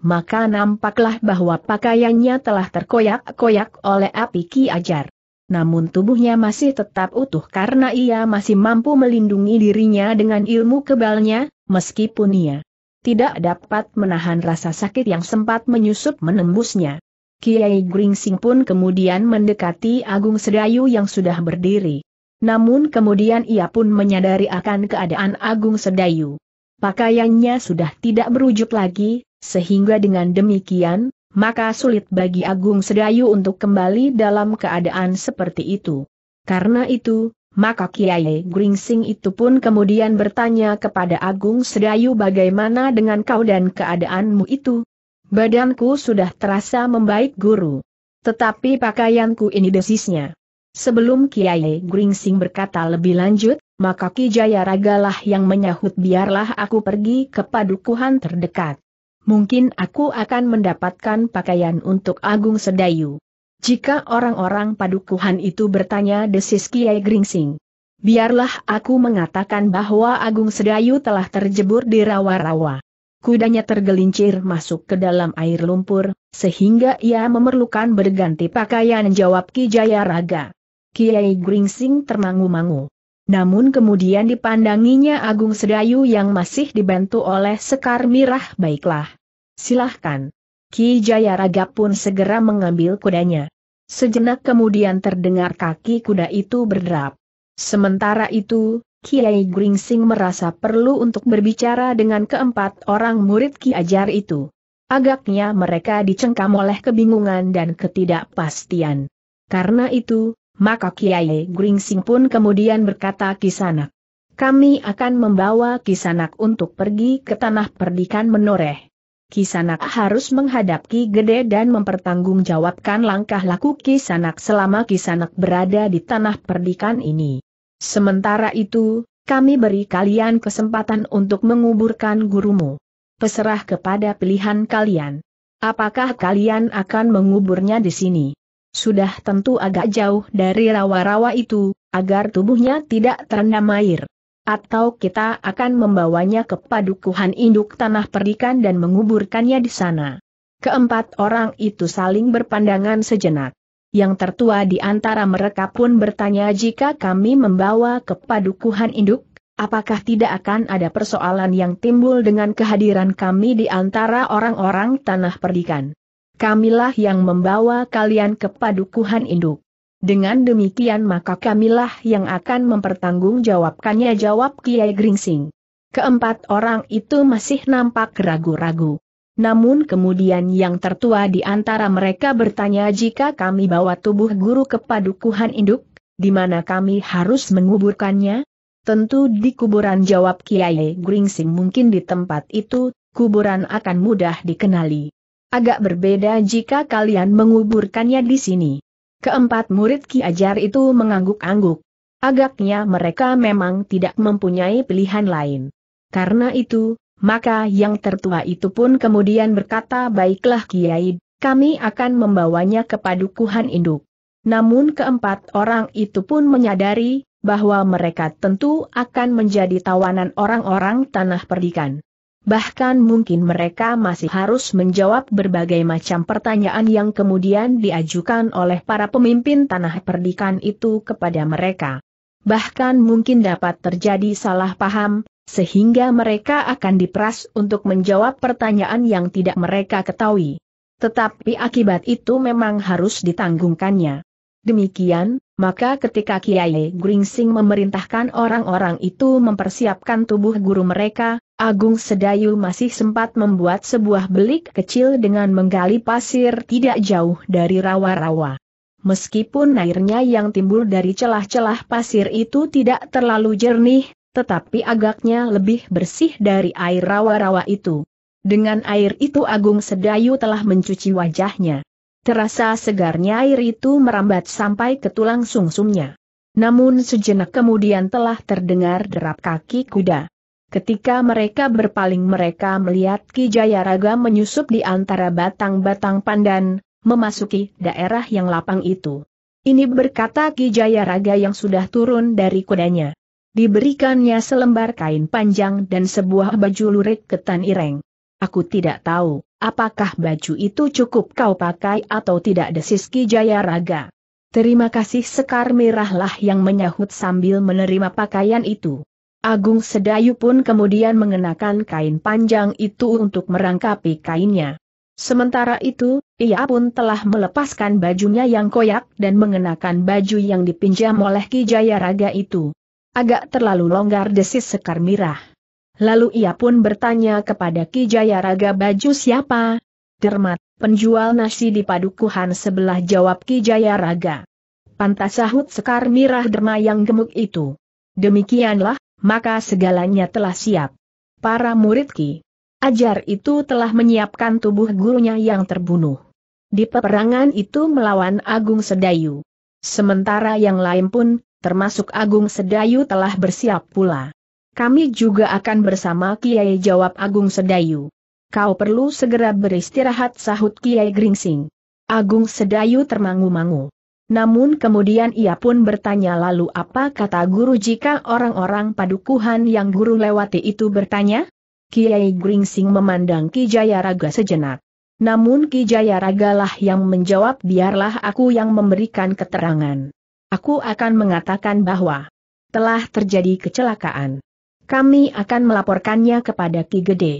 maka nampaklah bahwa pakaiannya telah terkoyak-koyak oleh api Ki Ajar. Namun tubuhnya masih tetap utuh karena ia masih mampu melindungi dirinya dengan ilmu kebalnya, meskipun ia tidak dapat menahan rasa sakit yang sempat menyusup menembusnya. Kiai Gringsing pun kemudian mendekati Agung Sedayu yang sudah berdiri. Namun kemudian ia pun menyadari akan keadaan Agung Sedayu. Pakaiannya sudah tidak berujuk lagi, sehingga dengan demikian, maka sulit bagi Agung Sedayu untuk kembali dalam keadaan seperti itu. Karena itu, maka Kiai Gringsing itu pun kemudian bertanya kepada Agung Sedayu bagaimana dengan kau dan keadaanmu itu? Badanku sudah terasa membaik guru. Tetapi pakaianku ini desisnya. Sebelum Kiai Gringsing berkata lebih lanjut, maka Ki ragalah yang menyahut biarlah aku pergi ke padukuhan terdekat. Mungkin aku akan mendapatkan pakaian untuk Agung Sedayu. Jika orang-orang padukuhan itu bertanya desis Kiai Gringsing. Biarlah aku mengatakan bahwa Agung Sedayu telah terjebur di rawa-rawa. Kudanya tergelincir masuk ke dalam air lumpur, sehingga ia memerlukan berganti pakaian jawab Ki Raga. Kiai Gringsing termangu-mangu. Namun kemudian dipandanginya Agung Sedayu yang masih dibantu oleh Sekar Mirah baiklah. Silahkan. Ki Jayaraga pun segera mengambil kudanya. Sejenak kemudian terdengar kaki kuda itu berderap. Sementara itu, Kiai Gringsing merasa perlu untuk berbicara dengan keempat orang murid Ki Ajar itu. Agaknya mereka dicengkam oleh kebingungan dan ketidakpastian. Karena itu, maka Kiai Gringsing pun kemudian berkata Kisanak. Kami akan membawa Kisanak untuk pergi ke tanah perdikan menoreh. Kisanak harus menghadapi Ki Gede dan mempertanggungjawabkan langkah laku Kisanak selama Kisanak berada di tanah perdikan ini. Sementara itu, kami beri kalian kesempatan untuk menguburkan gurumu. Peserah kepada pilihan kalian. Apakah kalian akan menguburnya di sini? Sudah tentu agak jauh dari rawa-rawa itu, agar tubuhnya tidak terendam air atau kita akan membawanya ke padukuhan induk tanah perdikan dan menguburkannya di sana. Keempat orang itu saling berpandangan sejenak. Yang tertua di antara mereka pun bertanya jika kami membawa ke padukuhan induk, apakah tidak akan ada persoalan yang timbul dengan kehadiran kami di antara orang-orang tanah perdikan? Kamilah yang membawa kalian ke padukuhan induk. Dengan demikian maka kamilah yang akan mempertanggungjawabkannya jawab Kiai Gringsing. Keempat orang itu masih nampak ragu-ragu. Namun kemudian yang tertua di antara mereka bertanya jika kami bawa tubuh guru ke padukuhan induk, di mana kami harus menguburkannya? Tentu di kuburan jawab Kiai Gringsing mungkin di tempat itu, kuburan akan mudah dikenali. Agak berbeda jika kalian menguburkannya di sini. Keempat murid Ki Ajar itu mengangguk-angguk. Agaknya mereka memang tidak mempunyai pilihan lain. Karena itu, maka yang tertua itu pun kemudian berkata baiklah Kiai, kami akan membawanya ke padukuhan induk. Namun keempat orang itu pun menyadari, bahwa mereka tentu akan menjadi tawanan orang-orang tanah perdikan bahkan mungkin mereka masih harus menjawab berbagai macam pertanyaan yang kemudian diajukan oleh para pemimpin tanah perdikan itu kepada mereka. Bahkan mungkin dapat terjadi salah paham, sehingga mereka akan diperas untuk menjawab pertanyaan yang tidak mereka ketahui. Tetapi akibat itu memang harus ditanggungkannya. Demikian, maka ketika Kiai Gringsing memerintahkan orang-orang itu mempersiapkan tubuh guru mereka, Agung Sedayu masih sempat membuat sebuah belik kecil dengan menggali pasir tidak jauh dari rawa-rawa. Meskipun airnya yang timbul dari celah-celah pasir itu tidak terlalu jernih, tetapi agaknya lebih bersih dari air rawa-rawa itu. Dengan air itu Agung Sedayu telah mencuci wajahnya. Terasa segarnya air itu merambat sampai ke tulang sungsumnya. Namun sejenak kemudian telah terdengar derap kaki kuda. Ketika mereka berpaling mereka melihat Ki Jayaraga menyusup di antara batang-batang pandan, memasuki daerah yang lapang itu. Ini berkata Ki Jayaraga yang sudah turun dari kudanya. Diberikannya selembar kain panjang dan sebuah baju lurik ketan ireng. Aku tidak tahu, apakah baju itu cukup kau pakai atau tidak desis Ki Jayaraga. Terima kasih Sekar Merahlah yang menyahut sambil menerima pakaian itu. Agung Sedayu pun kemudian mengenakan kain panjang itu untuk merangkapi kainnya. Sementara itu, ia pun telah melepaskan bajunya yang koyak dan mengenakan baju yang dipinjam oleh Ki Jayaraga itu. Agak terlalu longgar desis Sekar Mirah. Lalu ia pun bertanya kepada Ki Jayaraga baju siapa? Dermat, penjual nasi di padukuhan sebelah jawab Ki Jayaraga. Pantas sahut Sekar Mirah derma yang gemuk itu. Demikianlah, maka segalanya telah siap. Para murid Ki Ajar itu telah menyiapkan tubuh gurunya yang terbunuh. Di peperangan itu melawan Agung Sedayu. Sementara yang lain pun, termasuk Agung Sedayu telah bersiap pula. Kami juga akan bersama Kiai jawab Agung Sedayu. Kau perlu segera beristirahat sahut Kiai Gringsing. Agung Sedayu termangu-mangu. Namun kemudian ia pun bertanya lalu apa kata guru jika orang-orang padukuhan yang guru lewati itu bertanya? Kiai Gringsing memandang Ki Jayaraga sejenak. Namun Ki Jayaraga lah yang menjawab biarlah aku yang memberikan keterangan. Aku akan mengatakan bahwa telah terjadi kecelakaan. Kami akan melaporkannya kepada Ki Gede.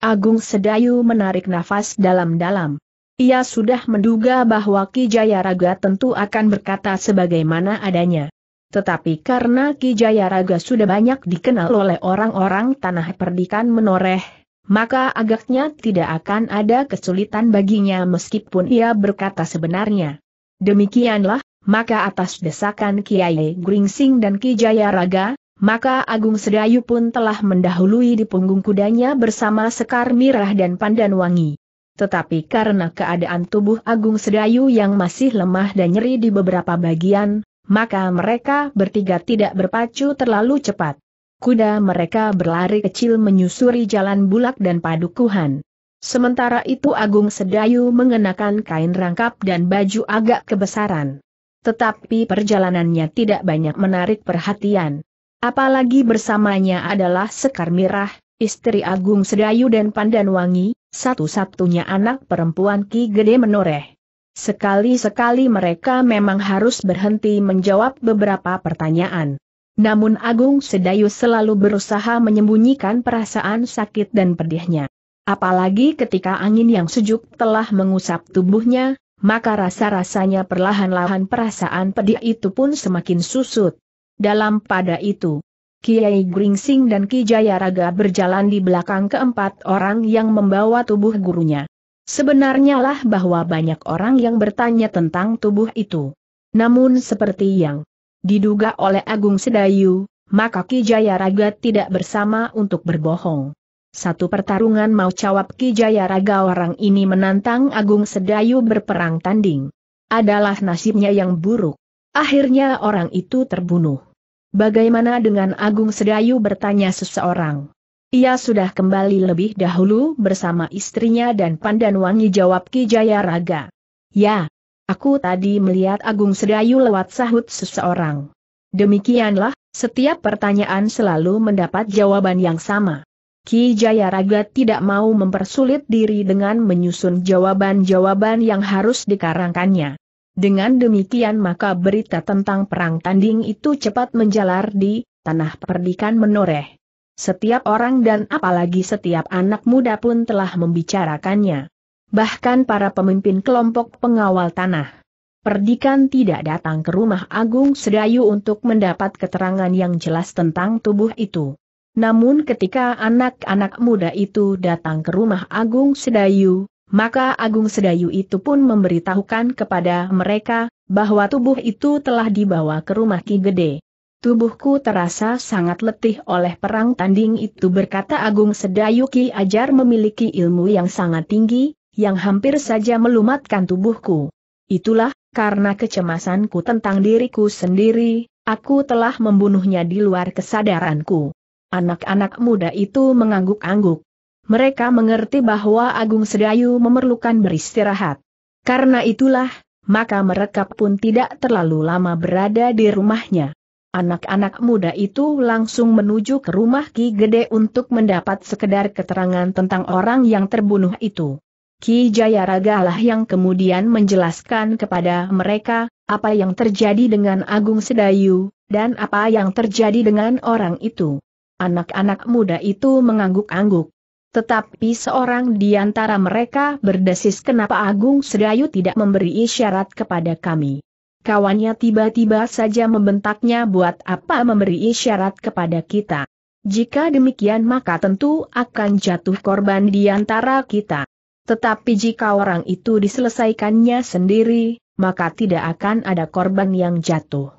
Agung Sedayu menarik nafas dalam-dalam. Ia sudah menduga bahwa Ki Jayaraga tentu akan berkata sebagaimana adanya. Tetapi karena Ki Jayaraga sudah banyak dikenal oleh orang-orang tanah perdikan menoreh, maka agaknya tidak akan ada kesulitan baginya meskipun ia berkata sebenarnya. Demikianlah, maka atas desakan Kiai Gringsing dan Ki Jayaraga, maka Agung Sedayu pun telah mendahului di punggung kudanya bersama Sekar Mirah dan Pandan Wangi. Tetapi karena keadaan tubuh Agung Sedayu yang masih lemah dan nyeri di beberapa bagian, maka mereka bertiga tidak berpacu terlalu cepat. Kuda mereka berlari kecil menyusuri jalan bulak dan padukuhan. Sementara itu Agung Sedayu mengenakan kain rangkap dan baju agak kebesaran. Tetapi perjalanannya tidak banyak menarik perhatian. Apalagi bersamanya adalah Sekar Mirah, istri Agung Sedayu dan Pandan Wangi. Satu-satunya anak perempuan Ki Gede menoreh. Sekali-sekali mereka memang harus berhenti menjawab beberapa pertanyaan. Namun Agung Sedayu selalu berusaha menyembunyikan perasaan sakit dan pedihnya. Apalagi ketika angin yang sejuk telah mengusap tubuhnya, maka rasa-rasanya perlahan-lahan perasaan pedih itu pun semakin susut. Dalam pada itu, Kiai Gringsing dan Ki Jayaraga berjalan di belakang keempat orang yang membawa tubuh gurunya. Sebenarnya lah bahwa banyak orang yang bertanya tentang tubuh itu. Namun seperti yang diduga oleh Agung Sedayu, maka Ki Jayaraga tidak bersama untuk berbohong. Satu pertarungan mau jawab Ki Jayaraga orang ini menantang Agung Sedayu berperang tanding. Adalah nasibnya yang buruk. Akhirnya orang itu terbunuh. Bagaimana dengan Agung Sedayu bertanya seseorang? Ia sudah kembali lebih dahulu bersama istrinya dan Pandan Wangi jawab Ki Raga. Ya, aku tadi melihat Agung Sedayu lewat sahut seseorang. Demikianlah, setiap pertanyaan selalu mendapat jawaban yang sama. Ki Jaya Raga tidak mau mempersulit diri dengan menyusun jawaban-jawaban yang harus dikarangkannya. Dengan demikian maka berita tentang perang tanding itu cepat menjalar di tanah perdikan menoreh. Setiap orang dan apalagi setiap anak muda pun telah membicarakannya. Bahkan para pemimpin kelompok pengawal tanah. Perdikan tidak datang ke rumah Agung Sedayu untuk mendapat keterangan yang jelas tentang tubuh itu. Namun ketika anak-anak muda itu datang ke rumah Agung Sedayu, maka Agung Sedayu itu pun memberitahukan kepada mereka, bahwa tubuh itu telah dibawa ke rumah Ki Gede. Tubuhku terasa sangat letih oleh perang tanding itu berkata Agung Sedayu Ki Ajar memiliki ilmu yang sangat tinggi, yang hampir saja melumatkan tubuhku. Itulah, karena kecemasanku tentang diriku sendiri, aku telah membunuhnya di luar kesadaranku. Anak-anak muda itu mengangguk-angguk mereka mengerti bahwa Agung Sedayu memerlukan beristirahat. Karena itulah, maka mereka pun tidak terlalu lama berada di rumahnya. Anak-anak muda itu langsung menuju ke rumah Ki Gede untuk mendapat sekedar keterangan tentang orang yang terbunuh itu. Ki Jayaraga lah yang kemudian menjelaskan kepada mereka, apa yang terjadi dengan Agung Sedayu, dan apa yang terjadi dengan orang itu. Anak-anak muda itu mengangguk-angguk. Tetapi seorang di antara mereka berdesis kenapa Agung Sedayu tidak memberi isyarat kepada kami. Kawannya tiba-tiba saja membentaknya buat apa memberi isyarat kepada kita. Jika demikian maka tentu akan jatuh korban di antara kita. Tetapi jika orang itu diselesaikannya sendiri, maka tidak akan ada korban yang jatuh.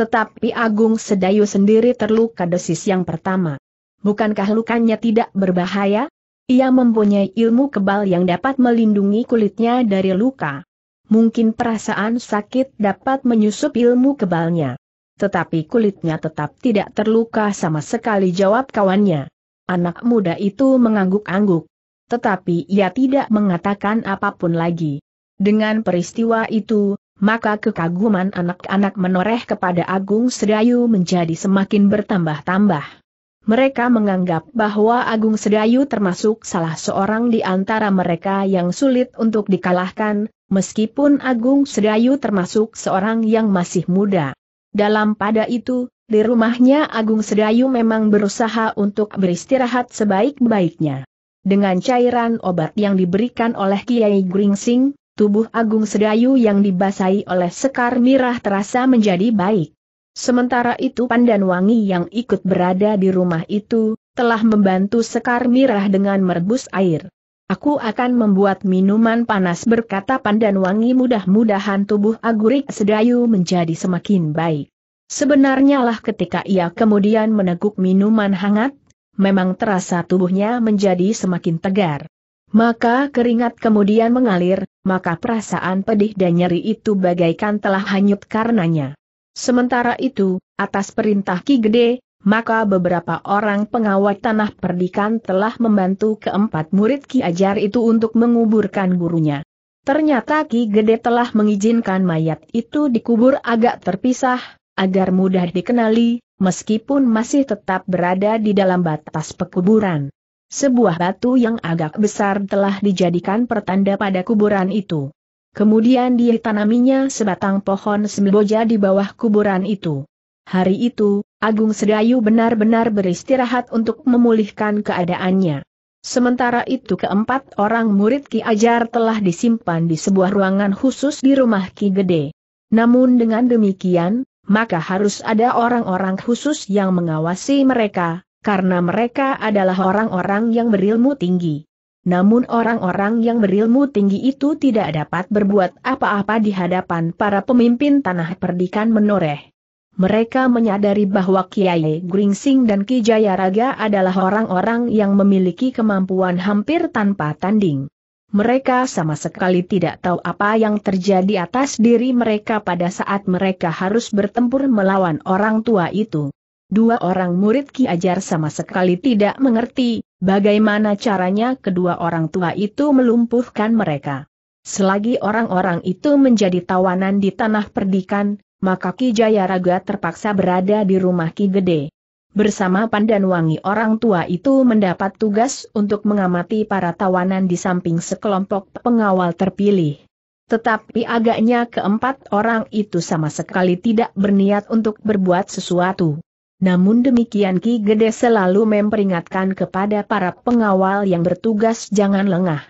Tetapi Agung Sedayu sendiri terluka desis yang pertama. Bukankah lukanya tidak berbahaya? Ia mempunyai ilmu kebal yang dapat melindungi kulitnya dari luka. Mungkin perasaan sakit dapat menyusup ilmu kebalnya. Tetapi kulitnya tetap tidak terluka sama sekali jawab kawannya. Anak muda itu mengangguk-angguk. Tetapi ia tidak mengatakan apapun lagi. Dengan peristiwa itu, maka kekaguman anak-anak menoreh kepada Agung Sedayu menjadi semakin bertambah-tambah. Mereka menganggap bahwa Agung Sedayu termasuk salah seorang di antara mereka yang sulit untuk dikalahkan, meskipun Agung Sedayu termasuk seorang yang masih muda. Dalam pada itu, di rumahnya Agung Sedayu memang berusaha untuk beristirahat sebaik-baiknya. Dengan cairan obat yang diberikan oleh Kiai Gringsing, tubuh Agung Sedayu yang dibasahi oleh sekar mirah terasa menjadi baik. Sementara itu Pandan Wangi yang ikut berada di rumah itu, telah membantu Sekar Mirah dengan merebus air. Aku akan membuat minuman panas berkata Pandan Wangi. mudah-mudahan tubuh Agurik Sedayu menjadi semakin baik. Sebenarnya lah ketika ia kemudian meneguk minuman hangat, memang terasa tubuhnya menjadi semakin tegar. Maka keringat kemudian mengalir, maka perasaan pedih dan nyeri itu bagaikan telah hanyut karenanya. Sementara itu, atas perintah Ki Gede, maka beberapa orang pengawat tanah perdikan telah membantu keempat murid Ki Ajar itu untuk menguburkan gurunya. Ternyata Ki Gede telah mengizinkan mayat itu dikubur agak terpisah, agar mudah dikenali, meskipun masih tetap berada di dalam batas pekuburan. Sebuah batu yang agak besar telah dijadikan pertanda pada kuburan itu. Kemudian dia tanaminya sebatang pohon semboja di bawah kuburan itu. Hari itu, Agung Sedayu benar-benar beristirahat untuk memulihkan keadaannya. Sementara itu keempat orang murid Ki Ajar telah disimpan di sebuah ruangan khusus di rumah Ki Gede. Namun dengan demikian, maka harus ada orang-orang khusus yang mengawasi mereka, karena mereka adalah orang-orang yang berilmu tinggi. Namun orang-orang yang berilmu tinggi itu tidak dapat berbuat apa-apa di hadapan para pemimpin tanah perdikan menoreh. Mereka menyadari bahwa Kiai Gringsing dan Ki Jayaraga adalah orang-orang yang memiliki kemampuan hampir tanpa tanding. Mereka sama sekali tidak tahu apa yang terjadi atas diri mereka pada saat mereka harus bertempur melawan orang tua itu. Dua orang murid Ki Ajar sama sekali tidak mengerti, Bagaimana caranya kedua orang tua itu melumpuhkan mereka? Selagi orang-orang itu menjadi tawanan di tanah perdikan, maka Ki Jayaraga terpaksa berada di rumah Ki Gede. Bersama Pandan Wangi orang tua itu mendapat tugas untuk mengamati para tawanan di samping sekelompok pengawal terpilih. Tetapi agaknya keempat orang itu sama sekali tidak berniat untuk berbuat sesuatu. Namun demikian Ki Gede selalu memperingatkan kepada para pengawal yang bertugas jangan lengah.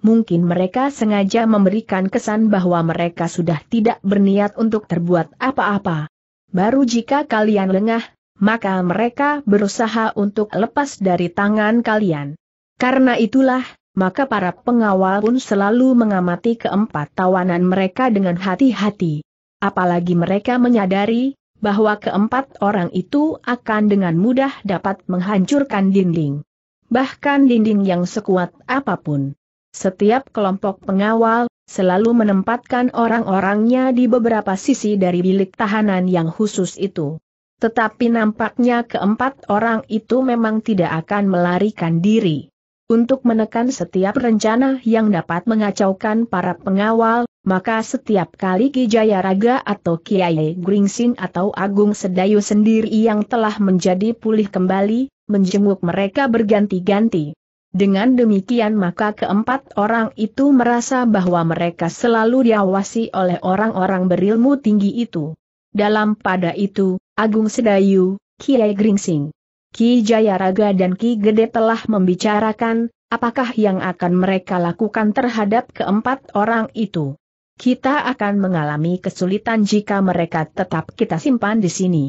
Mungkin mereka sengaja memberikan kesan bahwa mereka sudah tidak berniat untuk terbuat apa-apa. Baru jika kalian lengah, maka mereka berusaha untuk lepas dari tangan kalian. Karena itulah, maka para pengawal pun selalu mengamati keempat tawanan mereka dengan hati-hati. Apalagi mereka menyadari, bahwa keempat orang itu akan dengan mudah dapat menghancurkan dinding. Bahkan dinding yang sekuat apapun. Setiap kelompok pengawal, selalu menempatkan orang-orangnya di beberapa sisi dari bilik tahanan yang khusus itu. Tetapi nampaknya keempat orang itu memang tidak akan melarikan diri. Untuk menekan setiap rencana yang dapat mengacaukan para pengawal, maka setiap kali Kijaya Raga atau Kiai Gringsing atau Agung Sedayu sendiri yang telah menjadi pulih kembali, menjenguk mereka berganti-ganti. Dengan demikian maka keempat orang itu merasa bahwa mereka selalu diawasi oleh orang-orang berilmu tinggi itu. Dalam pada itu, Agung Sedayu, Kiai Gringsing, Ki Jayaraga dan Ki Gede telah membicarakan, apakah yang akan mereka lakukan terhadap keempat orang itu. Kita akan mengalami kesulitan jika mereka tetap kita simpan di sini.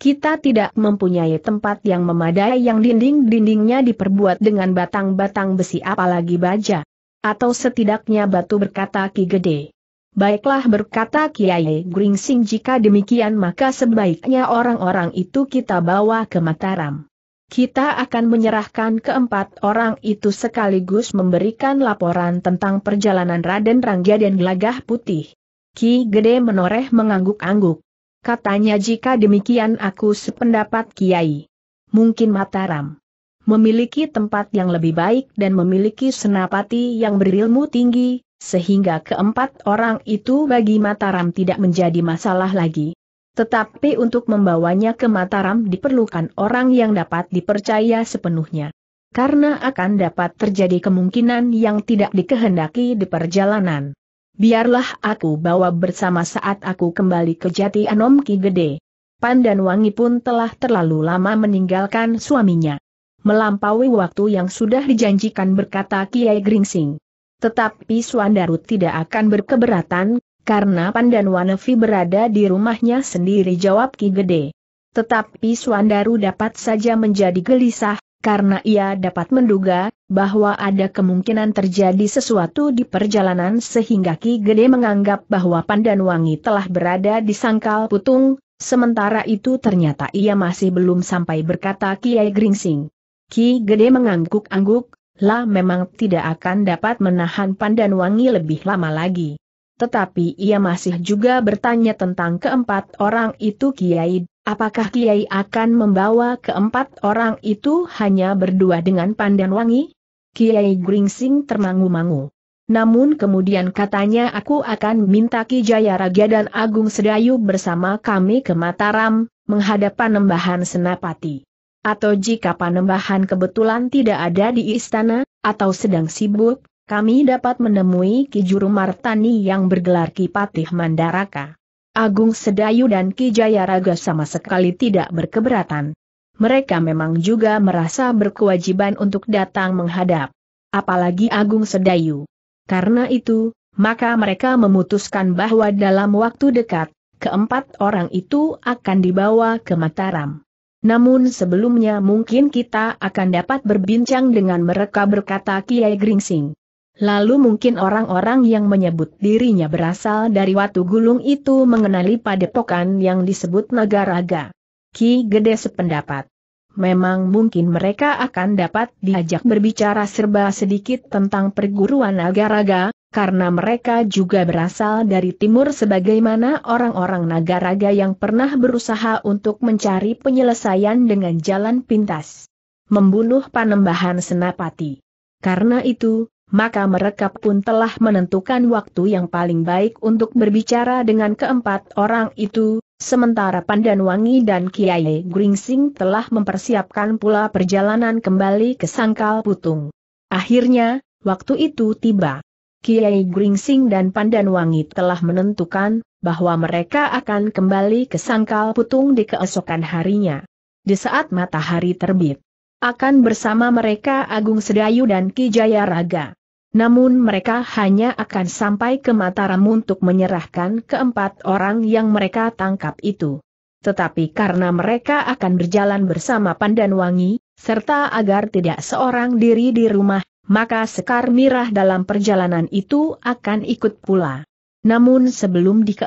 Kita tidak mempunyai tempat yang memadai yang dinding-dindingnya diperbuat dengan batang-batang besi apalagi baja. Atau setidaknya batu berkata Ki Gede. Baiklah berkata Kiai Gringsing jika demikian maka sebaiknya orang-orang itu kita bawa ke Mataram. Kita akan menyerahkan keempat orang itu sekaligus memberikan laporan tentang perjalanan Raden Rangga dan Gelagah Putih. Ki Gede menoreh mengangguk-angguk. Katanya jika demikian aku sependapat Kiai. Mungkin Mataram memiliki tempat yang lebih baik dan memiliki senapati yang berilmu tinggi, sehingga keempat orang itu bagi Mataram tidak menjadi masalah lagi. Tetapi untuk membawanya ke Mataram diperlukan orang yang dapat dipercaya sepenuhnya. Karena akan dapat terjadi kemungkinan yang tidak dikehendaki di perjalanan. Biarlah aku bawa bersama saat aku kembali ke Jati Anom Ki Gede. Wangi pun telah terlalu lama meninggalkan suaminya. Melampaui waktu yang sudah dijanjikan berkata Kiai Gringsing. Tetapi Suandaru tidak akan berkeberatan karena Pandan Wanevi berada di rumahnya sendiri jawab Ki Gede. Tetapi Suandaru dapat saja menjadi gelisah, karena ia dapat menduga, bahwa ada kemungkinan terjadi sesuatu di perjalanan sehingga Ki Gede menganggap bahwa Pandan Wangi telah berada di sangkal putung, sementara itu ternyata ia masih belum sampai berkata Kiai Gringsing. Ki Gede mengangguk-angguk, lah memang tidak akan dapat menahan Pandan Wangi lebih lama lagi. Tetapi ia masih juga bertanya tentang keempat orang itu Kiai, apakah Kiai akan membawa keempat orang itu hanya berdua dengan Pandan Wangi? Kiai Gringsing termangu-mangu. Namun kemudian katanya aku akan minta Ki Jaya Raja dan Agung Sedayu bersama kami ke Mataram, menghadap Panembahan Senapati. Atau jika Panembahan kebetulan tidak ada di istana, atau sedang sibuk, kami dapat menemui Ki Juru Martani yang bergelar Ki Patih Mandaraka. Agung Sedayu dan Ki Jayaraga sama sekali tidak berkeberatan. Mereka memang juga merasa berkewajiban untuk datang menghadap. Apalagi Agung Sedayu. Karena itu, maka mereka memutuskan bahwa dalam waktu dekat, keempat orang itu akan dibawa ke Mataram. Namun sebelumnya mungkin kita akan dapat berbincang dengan mereka berkata Kiai Gringsing. Lalu mungkin orang-orang yang menyebut dirinya berasal dari Watu Gulung itu mengenali padepokan yang disebut Nagaraga. Ki Gede sependapat. Memang mungkin mereka akan dapat diajak berbicara serba sedikit tentang perguruan Nagaraga, karena mereka juga berasal dari timur sebagaimana orang-orang Nagaraga yang pernah berusaha untuk mencari penyelesaian dengan jalan pintas. Membunuh Panembahan Senapati. Karena itu, maka mereka pun telah menentukan waktu yang paling baik untuk berbicara dengan keempat orang itu, sementara Wangi dan Kiai Gringsing telah mempersiapkan pula perjalanan kembali ke Sangkal Putung. Akhirnya, waktu itu tiba. Kiai Gringsing dan Wangi telah menentukan bahwa mereka akan kembali ke Sangkal Putung di keesokan harinya. Di saat matahari terbit, akan bersama mereka Agung Sedayu dan Ki Jayaraga. Namun mereka hanya akan sampai ke Mataram untuk menyerahkan keempat orang yang mereka tangkap itu. Tetapi karena mereka akan berjalan bersama Pandan Wangi, serta agar tidak seorang diri di rumah, maka Sekar Mirah dalam perjalanan itu akan ikut pula. Namun sebelum di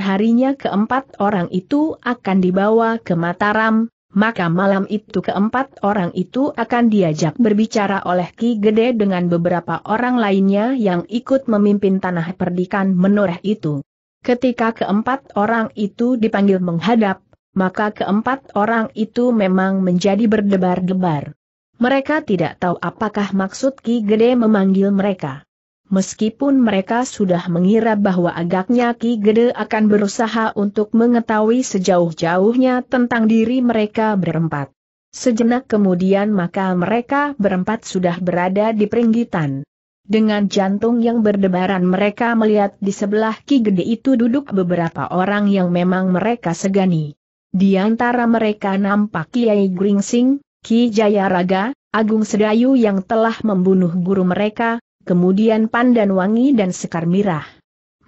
harinya keempat orang itu akan dibawa ke Mataram, maka malam itu keempat orang itu akan diajak berbicara oleh Ki Gede dengan beberapa orang lainnya yang ikut memimpin tanah perdikan menoreh itu. Ketika keempat orang itu dipanggil menghadap, maka keempat orang itu memang menjadi berdebar-debar. Mereka tidak tahu apakah maksud Ki Gede memanggil mereka meskipun mereka sudah mengira bahwa agaknya Ki Gede akan berusaha untuk mengetahui sejauh-jauhnya tentang diri mereka berempat. Sejenak kemudian maka mereka berempat sudah berada di peringgitan. Dengan jantung yang berdebaran mereka melihat di sebelah Ki Gede itu duduk beberapa orang yang memang mereka segani. Di antara mereka nampak Kiai Gringsing, Ki Jayaraga, Agung Sedayu yang telah membunuh guru mereka, kemudian pandan wangi dan sekar mirah.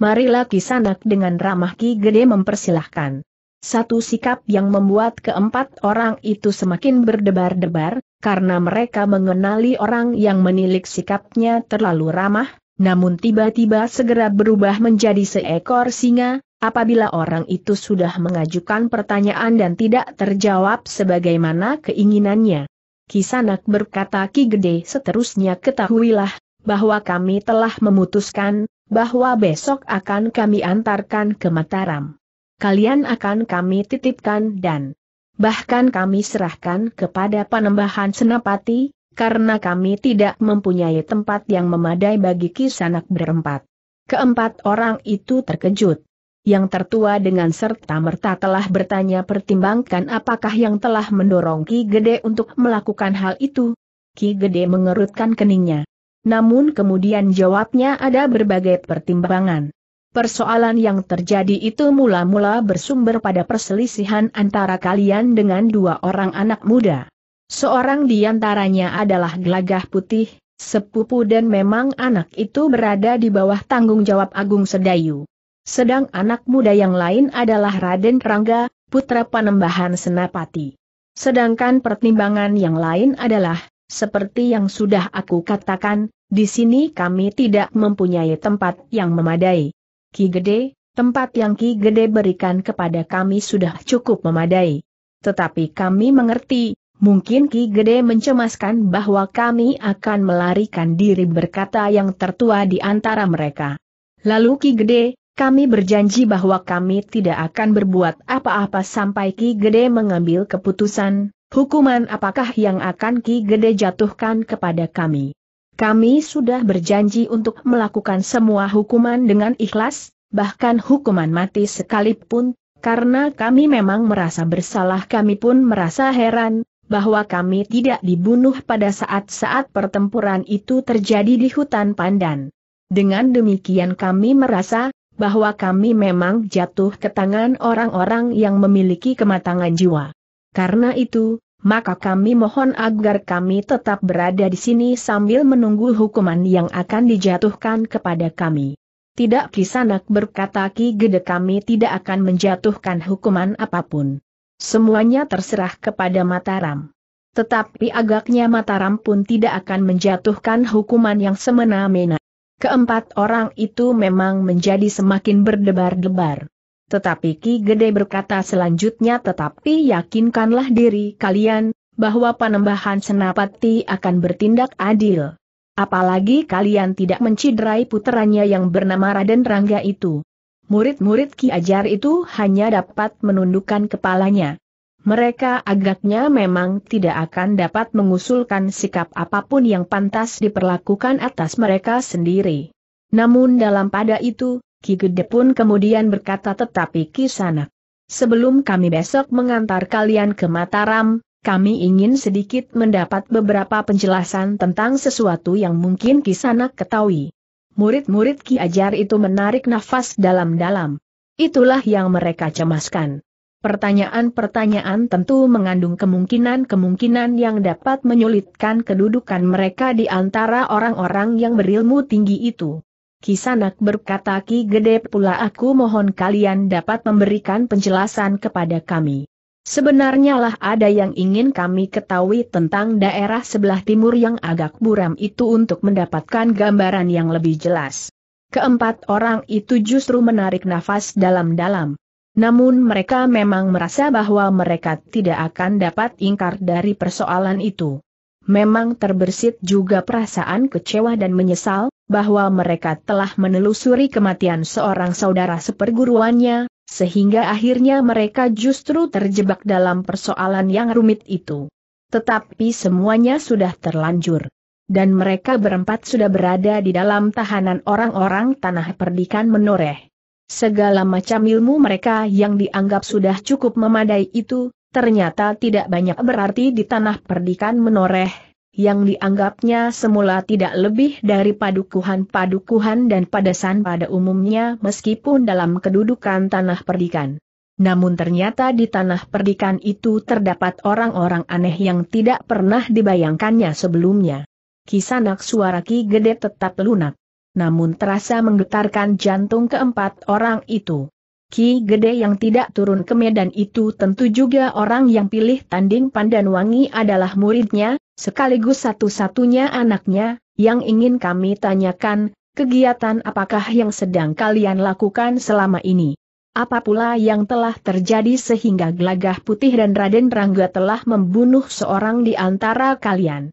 Marilah Kisanak dengan ramah Ki Gede mempersilahkan. Satu sikap yang membuat keempat orang itu semakin berdebar-debar, karena mereka mengenali orang yang menilik sikapnya terlalu ramah, namun tiba-tiba segera berubah menjadi seekor singa, apabila orang itu sudah mengajukan pertanyaan dan tidak terjawab sebagaimana keinginannya. Kisanak berkata Ki Gede seterusnya ketahuilah, bahwa kami telah memutuskan, bahwa besok akan kami antarkan ke Mataram. Kalian akan kami titipkan dan bahkan kami serahkan kepada penembahan senapati, karena kami tidak mempunyai tempat yang memadai bagi kisanak berempat. Keempat orang itu terkejut. Yang tertua dengan serta merta telah bertanya pertimbangkan apakah yang telah mendorong Ki Gede untuk melakukan hal itu. Ki Gede mengerutkan keningnya namun kemudian jawabnya ada berbagai pertimbangan. Persoalan yang terjadi itu mula-mula bersumber pada perselisihan antara kalian dengan dua orang anak muda. Seorang di antaranya adalah gelagah putih, sepupu dan memang anak itu berada di bawah tanggung jawab Agung Sedayu. Sedang anak muda yang lain adalah Raden Rangga, putra panembahan Senapati. Sedangkan pertimbangan yang lain adalah, seperti yang sudah aku katakan, di sini kami tidak mempunyai tempat yang memadai. Ki Gede, tempat yang Ki Gede berikan kepada kami sudah cukup memadai. Tetapi kami mengerti, mungkin Ki Gede mencemaskan bahwa kami akan melarikan diri berkata yang tertua di antara mereka. Lalu Ki Gede, kami berjanji bahwa kami tidak akan berbuat apa-apa sampai Ki Gede mengambil keputusan, hukuman apakah yang akan Ki Gede jatuhkan kepada kami. Kami sudah berjanji untuk melakukan semua hukuman dengan ikhlas, bahkan hukuman mati sekalipun, karena kami memang merasa bersalah kami pun merasa heran, bahwa kami tidak dibunuh pada saat-saat pertempuran itu terjadi di hutan pandan. Dengan demikian kami merasa, bahwa kami memang jatuh ke tangan orang-orang yang memiliki kematangan jiwa. Karena itu, maka kami mohon agar kami tetap berada di sini sambil menunggu hukuman yang akan dijatuhkan kepada kami. Tidak kisanak berkata Ki Gede kami tidak akan menjatuhkan hukuman apapun. Semuanya terserah kepada Mataram. Tetapi agaknya Mataram pun tidak akan menjatuhkan hukuman yang semena-mena. Keempat orang itu memang menjadi semakin berdebar-debar. Tetapi Ki Gede berkata selanjutnya tetapi yakinkanlah diri kalian, bahwa penembahan senapati akan bertindak adil. Apalagi kalian tidak menciderai puteranya yang bernama Raden Rangga itu. Murid-murid Ki Ajar itu hanya dapat menundukkan kepalanya. Mereka agaknya memang tidak akan dapat mengusulkan sikap apapun yang pantas diperlakukan atas mereka sendiri. Namun dalam pada itu, Ki Gede pun kemudian berkata tetapi Ki Kisanak, sebelum kami besok mengantar kalian ke Mataram, kami ingin sedikit mendapat beberapa penjelasan tentang sesuatu yang mungkin Ki Kisanak ketahui. Murid-murid Ki Ajar itu menarik nafas dalam-dalam. Itulah yang mereka cemaskan. Pertanyaan-pertanyaan tentu mengandung kemungkinan-kemungkinan yang dapat menyulitkan kedudukan mereka di antara orang-orang yang berilmu tinggi itu. Kisanak berkata Ki Gede pula aku mohon kalian dapat memberikan penjelasan kepada kami. Sebenarnya lah ada yang ingin kami ketahui tentang daerah sebelah timur yang agak buram itu untuk mendapatkan gambaran yang lebih jelas. Keempat orang itu justru menarik nafas dalam-dalam. Namun mereka memang merasa bahwa mereka tidak akan dapat ingkar dari persoalan itu. Memang terbersit juga perasaan kecewa dan menyesal, bahwa mereka telah menelusuri kematian seorang saudara seperguruannya, sehingga akhirnya mereka justru terjebak dalam persoalan yang rumit itu. Tetapi semuanya sudah terlanjur. Dan mereka berempat sudah berada di dalam tahanan orang-orang tanah perdikan menoreh. Segala macam ilmu mereka yang dianggap sudah cukup memadai itu, ternyata tidak banyak berarti di tanah perdikan menoreh, yang dianggapnya semula tidak lebih dari padukuhan-padukuhan dan padesan pada umumnya meskipun dalam kedudukan tanah perdikan. Namun ternyata di tanah perdikan itu terdapat orang-orang aneh yang tidak pernah dibayangkannya sebelumnya. Kisanak suara Ki Gede tetap lunak. Namun terasa menggetarkan jantung keempat orang itu. Ki Gede yang tidak turun ke Medan itu tentu juga orang yang pilih tanding Pandan Wangi adalah muridnya, sekaligus satu-satunya anaknya, yang ingin kami tanyakan, kegiatan apakah yang sedang kalian lakukan selama ini? Apa pula yang telah terjadi sehingga Gelagah Putih dan Raden Rangga telah membunuh seorang di antara kalian?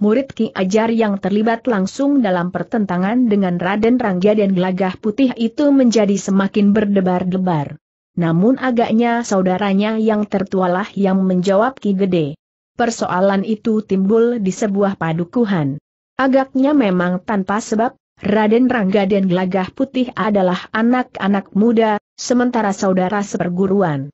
murid Ki Ajar yang terlibat langsung dalam pertentangan dengan Raden Rangga dan Gelagah Putih itu menjadi semakin berdebar-debar. Namun agaknya saudaranya yang tertualah yang menjawab Ki Gede. Persoalan itu timbul di sebuah padukuhan. Agaknya memang tanpa sebab, Raden Rangga dan Gelagah Putih adalah anak-anak muda, sementara saudara seperguruan.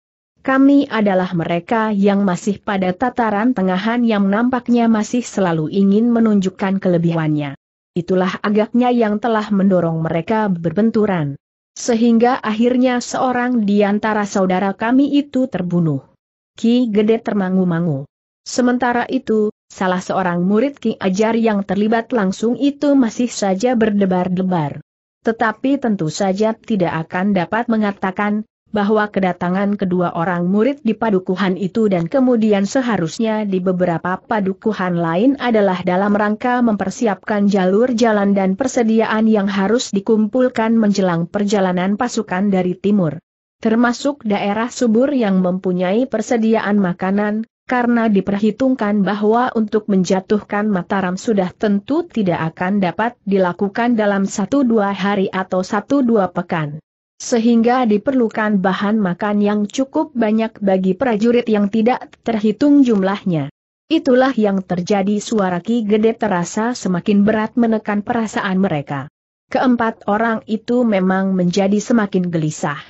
Kami adalah mereka yang masih pada tataran tengahan yang nampaknya masih selalu ingin menunjukkan kelebihannya. Itulah agaknya yang telah mendorong mereka berbenturan. Sehingga akhirnya seorang di antara saudara kami itu terbunuh. Ki Gede termangu-mangu. Sementara itu, salah seorang murid Ki Ajar yang terlibat langsung itu masih saja berdebar-debar. Tetapi tentu saja tidak akan dapat mengatakan, bahwa kedatangan kedua orang murid di padukuhan itu dan kemudian seharusnya di beberapa padukuhan lain adalah dalam rangka mempersiapkan jalur jalan dan persediaan yang harus dikumpulkan menjelang perjalanan pasukan dari timur. Termasuk daerah subur yang mempunyai persediaan makanan, karena diperhitungkan bahwa untuk menjatuhkan Mataram sudah tentu tidak akan dapat dilakukan dalam satu dua hari atau satu dua pekan. Sehingga diperlukan bahan makan yang cukup banyak bagi prajurit yang tidak terhitung jumlahnya. Itulah yang terjadi suara Ki Gede terasa semakin berat menekan perasaan mereka. Keempat orang itu memang menjadi semakin gelisah.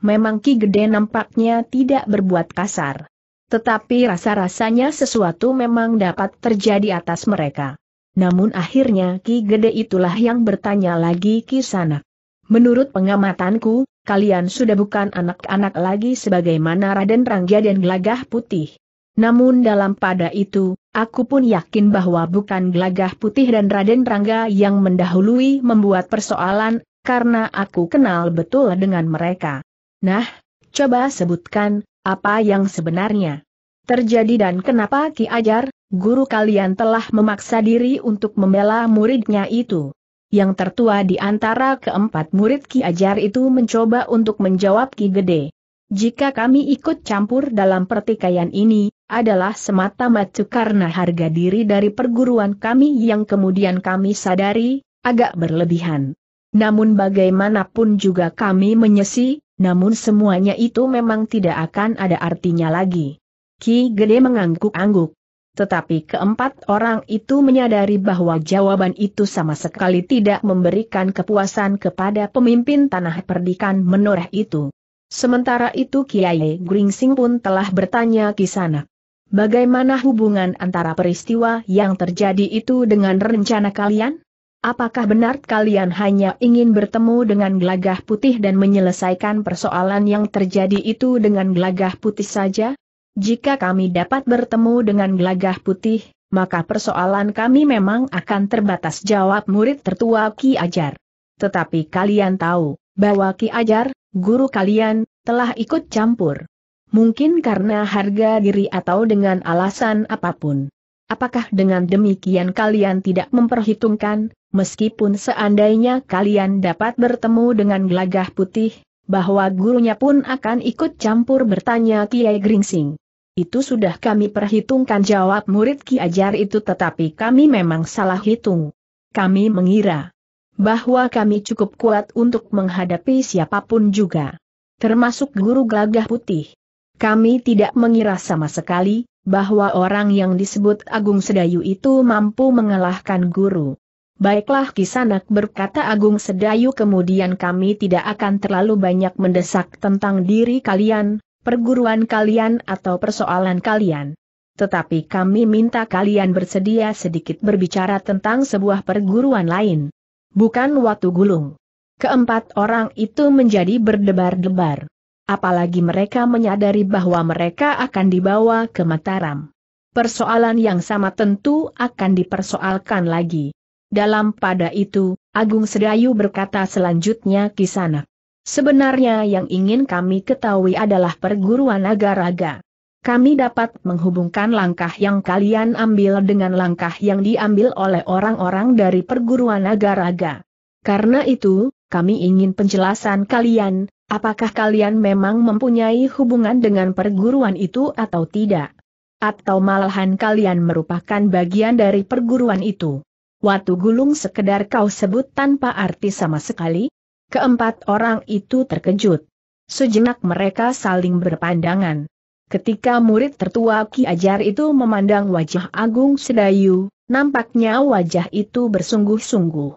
Memang Ki Gede nampaknya tidak berbuat kasar. Tetapi rasa-rasanya sesuatu memang dapat terjadi atas mereka. Namun akhirnya Ki Gede itulah yang bertanya lagi Ki Sanak. Menurut pengamatanku, kalian sudah bukan anak-anak lagi sebagaimana Raden Rangga dan Gelagah Putih. Namun dalam pada itu, aku pun yakin bahwa bukan Gelagah Putih dan Raden Rangga yang mendahului membuat persoalan, karena aku kenal betul dengan mereka. Nah, coba sebutkan, apa yang sebenarnya terjadi dan kenapa Ki Ajar, guru kalian telah memaksa diri untuk membela muridnya itu yang tertua di antara keempat murid Ki Ajar itu mencoba untuk menjawab Ki Gede. Jika kami ikut campur dalam pertikaian ini, adalah semata-mata karena harga diri dari perguruan kami yang kemudian kami sadari, agak berlebihan. Namun bagaimanapun juga kami menyesi, namun semuanya itu memang tidak akan ada artinya lagi. Ki Gede mengangguk-angguk. Tetapi keempat orang itu menyadari bahwa jawaban itu sama sekali tidak memberikan kepuasan kepada pemimpin tanah perdikan menoreh itu. Sementara itu Kiai Gringsing pun telah bertanya sana. Bagaimana hubungan antara peristiwa yang terjadi itu dengan rencana kalian? Apakah benar kalian hanya ingin bertemu dengan gelagah putih dan menyelesaikan persoalan yang terjadi itu dengan gelagah putih saja? Jika kami dapat bertemu dengan gelagah putih, maka persoalan kami memang akan terbatas jawab murid tertua Ki Ajar. Tetapi kalian tahu, bahwa Ki Ajar, guru kalian, telah ikut campur. Mungkin karena harga diri atau dengan alasan apapun. Apakah dengan demikian kalian tidak memperhitungkan, meskipun seandainya kalian dapat bertemu dengan gelagah putih, bahwa gurunya pun akan ikut campur bertanya Kiai Gringsing. Itu sudah kami perhitungkan jawab murid Ki Ajar itu tetapi kami memang salah hitung. Kami mengira bahwa kami cukup kuat untuk menghadapi siapapun juga. Termasuk guru gelagah putih. Kami tidak mengira sama sekali, bahwa orang yang disebut Agung Sedayu itu mampu mengalahkan guru. Baiklah Kisanak berkata Agung Sedayu kemudian kami tidak akan terlalu banyak mendesak tentang diri kalian, perguruan kalian atau persoalan kalian. Tetapi kami minta kalian bersedia sedikit berbicara tentang sebuah perguruan lain. Bukan Watu Gulung. Keempat orang itu menjadi berdebar-debar. Apalagi mereka menyadari bahwa mereka akan dibawa ke Mataram. Persoalan yang sama tentu akan dipersoalkan lagi. Dalam pada itu, Agung Sedayu berkata selanjutnya Kisanak. Sebenarnya yang ingin kami ketahui adalah perguruan agar-agar. Kami dapat menghubungkan langkah yang kalian ambil dengan langkah yang diambil oleh orang-orang dari perguruan agar-agar. Karena itu, kami ingin penjelasan kalian, apakah kalian memang mempunyai hubungan dengan perguruan itu atau tidak? Atau malahan kalian merupakan bagian dari perguruan itu? Watu gulung sekedar kau sebut tanpa arti sama sekali? Keempat orang itu terkejut. Sejenak mereka saling berpandangan. Ketika murid tertua Ki Ajar itu memandang wajah Agung Sedayu, nampaknya wajah itu bersungguh-sungguh.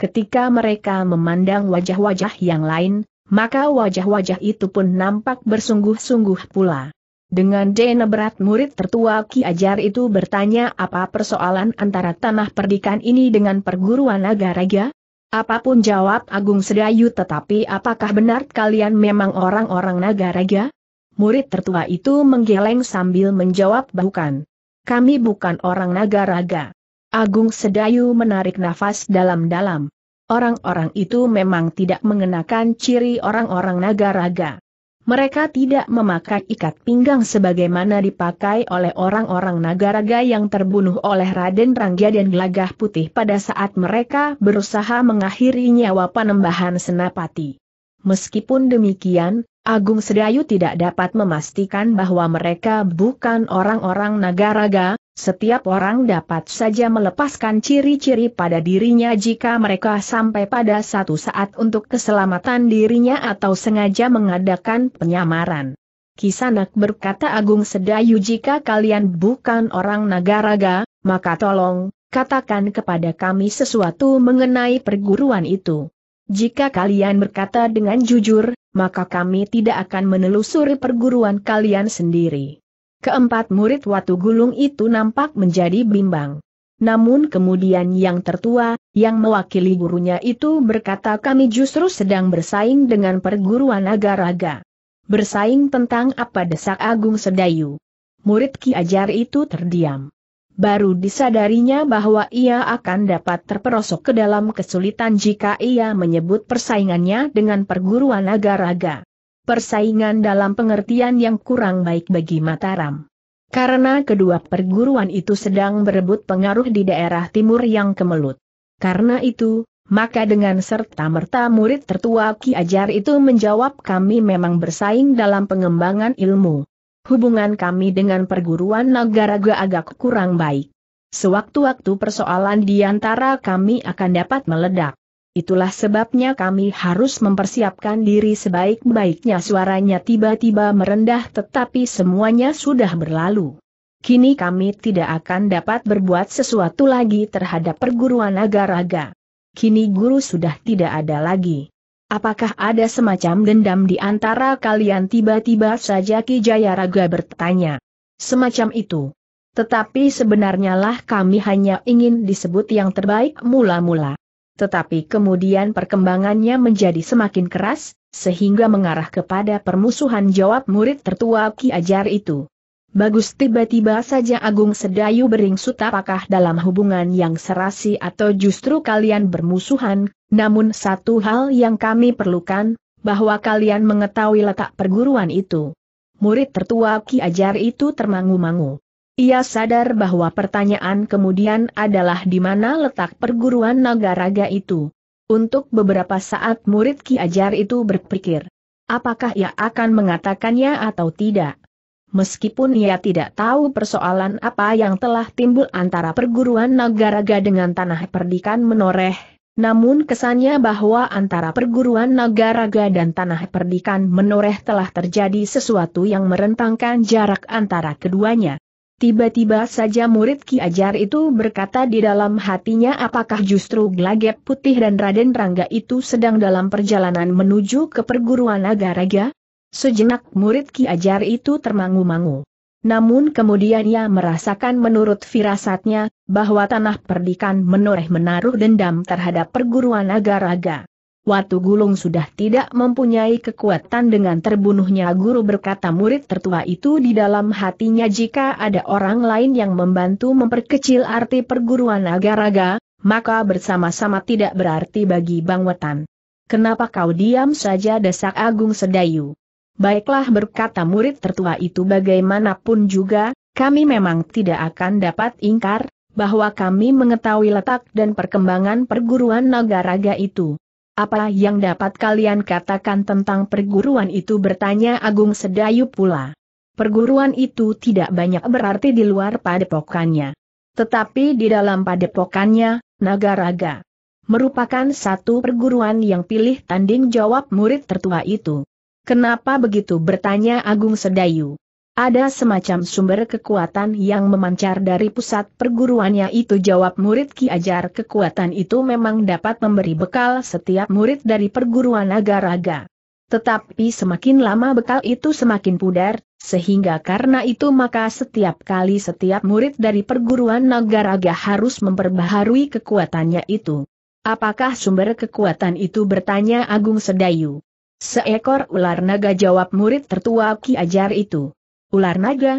Ketika mereka memandang wajah-wajah yang lain, maka wajah-wajah itu pun nampak bersungguh-sungguh pula. Dengan dena berat murid tertua Ki Ajar itu bertanya apa persoalan antara tanah perdikan ini dengan perguruan Agaraga, Apapun jawab Agung Sedayu tetapi apakah benar kalian memang orang-orang naga raja? Murid tertua itu menggeleng sambil menjawab bukan. Kami bukan orang naga raga. Agung Sedayu menarik nafas dalam-dalam. Orang-orang itu memang tidak mengenakan ciri orang-orang naga raga. Mereka tidak memakai ikat pinggang sebagaimana dipakai oleh orang-orang Nagaraga yang terbunuh oleh Raden Rangga dan Gelagah Putih pada saat mereka berusaha mengakhiri nyawa penembahan Senapati. Meskipun demikian, Agung Sedayu tidak dapat memastikan bahwa mereka bukan orang-orang Nagaraga, setiap orang dapat saja melepaskan ciri-ciri pada dirinya jika mereka sampai pada satu saat untuk keselamatan dirinya atau sengaja mengadakan penyamaran. Kisanak berkata Agung Sedayu jika kalian bukan orang Nagaraga, maka tolong, katakan kepada kami sesuatu mengenai perguruan itu. Jika kalian berkata dengan jujur, maka kami tidak akan menelusuri perguruan kalian sendiri. Keempat murid Watu Gulung itu nampak menjadi bimbang. Namun kemudian yang tertua, yang mewakili gurunya itu berkata kami justru sedang bersaing dengan perguruan agaraga. Bersaing tentang apa desak Agung Sedayu. Murid Ki Ajar itu terdiam. Baru disadarinya bahwa ia akan dapat terperosok ke dalam kesulitan jika ia menyebut persaingannya dengan perguruan agaraga persaingan dalam pengertian yang kurang baik bagi Mataram. Karena kedua perguruan itu sedang berebut pengaruh di daerah timur yang kemelut. Karena itu, maka dengan serta-merta murid tertua Ki Ajar itu menjawab kami memang bersaing dalam pengembangan ilmu. Hubungan kami dengan perguruan Nagaraga agak kurang baik. Sewaktu-waktu persoalan di antara kami akan dapat meledak. Itulah sebabnya kami harus mempersiapkan diri sebaik-baiknya suaranya tiba-tiba merendah tetapi semuanya sudah berlalu. Kini kami tidak akan dapat berbuat sesuatu lagi terhadap perguruan agaraga. Kini guru sudah tidak ada lagi. Apakah ada semacam dendam di antara kalian tiba-tiba saja Ki Raga bertanya. Semacam itu. Tetapi sebenarnya lah kami hanya ingin disebut yang terbaik mula-mula tetapi kemudian perkembangannya menjadi semakin keras, sehingga mengarah kepada permusuhan jawab murid tertua Ki Ajar itu. Bagus tiba-tiba saja Agung Sedayu beringsut apakah dalam hubungan yang serasi atau justru kalian bermusuhan, namun satu hal yang kami perlukan, bahwa kalian mengetahui letak perguruan itu. Murid tertua Ki Ajar itu termangu-mangu. Ia sadar bahwa pertanyaan kemudian adalah di mana letak perguruan naga raga itu. Untuk beberapa saat murid Ki Ajar itu berpikir, apakah ia akan mengatakannya atau tidak. Meskipun ia tidak tahu persoalan apa yang telah timbul antara perguruan naga raga dengan tanah perdikan menoreh, namun kesannya bahwa antara perguruan naga raga dan tanah perdikan menoreh telah terjadi sesuatu yang merentangkan jarak antara keduanya. Tiba-tiba saja murid Ki Ajar itu berkata di dalam hatinya apakah justru Glagep Putih dan Raden Rangga itu sedang dalam perjalanan menuju ke perguruan Agaraga? Sejenak murid Ki Ajar itu termangu-mangu. Namun kemudian ia merasakan menurut firasatnya, bahwa tanah perdikan menoreh menaruh dendam terhadap perguruan Agaraga. Watu Gulung sudah tidak mempunyai kekuatan dengan terbunuhnya guru berkata murid tertua itu di dalam hatinya jika ada orang lain yang membantu memperkecil arti perguruan agaraga, maka bersama-sama tidak berarti bagi Bang Wetan. Kenapa kau diam saja desak Agung Sedayu? Baiklah berkata murid tertua itu bagaimanapun juga, kami memang tidak akan dapat ingkar, bahwa kami mengetahui letak dan perkembangan perguruan Nagaraga itu. Apa yang dapat kalian katakan tentang perguruan itu bertanya Agung Sedayu pula. Perguruan itu tidak banyak berarti di luar padepokannya. Tetapi di dalam padepokannya, Nagaraga merupakan satu perguruan yang pilih tanding jawab murid tertua itu. Kenapa begitu bertanya Agung Sedayu? Ada semacam sumber kekuatan yang memancar dari pusat perguruannya itu jawab murid Ki Ajar kekuatan itu memang dapat memberi bekal setiap murid dari perguruan agar-agar. Tetapi semakin lama bekal itu semakin pudar, sehingga karena itu maka setiap kali setiap murid dari perguruan Nagaraga harus memperbaharui kekuatannya itu. Apakah sumber kekuatan itu bertanya Agung Sedayu? Seekor ular naga jawab murid tertua Ki Ajar itu ular naga,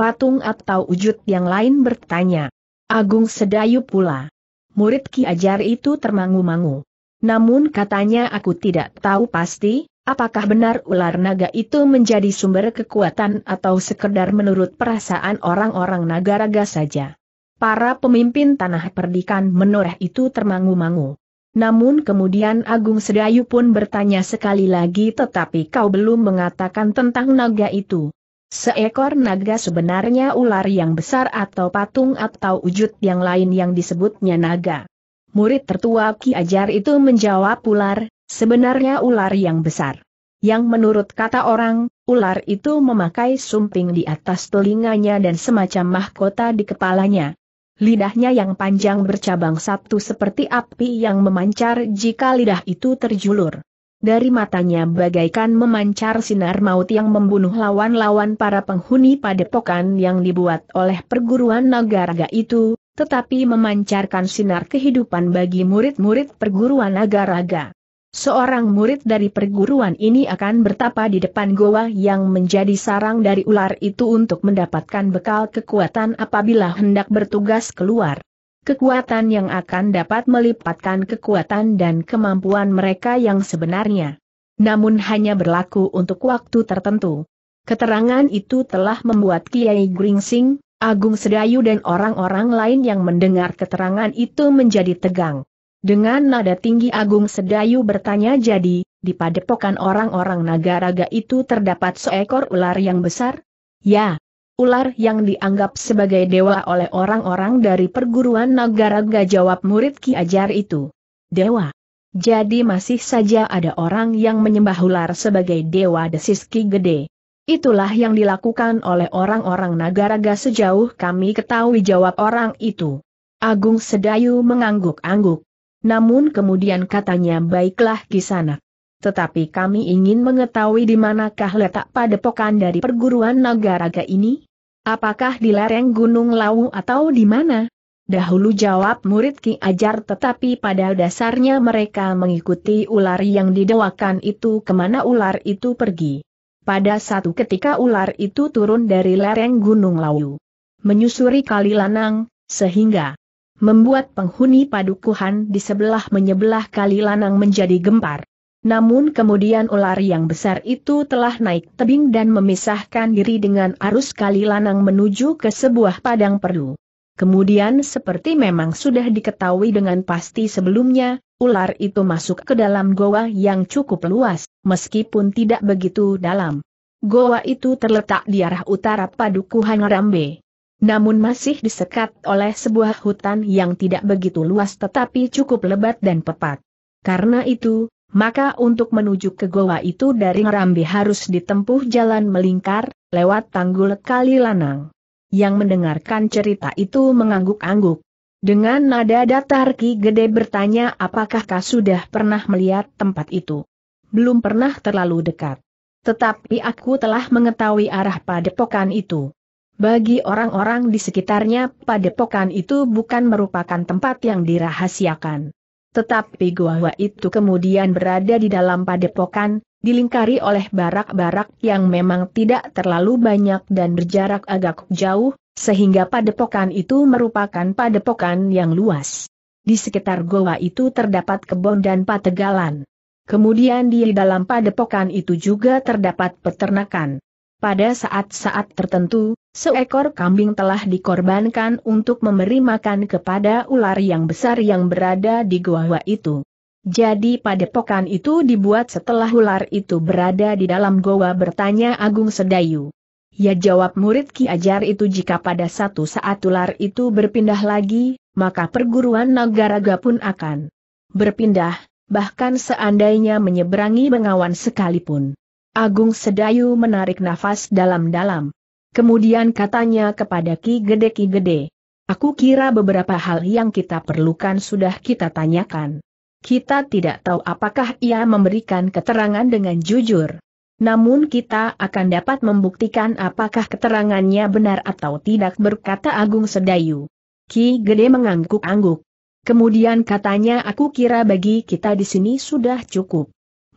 patung atau wujud yang lain bertanya. Agung Sedayu pula. Murid Ki Ajar itu termangu-mangu. Namun katanya aku tidak tahu pasti, apakah benar ular naga itu menjadi sumber kekuatan atau sekedar menurut perasaan orang-orang naga-raga saja. Para pemimpin tanah perdikan menoreh itu termangu-mangu. Namun kemudian Agung Sedayu pun bertanya sekali lagi tetapi kau belum mengatakan tentang naga itu. Seekor naga sebenarnya ular yang besar atau patung atau wujud yang lain yang disebutnya naga. Murid tertua Ki Ajar itu menjawab ular, sebenarnya ular yang besar. Yang menurut kata orang, ular itu memakai sumping di atas telinganya dan semacam mahkota di kepalanya. Lidahnya yang panjang bercabang satu seperti api yang memancar jika lidah itu terjulur dari matanya bagaikan memancar sinar maut yang membunuh lawan-lawan para penghuni padepokan yang dibuat oleh perguruan naga-raga itu, tetapi memancarkan sinar kehidupan bagi murid-murid perguruan naga-raga. Seorang murid dari perguruan ini akan bertapa di depan goa yang menjadi sarang dari ular itu untuk mendapatkan bekal kekuatan apabila hendak bertugas keluar kekuatan yang akan dapat melipatkan kekuatan dan kemampuan mereka yang sebenarnya. Namun hanya berlaku untuk waktu tertentu. Keterangan itu telah membuat Kiai Gringsing, Agung Sedayu dan orang-orang lain yang mendengar keterangan itu menjadi tegang. Dengan nada tinggi Agung Sedayu bertanya jadi, di padepokan orang-orang naga raga itu terdapat seekor ular yang besar? Ya, ular yang dianggap sebagai dewa oleh orang-orang dari perguruan Nagaraga jawab murid Ki Ajar itu. Dewa. Jadi masih saja ada orang yang menyembah ular sebagai dewa desis Ki Gede. Itulah yang dilakukan oleh orang-orang Nagaraga sejauh kami ketahui jawab orang itu. Agung Sedayu mengangguk-angguk. Namun kemudian katanya baiklah sana. tetapi kami ingin mengetahui di manakah letak padepokan dari perguruan Nagaraga ini? Apakah di lereng Gunung Lawu atau di mana? Dahulu jawab murid Ki Ajar tetapi pada dasarnya mereka mengikuti ular yang didewakan itu kemana ular itu pergi. Pada satu ketika ular itu turun dari lereng Gunung Lawu. Menyusuri kali lanang, sehingga membuat penghuni padukuhan di sebelah menyebelah kali lanang menjadi gempar. Namun kemudian ular yang besar itu telah naik tebing dan memisahkan diri dengan arus kali lanang menuju ke sebuah padang perlu. Kemudian seperti memang sudah diketahui dengan pasti sebelumnya, ular itu masuk ke dalam goa yang cukup luas, meskipun tidak begitu dalam. Goa itu terletak di arah utara Padukuhan Rambe. Namun masih disekat oleh sebuah hutan yang tidak begitu luas tetapi cukup lebat dan pepat. Karena itu, maka untuk menuju ke goa itu dari Ngerambi harus ditempuh jalan melingkar, lewat tanggul kali lanang. Yang mendengarkan cerita itu mengangguk-angguk. Dengan nada datar Ki Gede bertanya apakah kau sudah pernah melihat tempat itu. Belum pernah terlalu dekat. Tetapi aku telah mengetahui arah padepokan itu. Bagi orang-orang di sekitarnya, padepokan itu bukan merupakan tempat yang dirahasiakan. Tetapi gua itu kemudian berada di dalam padepokan, dilingkari oleh barak-barak yang memang tidak terlalu banyak dan berjarak agak jauh, sehingga padepokan itu merupakan padepokan yang luas. Di sekitar goa itu terdapat kebun dan pategalan. Kemudian di dalam padepokan itu juga terdapat peternakan. Pada saat-saat tertentu, Seekor kambing telah dikorbankan untuk memberi makan kepada ular yang besar yang berada di goa itu. Jadi pada padepokan itu dibuat setelah ular itu berada di dalam goa bertanya Agung Sedayu. Ya jawab murid Ki Ajar itu jika pada satu saat ular itu berpindah lagi, maka perguruan Nagaraga pun akan berpindah, bahkan seandainya menyeberangi bengawan sekalipun. Agung Sedayu menarik nafas dalam-dalam. Kemudian katanya kepada Ki Gede Ki Gede. Aku kira beberapa hal yang kita perlukan sudah kita tanyakan. Kita tidak tahu apakah ia memberikan keterangan dengan jujur. Namun kita akan dapat membuktikan apakah keterangannya benar atau tidak berkata Agung Sedayu. Ki Gede mengangguk-angguk. Kemudian katanya aku kira bagi kita di sini sudah cukup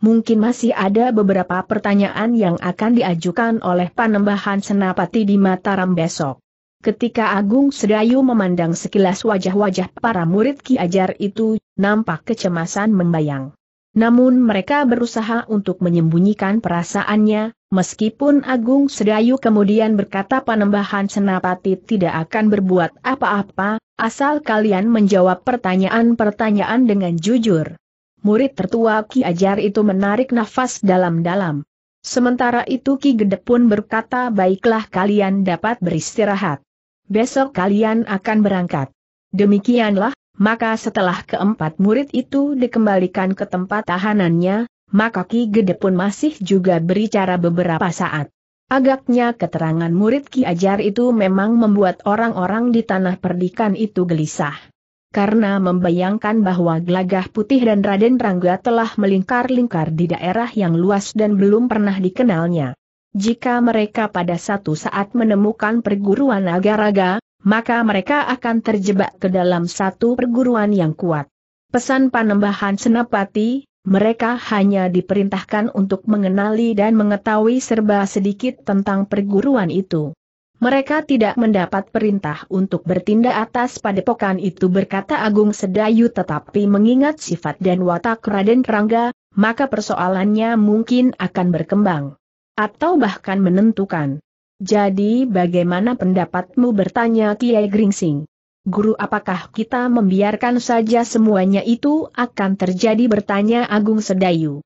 mungkin masih ada beberapa pertanyaan yang akan diajukan oleh panembahan senapati di Mataram besok. Ketika Agung Sedayu memandang sekilas wajah-wajah para murid Ki Ajar itu, nampak kecemasan membayang. Namun mereka berusaha untuk menyembunyikan perasaannya, meskipun Agung Sedayu kemudian berkata panembahan senapati tidak akan berbuat apa-apa, asal kalian menjawab pertanyaan-pertanyaan dengan jujur murid tertua Ki Ajar itu menarik nafas dalam-dalam. Sementara itu Ki Gede pun berkata baiklah kalian dapat beristirahat. Besok kalian akan berangkat. Demikianlah, maka setelah keempat murid itu dikembalikan ke tempat tahanannya, maka Ki Gede pun masih juga berbicara beberapa saat. Agaknya keterangan murid Ki Ajar itu memang membuat orang-orang di tanah perdikan itu gelisah karena membayangkan bahwa Gelagah Putih dan Raden Rangga telah melingkar-lingkar di daerah yang luas dan belum pernah dikenalnya. Jika mereka pada satu saat menemukan perguruan agar-agar, maka mereka akan terjebak ke dalam satu perguruan yang kuat. Pesan panembahan Senapati, mereka hanya diperintahkan untuk mengenali dan mengetahui serba sedikit tentang perguruan itu. Mereka tidak mendapat perintah untuk bertindak atas padepokan itu berkata Agung Sedayu tetapi mengingat sifat dan watak Raden Rangga, maka persoalannya mungkin akan berkembang. Atau bahkan menentukan. Jadi bagaimana pendapatmu bertanya Kiai Gringsing? Guru apakah kita membiarkan saja semuanya itu akan terjadi bertanya Agung Sedayu.